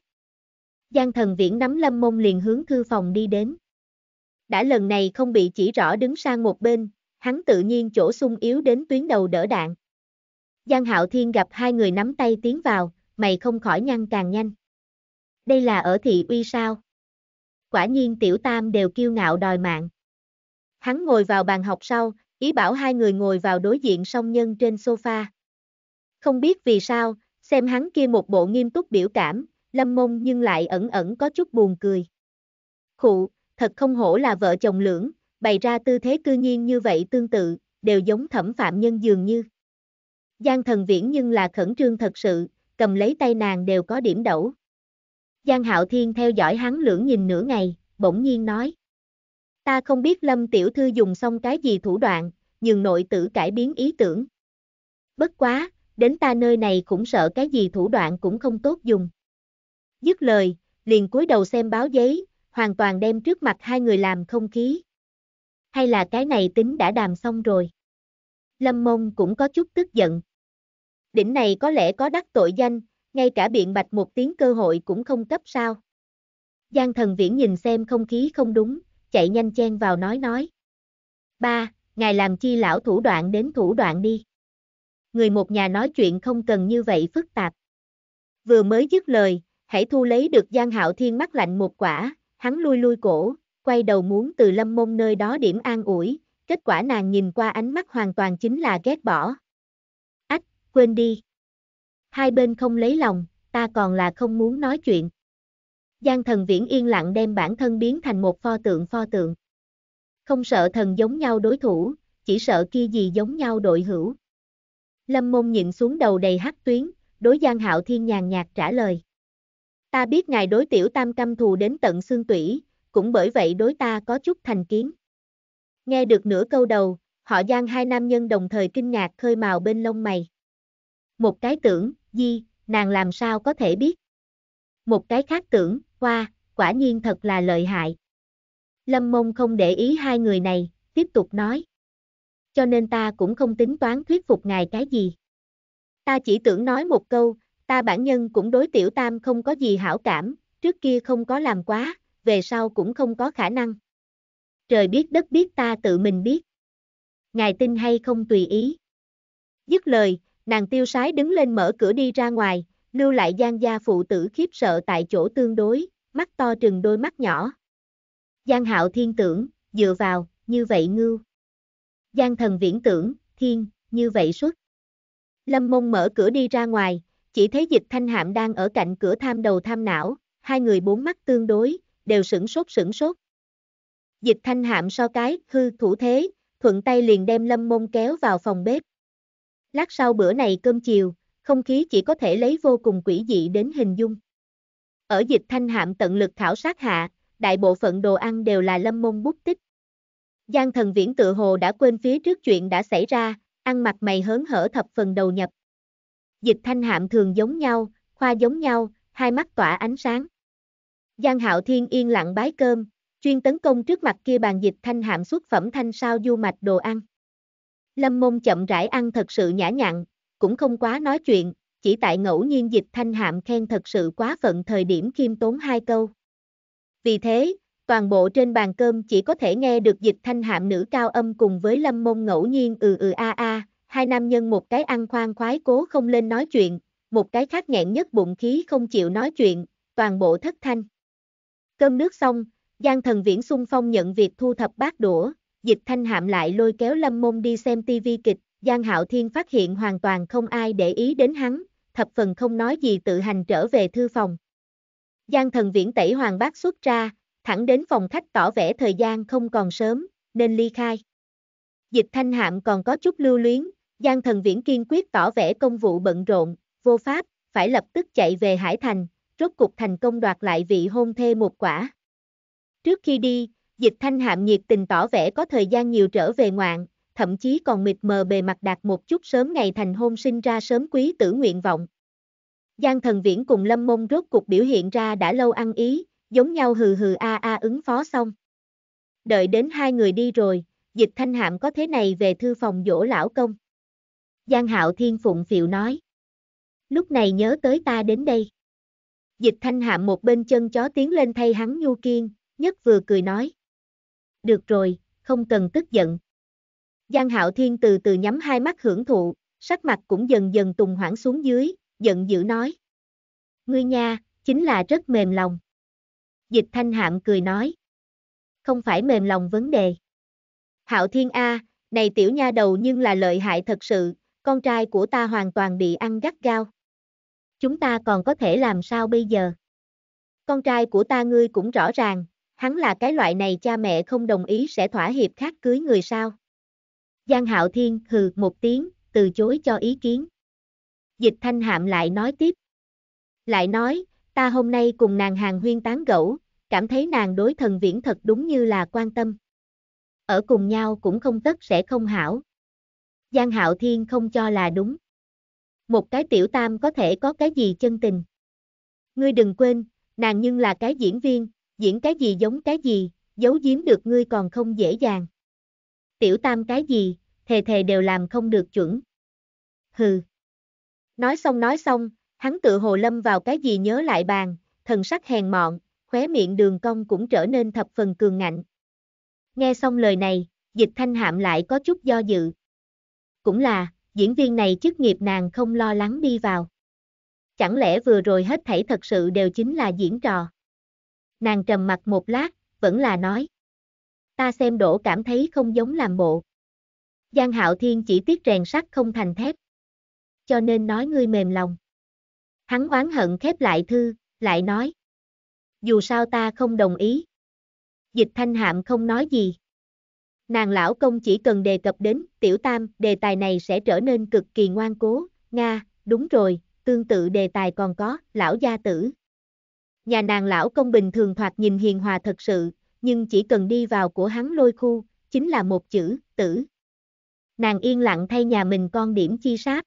Giang thần viễn nắm lâm mông liền hướng thư phòng đi đến. Đã lần này không bị chỉ rõ đứng sang một bên, hắn tự nhiên chỗ sung yếu đến tuyến đầu đỡ đạn. Giang hạo thiên gặp hai người nắm tay tiến vào, mày không khỏi nhăn càng nhanh. Đây là ở thị uy sao? Quả nhiên tiểu tam đều kiêu ngạo đòi mạng. Hắn ngồi vào bàn học sau, ý bảo hai người ngồi vào đối diện song nhân trên sofa. Không biết vì sao, xem hắn kia một bộ nghiêm túc biểu cảm, lâm mông nhưng lại ẩn ẩn có chút buồn cười. Khụ, thật không hổ là vợ chồng lưỡng, bày ra tư thế cư nhiên như vậy tương tự, đều giống thẩm phạm nhân dường như. Giang thần viễn nhưng là khẩn trương thật sự, cầm lấy tay nàng đều có điểm đẩu. Giang hạo thiên theo dõi hắn lưỡng nhìn nửa ngày, bỗng nhiên nói. Ta không biết lâm tiểu thư dùng xong cái gì thủ đoạn, nhưng nội tử cải biến ý tưởng. Bất quá, đến ta nơi này cũng sợ cái gì thủ đoạn cũng không tốt dùng. Dứt lời, liền cúi đầu xem báo giấy, hoàn toàn đem trước mặt hai người làm không khí. Hay là cái này tính đã đàm xong rồi. Lâm Mông cũng có chút tức giận. Đỉnh này có lẽ có đắc tội danh, ngay cả biện bạch một tiếng cơ hội cũng không cấp sao. Giang thần viễn nhìn xem không khí không đúng, chạy nhanh chen vào nói nói. Ba, ngài làm chi lão thủ đoạn đến thủ đoạn đi. Người một nhà nói chuyện không cần như vậy phức tạp. Vừa mới dứt lời, hãy thu lấy được Giang Hạo Thiên mắt lạnh một quả, hắn lui lui cổ, quay đầu muốn từ lâm môn nơi đó điểm an ủi, kết quả nàng nhìn qua ánh mắt hoàn toàn chính là ghét bỏ. Ách, quên đi. Hai bên không lấy lòng, ta còn là không muốn nói chuyện. Giang thần viễn yên lặng đem bản thân biến thành một pho tượng pho tượng. Không sợ thần giống nhau đối thủ, chỉ sợ kia gì giống nhau đội hữu. Lâm môn nhịn xuống đầu đầy hắc tuyến, đối Giang Hạo Thiên nhàn nhạt trả lời. Ta biết ngài đối tiểu tam căm thù đến tận xương tủy, cũng bởi vậy đối ta có chút thành kiến. Nghe được nửa câu đầu, họ giang hai nam nhân đồng thời kinh ngạc khơi màu bên lông mày. Một cái tưởng, di, nàng làm sao có thể biết. Một cái khác tưởng, hoa, quả nhiên thật là lợi hại. Lâm mông không để ý hai người này, tiếp tục nói. Cho nên ta cũng không tính toán thuyết phục ngài cái gì. Ta chỉ tưởng nói một câu, ta bản nhân cũng đối tiểu tam không có gì hảo cảm, trước kia không có làm quá, về sau cũng không có khả năng. Trời biết đất biết ta tự mình biết. Ngài tin hay không tùy ý. Dứt lời, nàng tiêu sái đứng lên mở cửa đi ra ngoài, lưu lại Giang gia phụ tử khiếp sợ tại chỗ tương đối, mắt to trừng đôi mắt nhỏ. Giang hạo thiên tưởng, dựa vào, như vậy ngưu. Giang thần viễn tưởng, thiên, như vậy xuất. Lâm mông mở cửa đi ra ngoài, chỉ thấy dịch thanh hạm đang ở cạnh cửa tham đầu tham não, hai người bốn mắt tương đối, đều sửng sốt sửng sốt. Dịch thanh hạm so cái, hư thủ thế, thuận tay liền đem lâm môn kéo vào phòng bếp. Lát sau bữa này cơm chiều, không khí chỉ có thể lấy vô cùng quỷ dị đến hình dung. Ở dịch thanh hạm tận lực khảo sát hạ, đại bộ phận đồ ăn đều là lâm môn bút tích. Giang thần viễn tự hồ đã quên phía trước chuyện đã xảy ra, ăn mặt mày hớn hở thập phần đầu nhập dịch thanh hạm thường giống nhau, khoa giống nhau, hai mắt tỏa ánh sáng. Giang Hạo Thiên yên lặng bái cơm, chuyên tấn công trước mặt kia bàn dịch thanh hạm xuất phẩm thanh sao du mạch đồ ăn. Lâm môn chậm rãi ăn thật sự nhã nhặn, cũng không quá nói chuyện, chỉ tại ngẫu nhiên dịch thanh hạm khen thật sự quá phận thời điểm khiêm tốn hai câu. Vì thế, toàn bộ trên bàn cơm chỉ có thể nghe được dịch thanh hạm nữ cao âm cùng với lâm môn ngẫu nhiên ừ ừ a a, hai nam nhân một cái ăn khoan khoái cố không lên nói chuyện, một cái khác nghẹn nhất bụng khí không chịu nói chuyện, toàn bộ thất thanh. Cơm nước xong, Giang Thần Viễn xung phong nhận việc thu thập bát đũa, Dịch Thanh Hạm lại lôi kéo Lâm Môn đi xem tivi kịch, Giang Hạo Thiên phát hiện hoàn toàn không ai để ý đến hắn, thập phần không nói gì tự hành trở về thư phòng. Giang Thần Viễn tẩy hoàng Bác xuất ra, thẳng đến phòng khách tỏ vẻ thời gian không còn sớm, nên ly khai. Dịch Thanh Hạm còn có chút lưu luyến, Giang Thần Viễn kiên quyết tỏ vẻ công vụ bận rộn, vô pháp, phải lập tức chạy về Hải Thành, rốt cục thành công đoạt lại vị hôn thê một quả. Trước khi đi, Dịch Thanh Hạm nhiệt tình tỏ vẻ có thời gian nhiều trở về ngoạn, thậm chí còn mịt mờ bề mặt đạt một chút sớm ngày thành hôn sinh ra sớm quý tử nguyện vọng. Giang Thần Viễn cùng Lâm Mông rốt cục biểu hiện ra đã lâu ăn ý, giống nhau hừ hừ a a ứng phó xong. Đợi đến hai người đi rồi, Dịch Thanh Hạm có thế này về thư phòng dỗ lão công. Giang Hạo Thiên phụng Phiệu nói. Lúc này nhớ tới ta đến đây. Dịch thanh hạm một bên chân chó tiến lên thay hắn nhu kiên, nhất vừa cười nói. Được rồi, không cần tức giận. Giang Hạo Thiên từ từ nhắm hai mắt hưởng thụ, sắc mặt cũng dần dần tùng hoảng xuống dưới, giận dữ nói. Ngươi nha, chính là rất mềm lòng. Dịch thanh hạm cười nói. Không phải mềm lòng vấn đề. Hạo Thiên A, này tiểu nha đầu nhưng là lợi hại thật sự, con trai của ta hoàn toàn bị ăn gắt gao. Chúng ta còn có thể làm sao bây giờ? Con trai của ta ngươi cũng rõ ràng, hắn là cái loại này cha mẹ không đồng ý sẽ thỏa hiệp khác cưới người sao. Giang Hạo Thiên hừ một tiếng, từ chối cho ý kiến. Dịch Thanh Hạm lại nói tiếp. Lại nói, ta hôm nay cùng nàng hàng huyên tán gẫu, cảm thấy nàng đối thần viễn thật đúng như là quan tâm. Ở cùng nhau cũng không tất sẽ không hảo. Giang Hạo Thiên không cho là đúng. Một cái tiểu tam có thể có cái gì chân tình. Ngươi đừng quên, nàng nhưng là cái diễn viên, diễn cái gì giống cái gì, giấu giếm được ngươi còn không dễ dàng. Tiểu tam cái gì, thề thề đều làm không được chuẩn. Hừ. Nói xong nói xong, hắn tự hồ lâm vào cái gì nhớ lại bàn, thần sắc hèn mọn, khóe miệng đường cong cũng trở nên thập phần cường ngạnh. Nghe xong lời này, dịch thanh hạm lại có chút do dự, cũng là, diễn viên này chức nghiệp nàng không lo lắng đi vào. Chẳng lẽ vừa rồi hết thảy thật sự đều chính là diễn trò? Nàng trầm mặt một lát, vẫn là nói. Ta xem đổ cảm thấy không giống làm bộ. Giang Hạo Thiên chỉ tiếc rèn sắt không thành thép. Cho nên nói ngươi mềm lòng. Hắn oán hận khép lại thư, lại nói. Dù sao ta không đồng ý. Dịch thanh hạm không nói gì. Nàng lão công chỉ cần đề cập đến tiểu tam, đề tài này sẽ trở nên cực kỳ ngoan cố, Nga, đúng rồi, tương tự đề tài còn có, lão gia tử. Nhà nàng lão công bình thường thoạt nhìn hiền hòa thật sự, nhưng chỉ cần đi vào của hắn lôi khu, chính là một chữ, tử. Nàng yên lặng thay nhà mình con điểm chi sát.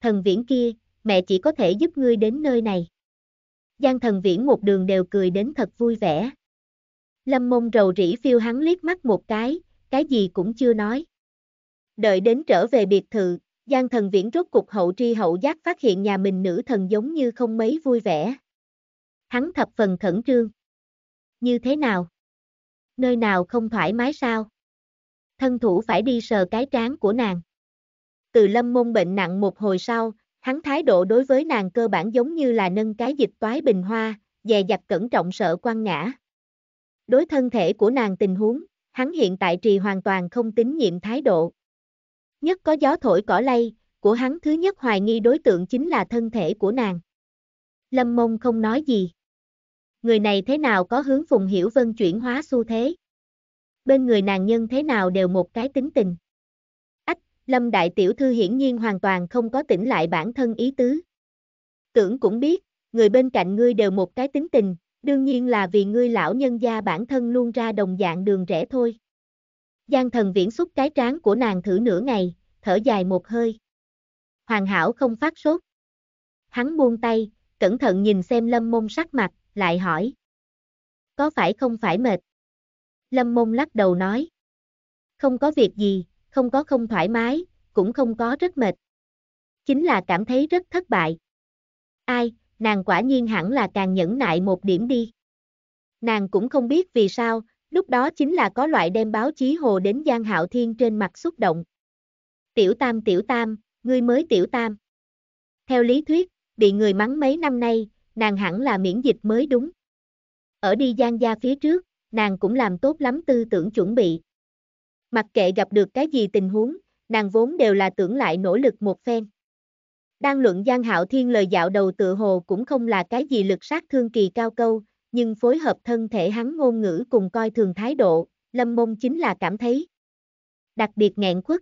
Thần viễn kia, mẹ chỉ có thể giúp ngươi đến nơi này. Giang thần viễn một đường đều cười đến thật vui vẻ. Lâm mông rầu rĩ phiêu hắn liếc mắt một cái, cái gì cũng chưa nói. Đợi đến trở về biệt thự, Giang thần viễn rốt cục hậu tri hậu giác phát hiện nhà mình nữ thần giống như không mấy vui vẻ. Hắn thập phần khẩn trương. Như thế nào? Nơi nào không thoải mái sao? Thân thủ phải đi sờ cái trán của nàng. Từ lâm môn bệnh nặng một hồi sau, hắn thái độ đối với nàng cơ bản giống như là nâng cái dịch toái bình hoa, dè dặt cẩn trọng sợ quan ngã. Đối thân thể của nàng tình huống, hắn hiện tại trì hoàn toàn không tín nhiệm thái độ. Nhất có gió thổi cỏ lay, của hắn thứ nhất hoài nghi đối tượng chính là thân thể của nàng. Lâm mông không nói gì. Người này thế nào có hướng Phùng Hiểu Vân chuyển hóa xu thế? Bên người nàng nhân thế nào đều một cái tính tình. Ách, Lâm Đại Tiểu Thư hiển nhiên hoàn toàn không có tỉnh lại bản thân ý tứ. Tưởng cũng biết, người bên cạnh ngươi đều một cái tính tình, Đương nhiên là vì ngươi lão nhân gia bản thân luôn ra đồng dạng đường rẻ thôi. Giang thần viễn xúc cái trán của nàng thử nửa ngày, thở dài một hơi. Hoàn hảo không phát sốt. Hắn buông tay, cẩn thận nhìn xem lâm môn sắc mặt, lại hỏi. Có phải không phải mệt? Lâm môn lắc đầu nói. Không có việc gì, không có không thoải mái, cũng không có rất mệt. Chính là cảm thấy rất thất bại. Ai, nàng quả nhiên hẳn là càng nhẫn nại một điểm đi. Nàng cũng không biết vì sao, lúc đó chính là có loại đem báo chí hồ đến Giang Hạo Thiên trên mặt xúc động. Tiểu Tam Tiểu Tam, ngươi mới Tiểu Tam. Theo lý thuyết, bị người mắng mấy năm nay, nàng hẳn là miễn dịch mới đúng. Ở đi Giang gia phía trước, nàng cũng làm tốt lắm tư tưởng chuẩn bị. Mặc kệ gặp được cái gì tình huống, nàng vốn đều là tưởng lại nỗ lực một phen. Đang luận Giang Hạo Thiên lời dạo đầu tự hồ cũng không là cái gì lực sát thương kỳ cao câu, nhưng phối hợp thân thể hắn ngôn ngữ cùng coi thường thái độ, Lâm Mông chính là cảm thấy đặc biệt nghẹn quất.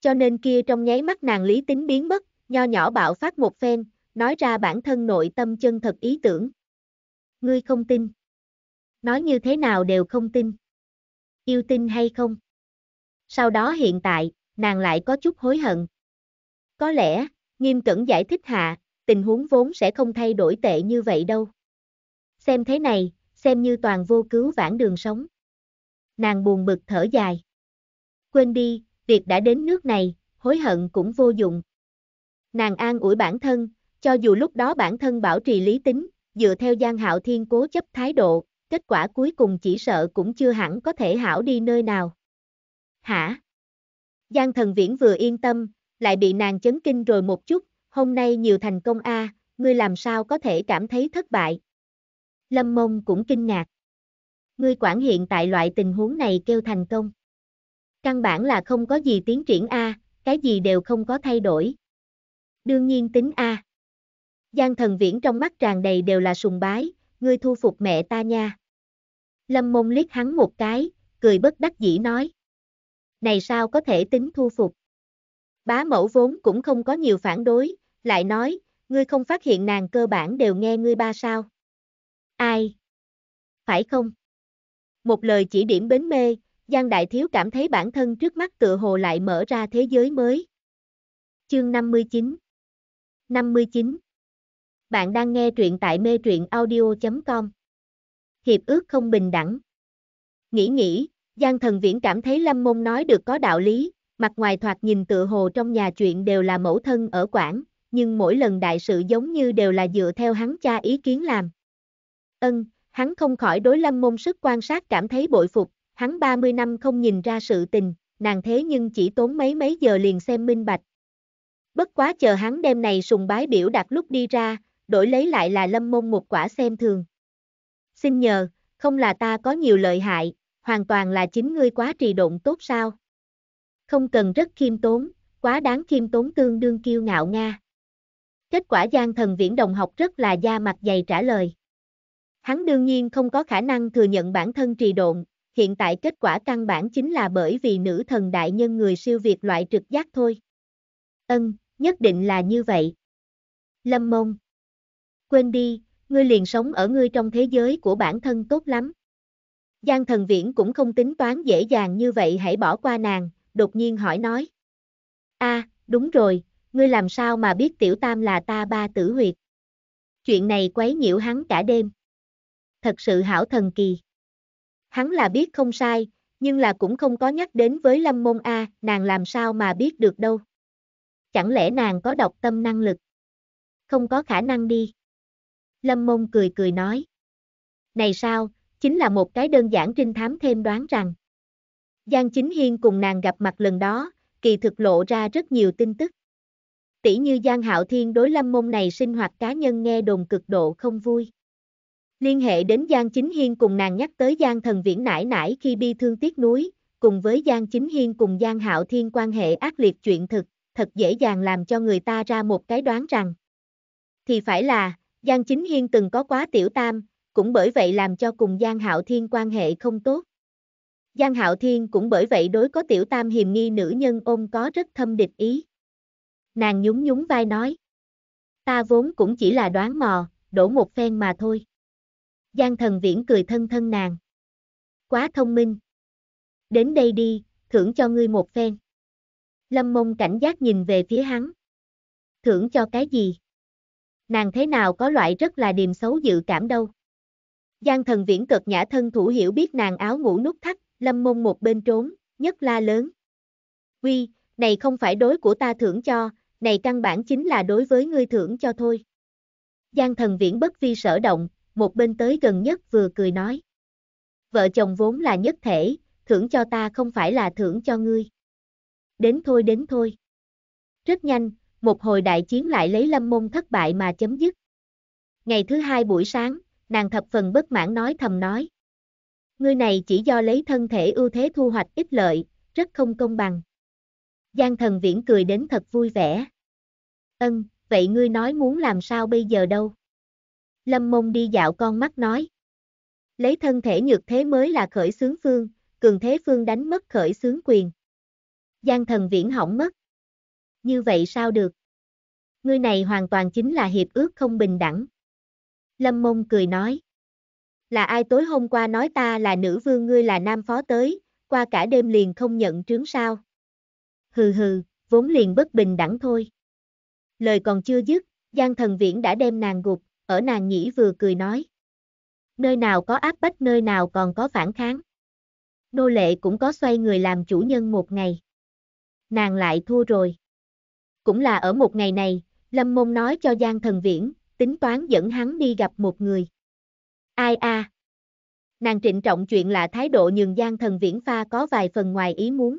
Cho nên kia trong nháy mắt nàng lý tính biến mất, nho nhỏ bạo phát một phen, nói ra bản thân nội tâm chân thật ý tưởng. Ngươi không tin. Nói như thế nào đều không tin. Yêu tin hay không? Sau đó hiện tại, nàng lại có chút hối hận. Có lẽ, Nghiêm cẩn giải thích hạ, tình huống vốn sẽ không thay đổi tệ như vậy đâu. Xem thế này, xem như toàn vô cứu vãn đường sống. Nàng buồn bực thở dài. Quên đi, việc đã đến nước này, hối hận cũng vô dụng. Nàng an ủi bản thân, cho dù lúc đó bản thân bảo trì lý tính, dựa theo Giang Hạo Thiên cố chấp thái độ, kết quả cuối cùng chỉ sợ cũng chưa hẳn có thể hảo đi nơi nào. Hả? Giang Thần Viễn vừa yên tâm, lại bị nàng chấn kinh rồi một chút, hôm nay nhiều thành công a, ngươi làm sao có thể cảm thấy thất bại. Lâm mông cũng kinh ngạc. Ngươi quản hiện tại loại tình huống này kêu thành công. Căn bản là không có gì tiến triển a, cái gì đều không có thay đổi. Đương nhiên tính a. À. Giang thần viễn trong mắt tràn đầy đều là sùng bái, ngươi thu phục mẹ ta nha. Lâm mông liếc hắn một cái, cười bất đắc dĩ nói. Này sao có thể tính thu phục? bá mẫu vốn cũng không có nhiều phản đối, lại nói, ngươi không phát hiện nàng cơ bản đều nghe ngươi ba sao. Ai? Phải không? Một lời chỉ điểm bến mê, Giang Đại Thiếu cảm thấy bản thân trước mắt tựa hồ lại mở ra thế giới mới. Chương 59 59 Bạn đang nghe truyện tại mê truyện audio.com Hiệp ước không bình đẳng Nghĩ nghĩ, Giang Thần Viễn cảm thấy Lâm Môn nói được có đạo lý, mặt ngoài thoạt nhìn tựa hồ trong nhà chuyện đều là mẫu thân ở quản, nhưng mỗi lần đại sự giống như đều là dựa theo hắn cha ý kiến làm. Ân, hắn không khỏi đối lâm môn sức quan sát cảm thấy bội phục, hắn 30 năm không nhìn ra sự tình, nàng thế nhưng chỉ tốn mấy mấy giờ liền xem minh bạch. Bất quá chờ hắn đêm này sùng bái biểu đặt lúc đi ra, đổi lấy lại là lâm môn một quả xem thường. Xin nhờ, không là ta có nhiều lợi hại, hoàn toàn là chính ngươi quá trì độn tốt sao? không cần rất khiêm tốn, quá đáng khiêm tốn tương đương kiêu ngạo Nga. Kết quả Giang Thần Viễn đồng học rất là da mặt dày trả lời. Hắn đương nhiên không có khả năng thừa nhận bản thân trì độn, hiện tại kết quả căn bản chính là bởi vì nữ thần đại nhân người siêu việt loại trực giác thôi. Ân, nhất định là như vậy. Lâm Mông. Quên đi, ngươi liền sống ở ngươi trong thế giới của bản thân tốt lắm. Giang thần viễn cũng không tính toán dễ dàng như vậy hãy bỏ qua nàng, đột nhiên hỏi nói. a à, đúng rồi, ngươi làm sao mà biết tiểu tam là ta ba tử huyệt? Chuyện này quấy nhiễu hắn cả đêm. Thật sự hảo thần kỳ. Hắn là biết không sai, nhưng là cũng không có nhắc đến với Lâm Môn A, nàng làm sao mà biết được đâu. Chẳng lẽ nàng có độc tâm năng lực? Không có khả năng đi. Lâm Môn cười cười nói. Này sao, chính là một cái đơn giản trinh thám thêm đoán rằng. Giang Chính Hiên cùng nàng gặp mặt lần đó, kỳ thực lộ ra rất nhiều tin tức. Tỷ như Giang Hạo Thiên đối lâm môn này sinh hoạt cá nhân nghe đồn cực độ không vui. Liên hệ đến Giang Chính Hiên cùng nàng nhắc tới Giang Thần Viễn nải nải khi bi thương tiếc núi, cùng với Giang Chính Hiên cùng Giang Hạo Thiên quan hệ ác liệt chuyện thực, thật dễ dàng làm cho người ta ra một cái đoán rằng. Thì phải là, Giang Chính Hiên từng có quá tiểu tam, cũng bởi vậy làm cho cùng Giang Hạo Thiên quan hệ không tốt. Giang Hạo Thiên cũng bởi vậy đối có tiểu tam hiềm nghi nữ nhân ôm có rất thâm địch ý. Nàng nhún nhún vai nói. Ta vốn cũng chỉ là đoán mò, đổ một phen mà thôi. Giang thần viễn cười thân thân nàng. Quá thông minh. Đến đây đi, thưởng cho ngươi một phen. Lâm mông cảnh giác nhìn về phía hắn. Thưởng cho cái gì? Nàng thế nào có loại rất là điềm xấu dự cảm đâu. Giang thần viễn cực nhã thân thủ hiểu biết nàng áo ngủ nút thắt, lâm môn một bên trốn, nhất la lớn. Quy, này không phải đối của ta thưởng cho, này căn bản chính là đối với ngươi thưởng cho thôi. Giang thần viễn bất vi sở động, một bên tới gần nhất vừa cười nói. Vợ chồng vốn là nhất thể, thưởng cho ta không phải là thưởng cho ngươi. Đến thôi đến thôi. Rất nhanh, một hồi đại chiến lại lấy lâm môn thất bại mà chấm dứt. Ngày thứ hai buổi sáng, nàng thập phần bất mãn nói thầm nói ngươi này chỉ do lấy thân thể ưu thế thu hoạch ít lợi, rất không công bằng. Giang thần viễn cười đến thật vui vẻ. Ân, vậy ngươi nói muốn làm sao bây giờ đâu? Lâm mông đi dạo con mắt nói. Lấy thân thể nhược thế mới là khởi xướng phương, cường thế phương đánh mất khởi xướng quyền. Giang thần viễn hỏng mất. Như vậy sao được? Ngươi này hoàn toàn chính là hiệp ước không bình đẳng. Lâm mông cười nói là ai tối hôm qua nói ta là nữ vương ngươi là nam phó tới, qua cả đêm liền không nhận trướng sao. Hừ hừ, vốn liền bất bình đẳng thôi. Lời còn chưa dứt, Giang thần viễn đã đem nàng gục, ở nàng nhĩ vừa cười nói. Nơi nào có áp bách nơi nào còn có phản kháng. Nô lệ cũng có xoay người làm chủ nhân một ngày. Nàng lại thua rồi. Cũng là ở một ngày này, Lâm Môn nói cho Giang thần viễn, tính toán dẫn hắn đi gặp một người. Ai a? À? Nàng trịnh trọng chuyện lạ thái độ nhường gian thần viễn pha có vài phần ngoài ý muốn.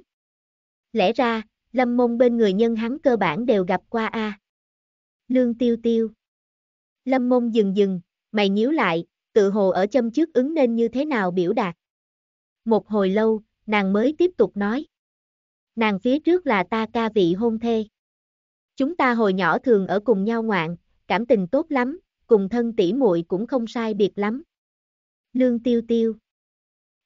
Lẽ ra, lâm mông bên người nhân hắn cơ bản đều gặp qua a. À? Lương tiêu tiêu. Lâm mông dừng dừng, mày nhíu lại, tự hồ ở châm trước ứng nên như thế nào biểu đạt. Một hồi lâu, nàng mới tiếp tục nói. Nàng phía trước là ta ca vị hôn thê. Chúng ta hồi nhỏ thường ở cùng nhau ngoạn, cảm tình tốt lắm, cùng thân tỷ muội cũng không sai biệt lắm. Lương Tiêu Tiêu.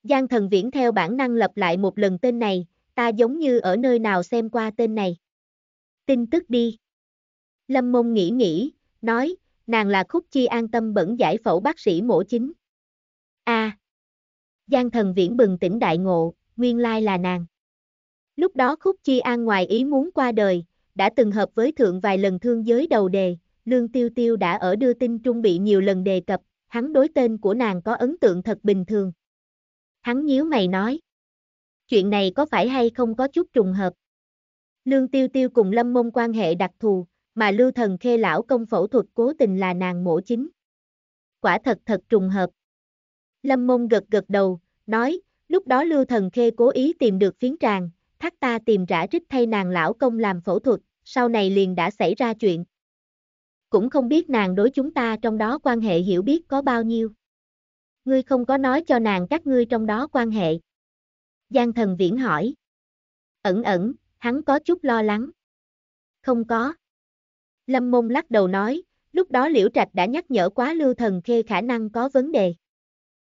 Giang thần viễn theo bản năng lặp lại một lần tên này, ta giống như ở nơi nào xem qua tên này. Tin tức đi. Lâm mông nghĩ nghĩ, nói, nàng là khúc chi an tâm bẩn giải phẫu bác sĩ mổ chính. a à. Giang thần viễn bừng tỉnh đại ngộ, nguyên lai là nàng. Lúc đó khúc chi an ngoài ý muốn qua đời, đã từng hợp với thượng vài lần thương giới đầu đề, lương tiêu tiêu đã ở đưa tin trung bị nhiều lần đề cập, hắn đối tên của nàng có ấn tượng thật bình thường. Hắn nhíu mày nói. Chuyện này có phải hay không có chút trùng hợp? Lương Tiêu Tiêu cùng Lâm Mông quan hệ đặc thù, mà Lưu Thần Khê lão công phẫu thuật cố tình là nàng mổ chính. Quả thật thật trùng hợp. Lâm Mông gật gật đầu, nói, lúc đó Lưu Thần Khê cố ý tìm được phiến tràng, thắt ta tìm rã rít thay nàng lão công làm phẫu thuật, sau này liền đã xảy ra chuyện cũng không biết nàng đối chúng ta trong đó quan hệ hiểu biết có bao nhiêu. Ngươi không có nói cho nàng các ngươi trong đó quan hệ. Giang thần viễn hỏi. Ẩn ẩn, hắn có chút lo lắng. Không có. Lâm môn lắc đầu nói, lúc đó liễu trạch đã nhắc nhở quá lưu thần khê khả năng có vấn đề.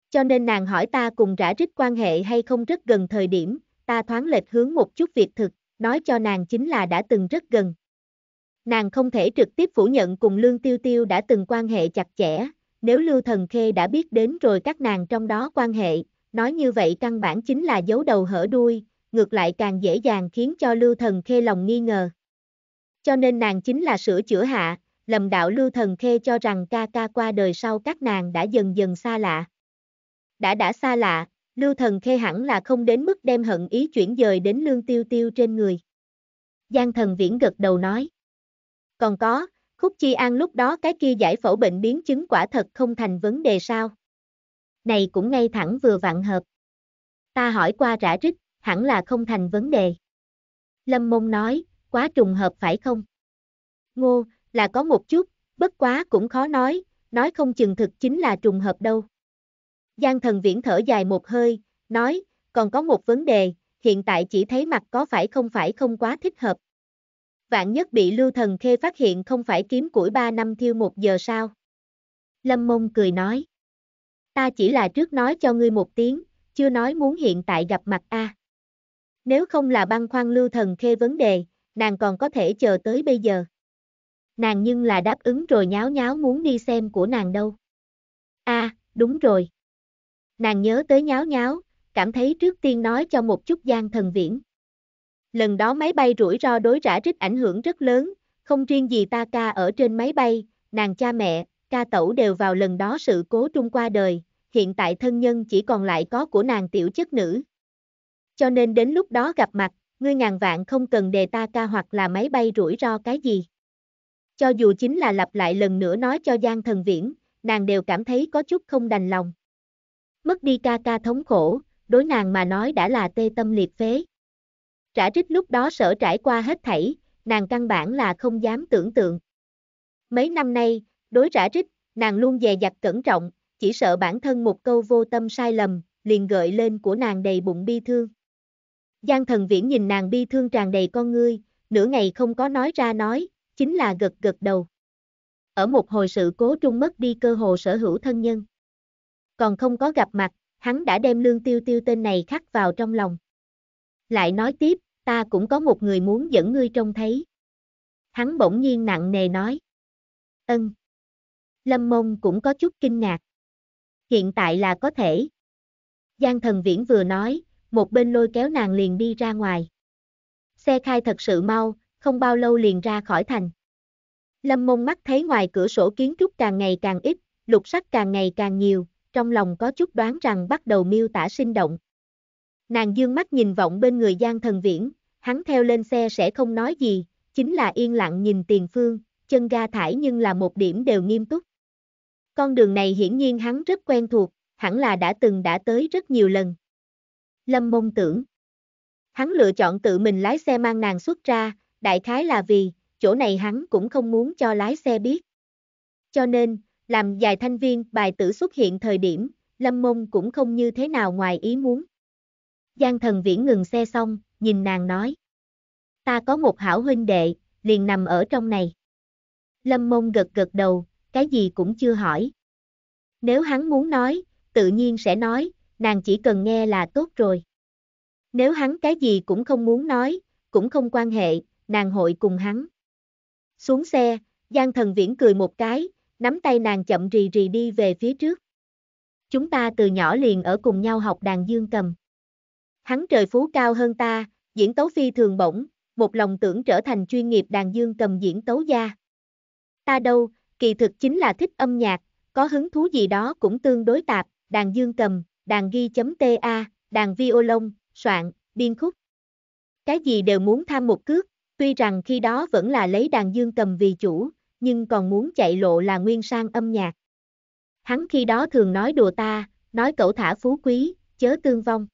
Cho nên nàng hỏi ta cùng rã rít quan hệ hay không rất gần thời điểm, ta thoáng lệch hướng một chút việc thực, nói cho nàng chính là đã từng rất gần. Nàng không thể trực tiếp phủ nhận cùng Lương Tiêu Tiêu đã từng quan hệ chặt chẽ, nếu Lưu Thần Khê đã biết đến rồi các nàng trong đó quan hệ, nói như vậy căn bản chính là dấu đầu hở đuôi, ngược lại càng dễ dàng khiến cho Lưu Thần Khê lòng nghi ngờ. Cho nên nàng chính là sửa chữa hạ, lầm đạo Lưu Thần Khê cho rằng ca ca qua đời sau các nàng đã dần dần xa lạ. Đã đã xa lạ, Lưu Thần Khê hẳn là không đến mức đem hận ý chuyển dời đến Lương Tiêu Tiêu trên người. Giang thần viễn gật đầu nói. Còn có, Khúc Chi An lúc đó cái kia giải phẫu bệnh biến chứng quả thật không thành vấn đề sao. Này cũng ngay thẳng vừa vặn hợp. Ta hỏi qua rã rít, hẳn là không thành vấn đề. Lâm Mông nói, quá trùng hợp phải không? Ngô, là có một chút, bất quá cũng khó nói, nói không chừng thực chính là trùng hợp đâu. Giang thần viễn thở dài một hơi, nói, còn có một vấn đề, hiện tại chỉ thấy mặt có phải không phải không quá thích hợp vạn nhất bị lưu thần khê phát hiện không phải kiếm củi ba năm thiêu một giờ sao. Lâm mông cười nói. Ta chỉ là trước nói cho ngươi một tiếng, chưa nói muốn hiện tại gặp mặt a. Nếu không là băng khoan lưu thần khê vấn đề, nàng còn có thể chờ tới bây giờ. Nàng nhưng là đáp ứng rồi nháo nháo muốn đi xem của nàng đâu. a đúng rồi. Nàng nhớ tới nháo nháo, cảm thấy trước tiên nói cho một chút gian thần viễn. Lần đó máy bay rủi ro đối rã rít ảnh hưởng rất lớn, không riêng gì ta ca ở trên máy bay, nàng cha mẹ, ca tẩu đều vào lần đó sự cố trung qua đời, hiện tại thân nhân chỉ còn lại có của nàng tiểu chất nữ. Cho nên đến lúc đó gặp mặt, ngươi ngàn vạn không cần đề ta ca hoặc là máy bay rủi ro cái gì. Cho dù chính là lặp lại lần nữa nói cho Giang Thần Viễn, nàng đều cảm thấy có chút không đành lòng. Mất đi ca ca thống khổ, đối nàng mà nói đã là tê tâm liệt phế. Trả trích lúc đó sở trải qua hết thảy, nàng căn bản là không dám tưởng tượng. Mấy năm nay, đối trả trích, nàng luôn dè dặt cẩn trọng, chỉ sợ bản thân một câu vô tâm sai lầm, liền gợi lên của nàng đầy bụng bi thương. Giang thần viễn nhìn nàng bi thương tràn đầy con ngươi, nửa ngày không có nói ra nói, chính là gật gật đầu. Ở một hồi sự cố trung mất đi cơ hồ sở hữu thân nhân. Còn không có gặp mặt, hắn đã đem lương tiêu tiêu tên này khắc vào trong lòng lại nói tiếp, ta cũng có một người muốn dẫn ngươi trông thấy. Hắn bỗng nhiên nặng nề nói. Ân. Lâm mông cũng có chút kinh ngạc. Hiện tại là có thể. Giang thần viễn vừa nói, một bên lôi kéo nàng liền đi ra ngoài. Xe khai thật sự mau, không bao lâu liền ra khỏi thành. Lâm mông mắt thấy ngoài cửa sổ kiến trúc càng ngày càng ít, lục sắc càng ngày càng nhiều, trong lòng có chút đoán rằng bắt đầu miêu tả sinh động. Nàng dương mắt nhìn vọng bên người Giang Thần Viễn, hắn theo lên xe sẽ không nói gì, chính là yên lặng nhìn tiền phương, chân ga thải nhưng là một điểm đều nghiêm túc. Con đường này hiển nhiên hắn rất quen thuộc, hẳn là đã từng đã tới rất nhiều lần. Lâm mông tưởng. Hắn lựa chọn tự mình lái xe mang nàng xuất ra, đại khái là vì, chỗ này hắn cũng không muốn cho lái xe biết. Cho nên, làm dài thanh viên bài tử xuất hiện thời điểm, Lâm mông cũng không như thế nào ngoài ý muốn. Giang thần viễn ngừng xe xong, nhìn nàng nói. Ta có một hảo huynh đệ, liền nằm ở trong này. Lâm mông gật gật đầu, cái gì cũng chưa hỏi. Nếu hắn muốn nói, tự nhiên sẽ nói, nàng chỉ cần nghe là tốt rồi. Nếu hắn cái gì cũng không muốn nói, cũng không quan hệ, nàng hội cùng hắn. Xuống xe, Giang thần viễn cười một cái, nắm tay nàng chậm rì rì đi về phía trước. Chúng ta từ nhỏ liền ở cùng nhau học đàn dương cầm. Hắn trời phú cao hơn ta, diễn tấu phi thường bổng, một lòng tưởng trở thành chuyên nghiệp đàn dương cầm diễn tấu gia. Ta đâu, kỳ thực chính là thích âm nhạc, có hứng thú gì đó cũng tương đối tạp, đàn dương cầm, đàn ghi.ta, chấm đàn violon, soạn, biên khúc. Cái gì đều muốn tham một cước, tuy rằng khi đó vẫn là lấy đàn dương cầm vì chủ, nhưng còn muốn chạy lộ là nguyên sang âm nhạc. Hắn khi đó thường nói đùa ta, nói cậu thả phú quý, chớ tương vong.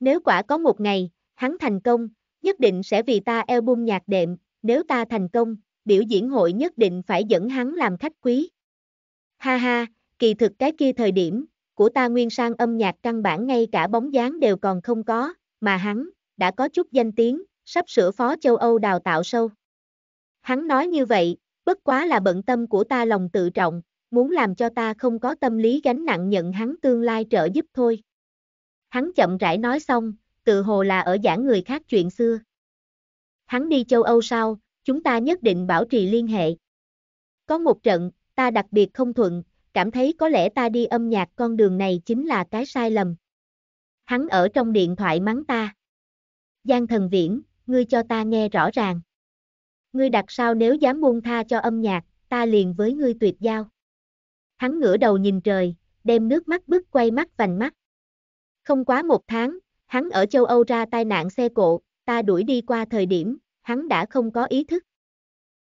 Nếu quả có một ngày, hắn thành công, nhất định sẽ vì ta album nhạc đệm, nếu ta thành công, biểu diễn hội nhất định phải dẫn hắn làm khách quý. Ha ha, kỳ thực cái kia thời điểm, của ta nguyên sang âm nhạc căn bản ngay cả bóng dáng đều còn không có, mà hắn, đã có chút danh tiếng, sắp sửa phó châu Âu đào tạo sâu. Hắn nói như vậy, bất quá là bận tâm của ta lòng tự trọng, muốn làm cho ta không có tâm lý gánh nặng nhận hắn tương lai trợ giúp thôi. Hắn chậm rãi nói xong, tự hồ là ở giảng người khác chuyện xưa. Hắn đi châu Âu sau, chúng ta nhất định bảo trì liên hệ. Có một trận, ta đặc biệt không thuận, cảm thấy có lẽ ta đi âm nhạc con đường này chính là cái sai lầm. Hắn ở trong điện thoại mắng ta. Giang thần viễn, ngươi cho ta nghe rõ ràng. Ngươi đặt sao nếu dám buông tha cho âm nhạc, ta liền với ngươi tuyệt giao. Hắn ngửa đầu nhìn trời, đem nước mắt bức quay mắt vành mắt. Không quá một tháng, hắn ở châu Âu ra tai nạn xe cộ, ta đuổi đi qua thời điểm, hắn đã không có ý thức.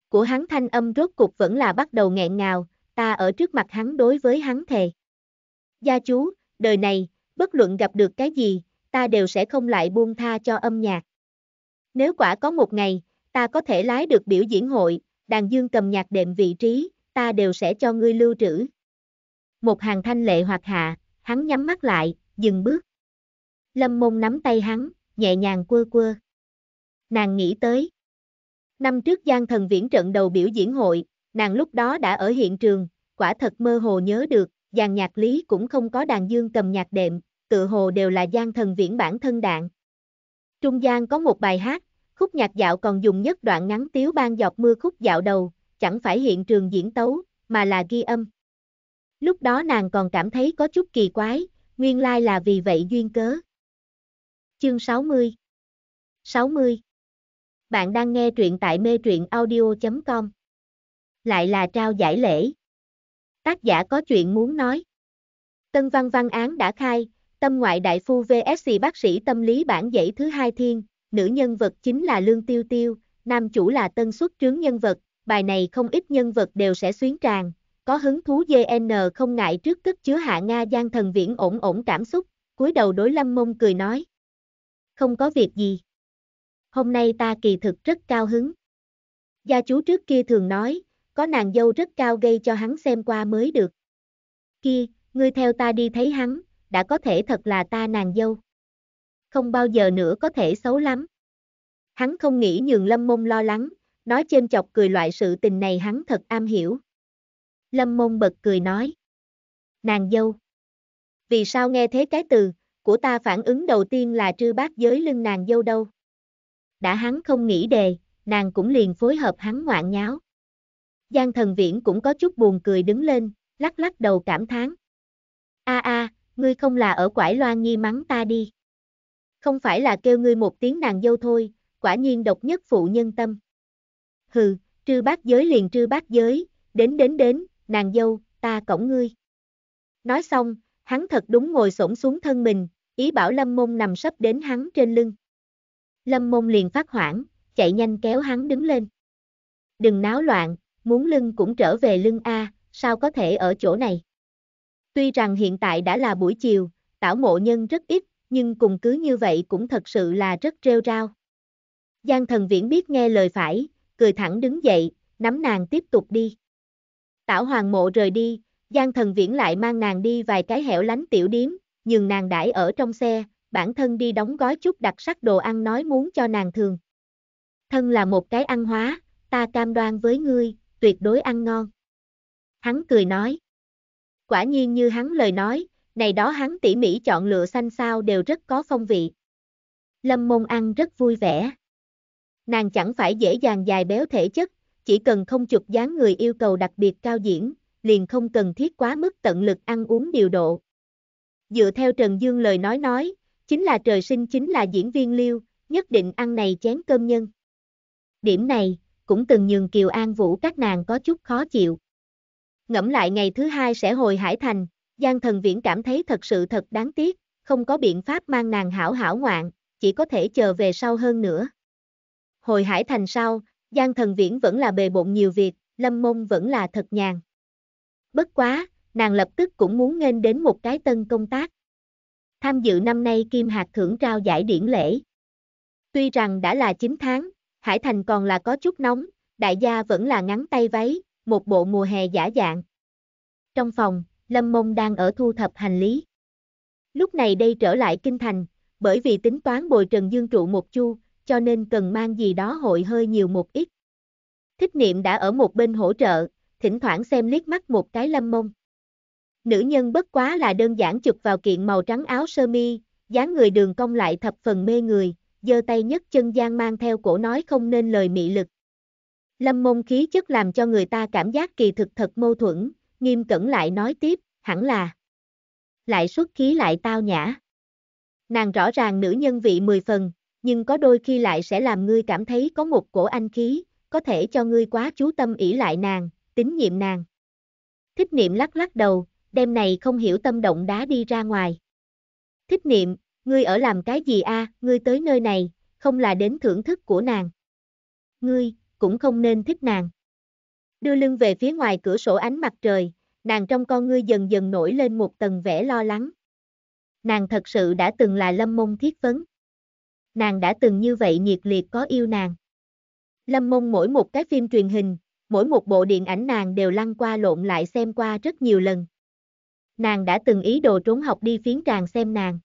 Của hắn thanh âm rốt cục vẫn là bắt đầu nghẹn ngào, ta ở trước mặt hắn đối với hắn thề. Gia chú, đời này, bất luận gặp được cái gì, ta đều sẽ không lại buông tha cho âm nhạc. Nếu quả có một ngày, ta có thể lái được biểu diễn hội, đàn dương cầm nhạc đệm vị trí, ta đều sẽ cho ngươi lưu trữ. Một hàng thanh lệ hoặc hạ, hắn nhắm mắt lại, dừng bước. Lâm mông nắm tay hắn, nhẹ nhàng quơ quơ. Nàng nghĩ tới. Năm trước Giang Thần Viễn trận đầu biểu diễn hội, nàng lúc đó đã ở hiện trường, quả thật mơ hồ nhớ được, dàn nhạc lý cũng không có đàn dương cầm nhạc đệm, tự hồ đều là Giang Thần Viễn bản thân đạn. Trung gian có một bài hát, khúc nhạc dạo còn dùng nhất đoạn ngắn tiếu ban dọc mưa khúc dạo đầu, chẳng phải hiện trường diễn tấu, mà là ghi âm. Lúc đó nàng còn cảm thấy có chút kỳ quái, nguyên lai là vì vậy duyên cớ. Chương 60 60 Bạn đang nghe truyện tại mê truyện audio.com Lại là trao giải lễ. Tác giả có chuyện muốn nói. Tân văn văn án đã khai, tâm ngoại đại phu VSC bác sĩ tâm lý bản dãy thứ hai thiên, nữ nhân vật chính là Lương Tiêu Tiêu, nam chủ là tân xuất trướng nhân vật, bài này không ít nhân vật đều sẽ xuyến tràng có hứng thú GN không ngại trước cất chứa hạ Nga Giang thần viễn ổn ổn cảm xúc, cúi đầu đối lâm mông cười nói. Không có việc gì. Hôm nay ta kỳ thực rất cao hứng. Gia chú trước kia thường nói, có nàng dâu rất cao gây cho hắn xem qua mới được. Kia, ngươi theo ta đi thấy hắn, đã có thể thật là ta nàng dâu. Không bao giờ nữa có thể xấu lắm. Hắn không nghĩ nhường lâm mông lo lắng, nói trên chọc cười loại sự tình này hắn thật am hiểu. Lâm Mông bật cười nói. Nàng dâu. Vì sao nghe thế cái từ, của ta phản ứng đầu tiên là trư bác giới lưng nàng dâu đâu. Đã hắn không nghĩ đề, nàng cũng liền phối hợp hắn ngoạn nháo. Giang thần viễn cũng có chút buồn cười đứng lên, lắc lắc đầu cảm thán. A a, ngươi không là ở quải loan nghi mắng ta đi. Không phải là kêu ngươi một tiếng nàng dâu thôi, quả nhiên độc nhất phụ nhân tâm. Hừ, trư bác giới liền trư bác giới, đến đến đến, nàng dâu, ta cổng ngươi. Nói xong, hắn thật đúng ngồi xổm xuống thân mình, ý bảo Lâm Môn nằm sấp đến hắn trên lưng. Lâm Môn liền phát hoảng, chạy nhanh kéo hắn đứng lên. Đừng náo loạn, muốn lưng cũng trở về lưng A, sao có thể ở chỗ này. Tuy rằng hiện tại đã là buổi chiều, tảo mộ nhân rất ít, nhưng cùng cứ như vậy cũng thật sự là rất rêu rao. Giang thần viễn biết nghe lời phải, cười thẳng đứng dậy, nắm nàng tiếp tục đi. Tảo hoàng mộ rời đi, Giang thần viễn lại mang nàng đi vài cái hẻo lánh tiểu điếm, nhường nàng đãi ở trong xe, bản thân đi đóng gói chút đặc sắc đồ ăn nói muốn cho nàng thường. Thân là một cái ăn hóa, ta cam đoan với ngươi, tuyệt đối ăn ngon. Hắn cười nói. Quả nhiên như hắn lời nói, này đó hắn tỉ mỉ chọn lựa xanh sao đều rất có phong vị. Lâm môn ăn rất vui vẻ. Nàng chẳng phải dễ dàng dài béo thể chất, chỉ cần không chụp dáng người yêu cầu đặc biệt cao diễn, liền không cần thiết quá mức tận lực ăn uống điều độ. Dựa theo Trần Dương lời nói nói, chính là trời sinh chính là diễn viên liêu, nhất định ăn này chén cơm nhân. Điểm này, cũng từng nhường Kiều An Vũ các nàng có chút khó chịu. Ngẫm lại ngày thứ hai sẽ hồi Hải Thành, Giang Thần Viễn cảm thấy thật sự thật đáng tiếc, không có biện pháp mang nàng hảo hảo ngoạn, chỉ có thể chờ về sau hơn nữa. Hồi Hải Thành sau, Giang thần viễn vẫn là bề bộn nhiều việc, lâm mông vẫn là thật nhàn. Bất quá, nàng lập tức cũng muốn nghênh đến một cái tân công tác. Tham dự năm nay Kim Hạc thưởng trao giải điển lễ. Tuy rằng đã là 9 tháng, Hải Thành còn là có chút nóng, đại gia vẫn là ngắn tay váy, một bộ mùa hè giả dạng. Trong phòng, Lâm Mông đang ở thu thập hành lý. Lúc này đây trở lại Kinh Thành, bởi vì tính toán bồi Trần Dương trụ một chu, cho nên cần mang gì đó hội hơi nhiều một ít. Thích niệm đã ở một bên hỗ trợ, thỉnh thoảng xem liếc mắt một cái lâm mông. Nữ nhân bất quá là đơn giản chụp vào kiện màu trắng áo sơ mi, dáng người đường cong lại thập phần mê người, giơ tay nhất chân gian mang theo cổ nói không nên lời mị lực. Lâm mông khí chất làm cho người ta cảm giác kỳ thực thật mâu thuẫn, nghiêm cẩn lại nói tiếp, hẳn là lại xuất khí lại tao nhã. Nàng rõ ràng nữ nhân vị mười phần, nhưng có đôi khi lại sẽ làm ngươi cảm thấy có một cổ anh khí, có thể cho ngươi quá chú tâm ỷ lại nàng, tín nhiệm nàng. Thích niệm lắc lắc đầu, đêm này không hiểu tâm động đá đi ra ngoài. Thích niệm, ngươi ở làm cái gì a? ngươi tới nơi này, không là đến thưởng thức của nàng. Ngươi, cũng không nên thích nàng. Đưa lưng về phía ngoài cửa sổ ánh mặt trời, nàng trong con ngươi dần dần nổi lên một tầng vẻ lo lắng. Nàng thật sự đã từng là lâm mông thiết vấn nàng đã từng như vậy nhiệt liệt có yêu nàng. Lâm Mông mỗi một cái phim truyền hình, mỗi một bộ điện ảnh nàng đều lăn qua lộn lại xem qua rất nhiều lần. Nàng đã từng ý đồ trốn học đi phiến tràng xem nàng.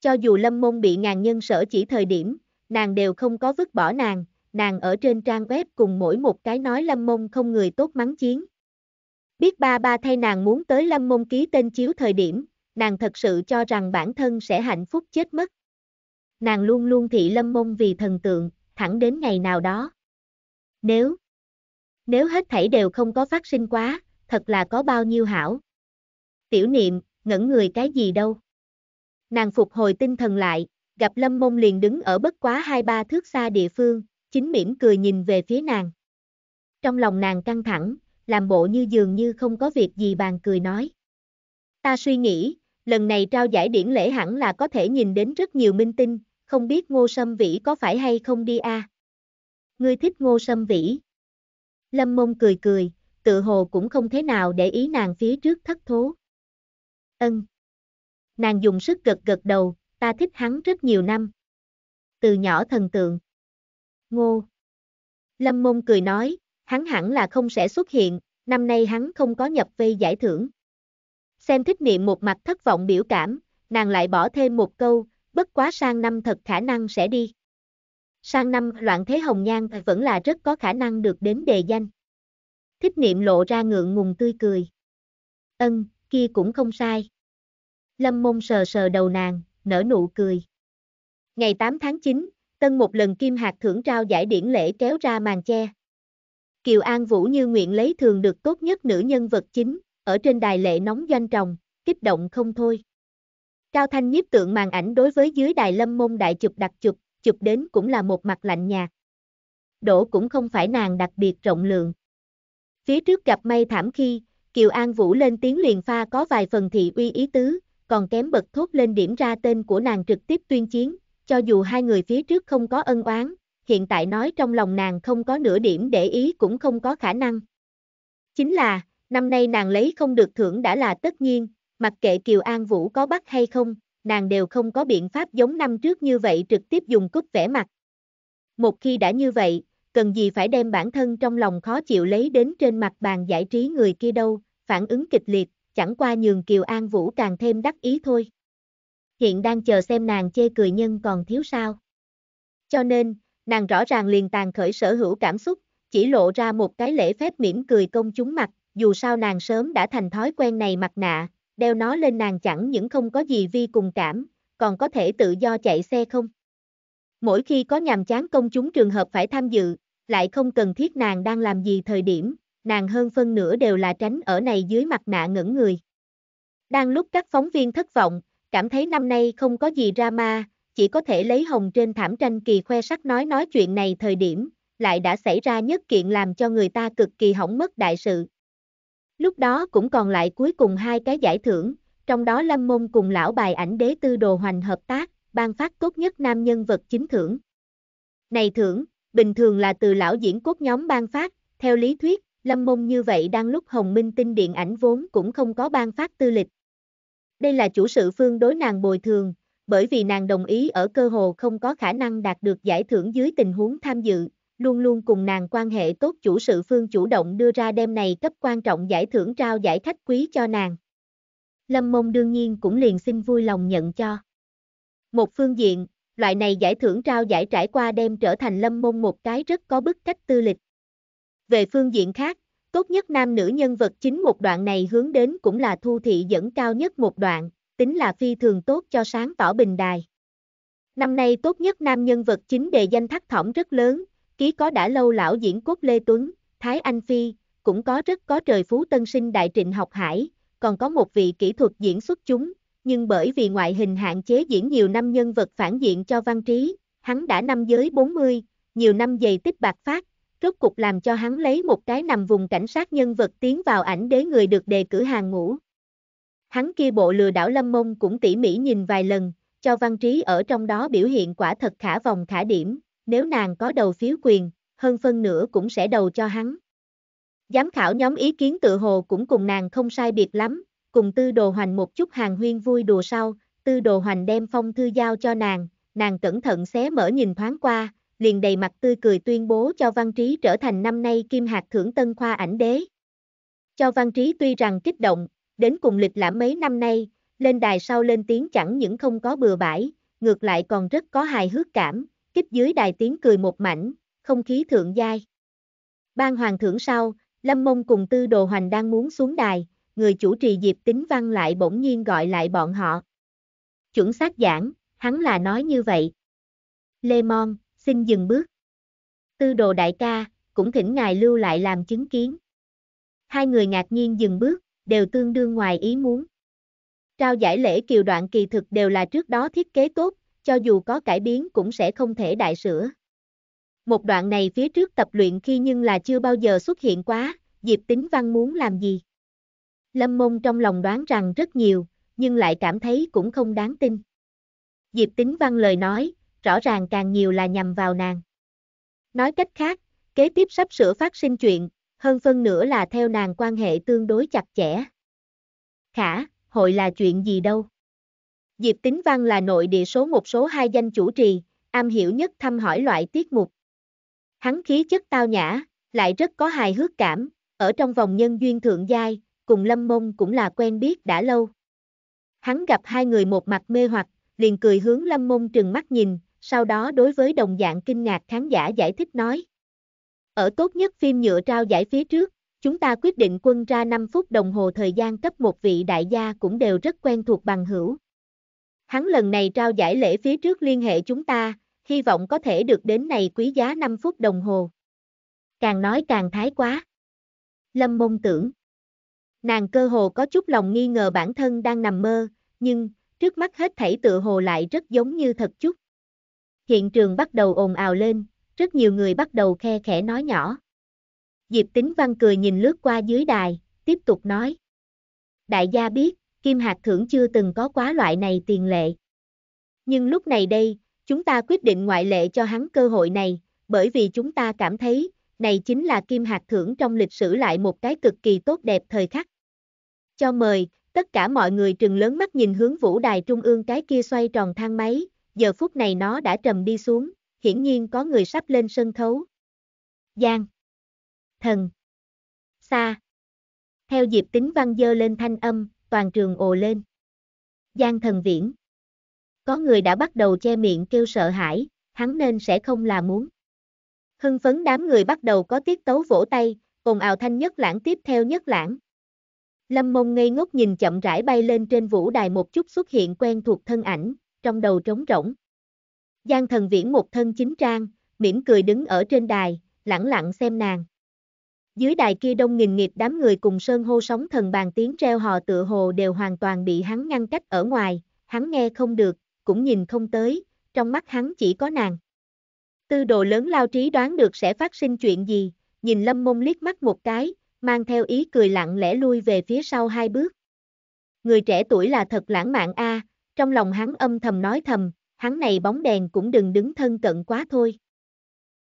Cho dù Lâm Mông bị ngàn nhân sở chỉ thời điểm, nàng đều không có vứt bỏ nàng, nàng ở trên trang web cùng mỗi một cái nói Lâm Mông không người tốt mắng chiến. Biết ba ba thay nàng muốn tới Lâm Mông ký tên chiếu thời điểm, nàng thật sự cho rằng bản thân sẽ hạnh phúc chết mất nàng luôn luôn thị lâm mông vì thần tượng, thẳng đến ngày nào đó. Nếu, nếu hết thảy đều không có phát sinh quá, thật là có bao nhiêu hảo. Tiểu niệm, ngẩn người cái gì đâu. Nàng phục hồi tinh thần lại, gặp lâm mông liền đứng ở bất quá hai ba thước xa địa phương, chính mỉm cười nhìn về phía nàng. Trong lòng nàng căng thẳng, làm bộ như dường như không có việc gì bàn cười nói. Ta suy nghĩ, lần này trao giải điển lễ hẳn là có thể nhìn đến rất nhiều minh tinh, không biết ngô sâm vĩ có phải hay không đi a? Ngươi thích ngô sâm vĩ. Lâm mông cười cười, tự hồ cũng không thế nào để ý nàng phía trước thất thố. Ân. Nàng dùng sức gật gật đầu, ta thích hắn rất nhiều năm. Từ nhỏ thần tượng. Ngô. Lâm mông cười nói, hắn hẳn là không sẽ xuất hiện, năm nay hắn không có nhập vây giải thưởng. Xem thích niệm một mặt thất vọng biểu cảm, nàng lại bỏ thêm một câu, bất quá sang năm thật khả năng sẽ đi. Sang năm loạn thế hồng nhan vẫn là rất có khả năng được đến đề danh. Thích niệm lộ ra ngượng ngùng tươi cười. Ân, kia cũng không sai. Lâm mông sờ sờ đầu nàng, nở nụ cười. Ngày 8 tháng 9, tân một lần kim hạt thưởng trao giải điển lễ kéo ra màn che. Kiều An Vũ như nguyện lấy thường được tốt nhất nữ nhân vật chính, ở trên đài lệ nóng doanh trồng, kích động không thôi. Cao Thanh nhiếp tượng màn ảnh đối với dưới đài lâm môn đại chụp đặc chụp, chụp đến cũng là một mặt lạnh nhạt. Đỗ cũng không phải nàng đặc biệt rộng lượng. Phía trước gặp mây thảm khi, Kiều An Vũ lên tiếng liền pha có vài phần thị uy ý tứ, còn kém bật thốt lên điểm ra tên của nàng trực tiếp tuyên chiến, cho dù hai người phía trước không có ân oán, hiện tại nói trong lòng nàng không có nửa điểm để ý cũng không có khả năng. Chính là, năm nay nàng lấy không được thưởng đã là tất nhiên, mặc kệ Kiều An Vũ có bắt hay không, nàng đều không có biện pháp giống năm trước như vậy trực tiếp dùng cúp vẽ mặt. Một khi đã như vậy, cần gì phải đem bản thân trong lòng khó chịu lấy đến trên mặt bàn giải trí người kia đâu, phản ứng kịch liệt, chẳng qua nhường Kiều An Vũ càng thêm đắc ý thôi. Hiện đang chờ xem nàng chê cười nhân còn thiếu sao. Cho nên, nàng rõ ràng liền tàn khởi sở hữu cảm xúc, chỉ lộ ra một cái lễ phép mỉm cười công chúng mặt, dù sao nàng sớm đã thành thói quen này mặt nạ, đeo nó lên nàng chẳng những không có gì vi cùng cảm, còn có thể tự do chạy xe không. Mỗi khi có nhàm chán công chúng trường hợp phải tham dự, lại không cần thiết nàng đang làm gì thời điểm, nàng hơn phân nửa đều là tránh ở này dưới mặt nạ ngẩn người. Đang lúc các phóng viên thất vọng, cảm thấy năm nay không có gì drama, chỉ có thể lấy hồng trên thảm tranh kỳ khoe sắc nói nói chuyện này thời điểm, lại đã xảy ra nhất kiện làm cho người ta cực kỳ hỏng mất đại sự. Lúc đó cũng còn lại cuối cùng hai cái giải thưởng, trong đó Lâm Môn cùng lão bài ảnh đế tư đồ hoành hợp tác, ban phát tốt nhất nam nhân vật chính thưởng. Này thưởng, bình thường là từ lão diễn cốt nhóm ban phát, theo lý thuyết, Lâm Môn như vậy đang lúc Hồng Minh tinh điện ảnh vốn cũng không có ban phát tư lịch. Đây là chủ sự phương đối nàng bồi thường, bởi vì nàng đồng ý ở cơ hồ không có khả năng đạt được giải thưởng dưới tình huống tham dự, luôn luôn cùng nàng quan hệ tốt chủ sự phương chủ động đưa ra đêm này cấp quan trọng giải thưởng trao giải khách quý cho nàng. Lâm Mông đương nhiên cũng liền xin vui lòng nhận cho. Một phương diện, loại này giải thưởng trao giải trải qua đêm trở thành Lâm Mông một cái rất có bức cách tư lịch. Về phương diện khác, tốt nhất nam nữ nhân vật chính một đoạn này hướng đến cũng là thu thị dẫn cao nhất một đoạn, tính là phi thường tốt cho sáng tỏ bình đài. Năm nay tốt nhất nam nhân vật chính đề danh thắt thỏm rất lớn, ký có đã lâu lão diễn quốc Lê Tuấn, Thái Anh Phi, cũng có rất có trời phú tân sinh đại trịnh học hải, còn có một vị kỹ thuật diễn xuất chúng, nhưng bởi vì ngoại hình hạn chế diễn nhiều năm nhân vật phản diện cho văn trí, hắn đã năm giới 40, nhiều năm dày tích bạc phát, rốt cục làm cho hắn lấy một cái nằm vùng cảnh sát nhân vật tiến vào ảnh đế người được đề cử hàng ngũ. Hắn kia bộ lừa đảo lâm mông cũng tỉ mỉ nhìn vài lần, cho văn trí ở trong đó biểu hiện quả thật khả vòng khả điểm, nếu nàng có đầu phiếu quyền, hơn phân nữa cũng sẽ đầu cho hắn. Giám khảo nhóm ý kiến tự hồ cũng cùng nàng không sai biệt lắm, cùng tư đồ hoành một chút hàng huyên vui đùa sau, tư đồ hoành đem phong thư giao cho nàng, nàng cẩn thận xé mở nhìn thoáng qua, liền đầy mặt tươi cười tuyên bố cho văn trí trở thành năm nay kim hạt thưởng tân khoa ảnh đế. Cho văn trí tuy rằng kích động, đến cùng lịch lãm mấy năm nay, lên đài sau lên tiếng chẳng những không có bừa bãi, ngược lại còn rất có hài hước cảm, kích dưới đài tiếng cười một mảnh, không khí thượng giai. Ban hoàng thưởng sau, Lâm Mông cùng Tư Đồ Hoành đang muốn xuống đài, người chủ trì Diệp Tính Văn lại bỗng nhiên gọi lại bọn họ. Chuẩn xác giảng, hắn là nói như vậy. Lê Mon, xin dừng bước. Tư Đồ Đại ca, cũng thỉnh ngài lưu lại làm chứng kiến. Hai người ngạc nhiên dừng bước, đều tương đương ngoài ý muốn. Trao giải lễ kiều đoạn kỳ thực đều là trước đó thiết kế tốt, cho dù có cải biến cũng sẽ không thể đại sửa. Một đoạn này phía trước tập luyện khi nhưng là chưa bao giờ xuất hiện quá, Diệp Tính Văn muốn làm gì? Lâm Mông trong lòng đoán rằng rất nhiều, nhưng lại cảm thấy cũng không đáng tin. Diệp Tính Văn lời nói, rõ ràng càng nhiều là nhằm vào nàng. Nói cách khác, kế tiếp sắp sửa phát sinh chuyện, hơn phân nữa là theo nàng quan hệ tương đối chặt chẽ. Khả, hội là chuyện gì đâu. Diệp Tính Văn là nội địa số một số hai danh chủ trì, am hiểu nhất thăm hỏi loại tiết mục. Hắn khí chất tao nhã, lại rất có hài hước cảm, ở trong vòng nhân duyên thượng giai, cùng Lâm Mông cũng là quen biết đã lâu. Hắn gặp hai người một mặt mê hoặc, liền cười hướng Lâm Mông trừng mắt nhìn, sau đó đối với đồng dạng kinh ngạc khán giả giải thích nói. Ở tốt nhất phim nhựa trao giải phía trước, chúng ta quyết định quân ra 5 phút đồng hồ thời gian cấp một vị đại gia cũng đều rất quen thuộc bằng hữu. Hắn lần này trao giải lễ phía trước liên hệ chúng ta, hy vọng có thể được đến này quý giá 5 phút đồng hồ. Càng nói càng thái quá. Lâm mông tưởng. Nàng cơ hồ có chút lòng nghi ngờ bản thân đang nằm mơ, nhưng, trước mắt hết thảy tựa hồ lại rất giống như thật chút. Hiện trường bắt đầu ồn ào lên, rất nhiều người bắt đầu khe khẽ nói nhỏ. Diệp Tính Văn cười nhìn lướt qua dưới đài, tiếp tục nói. Đại gia biết, Kim Hạc Thưởng chưa từng có quá loại này tiền lệ. Nhưng lúc này đây, chúng ta quyết định ngoại lệ cho hắn cơ hội này, bởi vì chúng ta cảm thấy, này chính là Kim Hạc Thưởng trong lịch sử lại một cái cực kỳ tốt đẹp thời khắc. Cho mời, tất cả mọi người trừng lớn mắt nhìn hướng vũ đài trung ương cái kia xoay tròn thang máy, giờ phút này nó đã trầm đi xuống, hiển nhiên có người sắp lên sân khấu. Giang. Thần. Sa. Theo Diệp Tính Văn dơ lên thanh âm, toàn trường ồ lên. Giang thần viễn. Có người đã bắt đầu che miệng kêu sợ hãi, hắn nên sẽ không là muốn. Hưng phấn đám người bắt đầu có tiết tấu vỗ tay, cùng ào thanh nhất lãng tiếp theo nhất lãng. Lâm mông ngây ngốc nhìn chậm rãi bay lên trên vũ đài một chút xuất hiện quen thuộc thân ảnh, trong đầu trống rỗng. Giang thần viễn một thân chính trang, mỉm cười đứng ở trên đài, lẳng lặng xem nàng. Dưới đài kia đông nghìn nghiệp đám người cùng sơn hô sóng thần bàn tiếng treo hò tựa hồ đều hoàn toàn bị hắn ngăn cách ở ngoài, hắn nghe không được, cũng nhìn không tới, trong mắt hắn chỉ có nàng. Tư đồ lớn lao trí đoán được sẽ phát sinh chuyện gì, nhìn lâm mông liếc mắt một cái, mang theo ý cười lặng lẽ lui về phía sau hai bước. Người trẻ tuổi là thật lãng mạn a, trong lòng hắn âm thầm nói thầm, hắn này bóng đèn cũng đừng đứng thân cận quá thôi.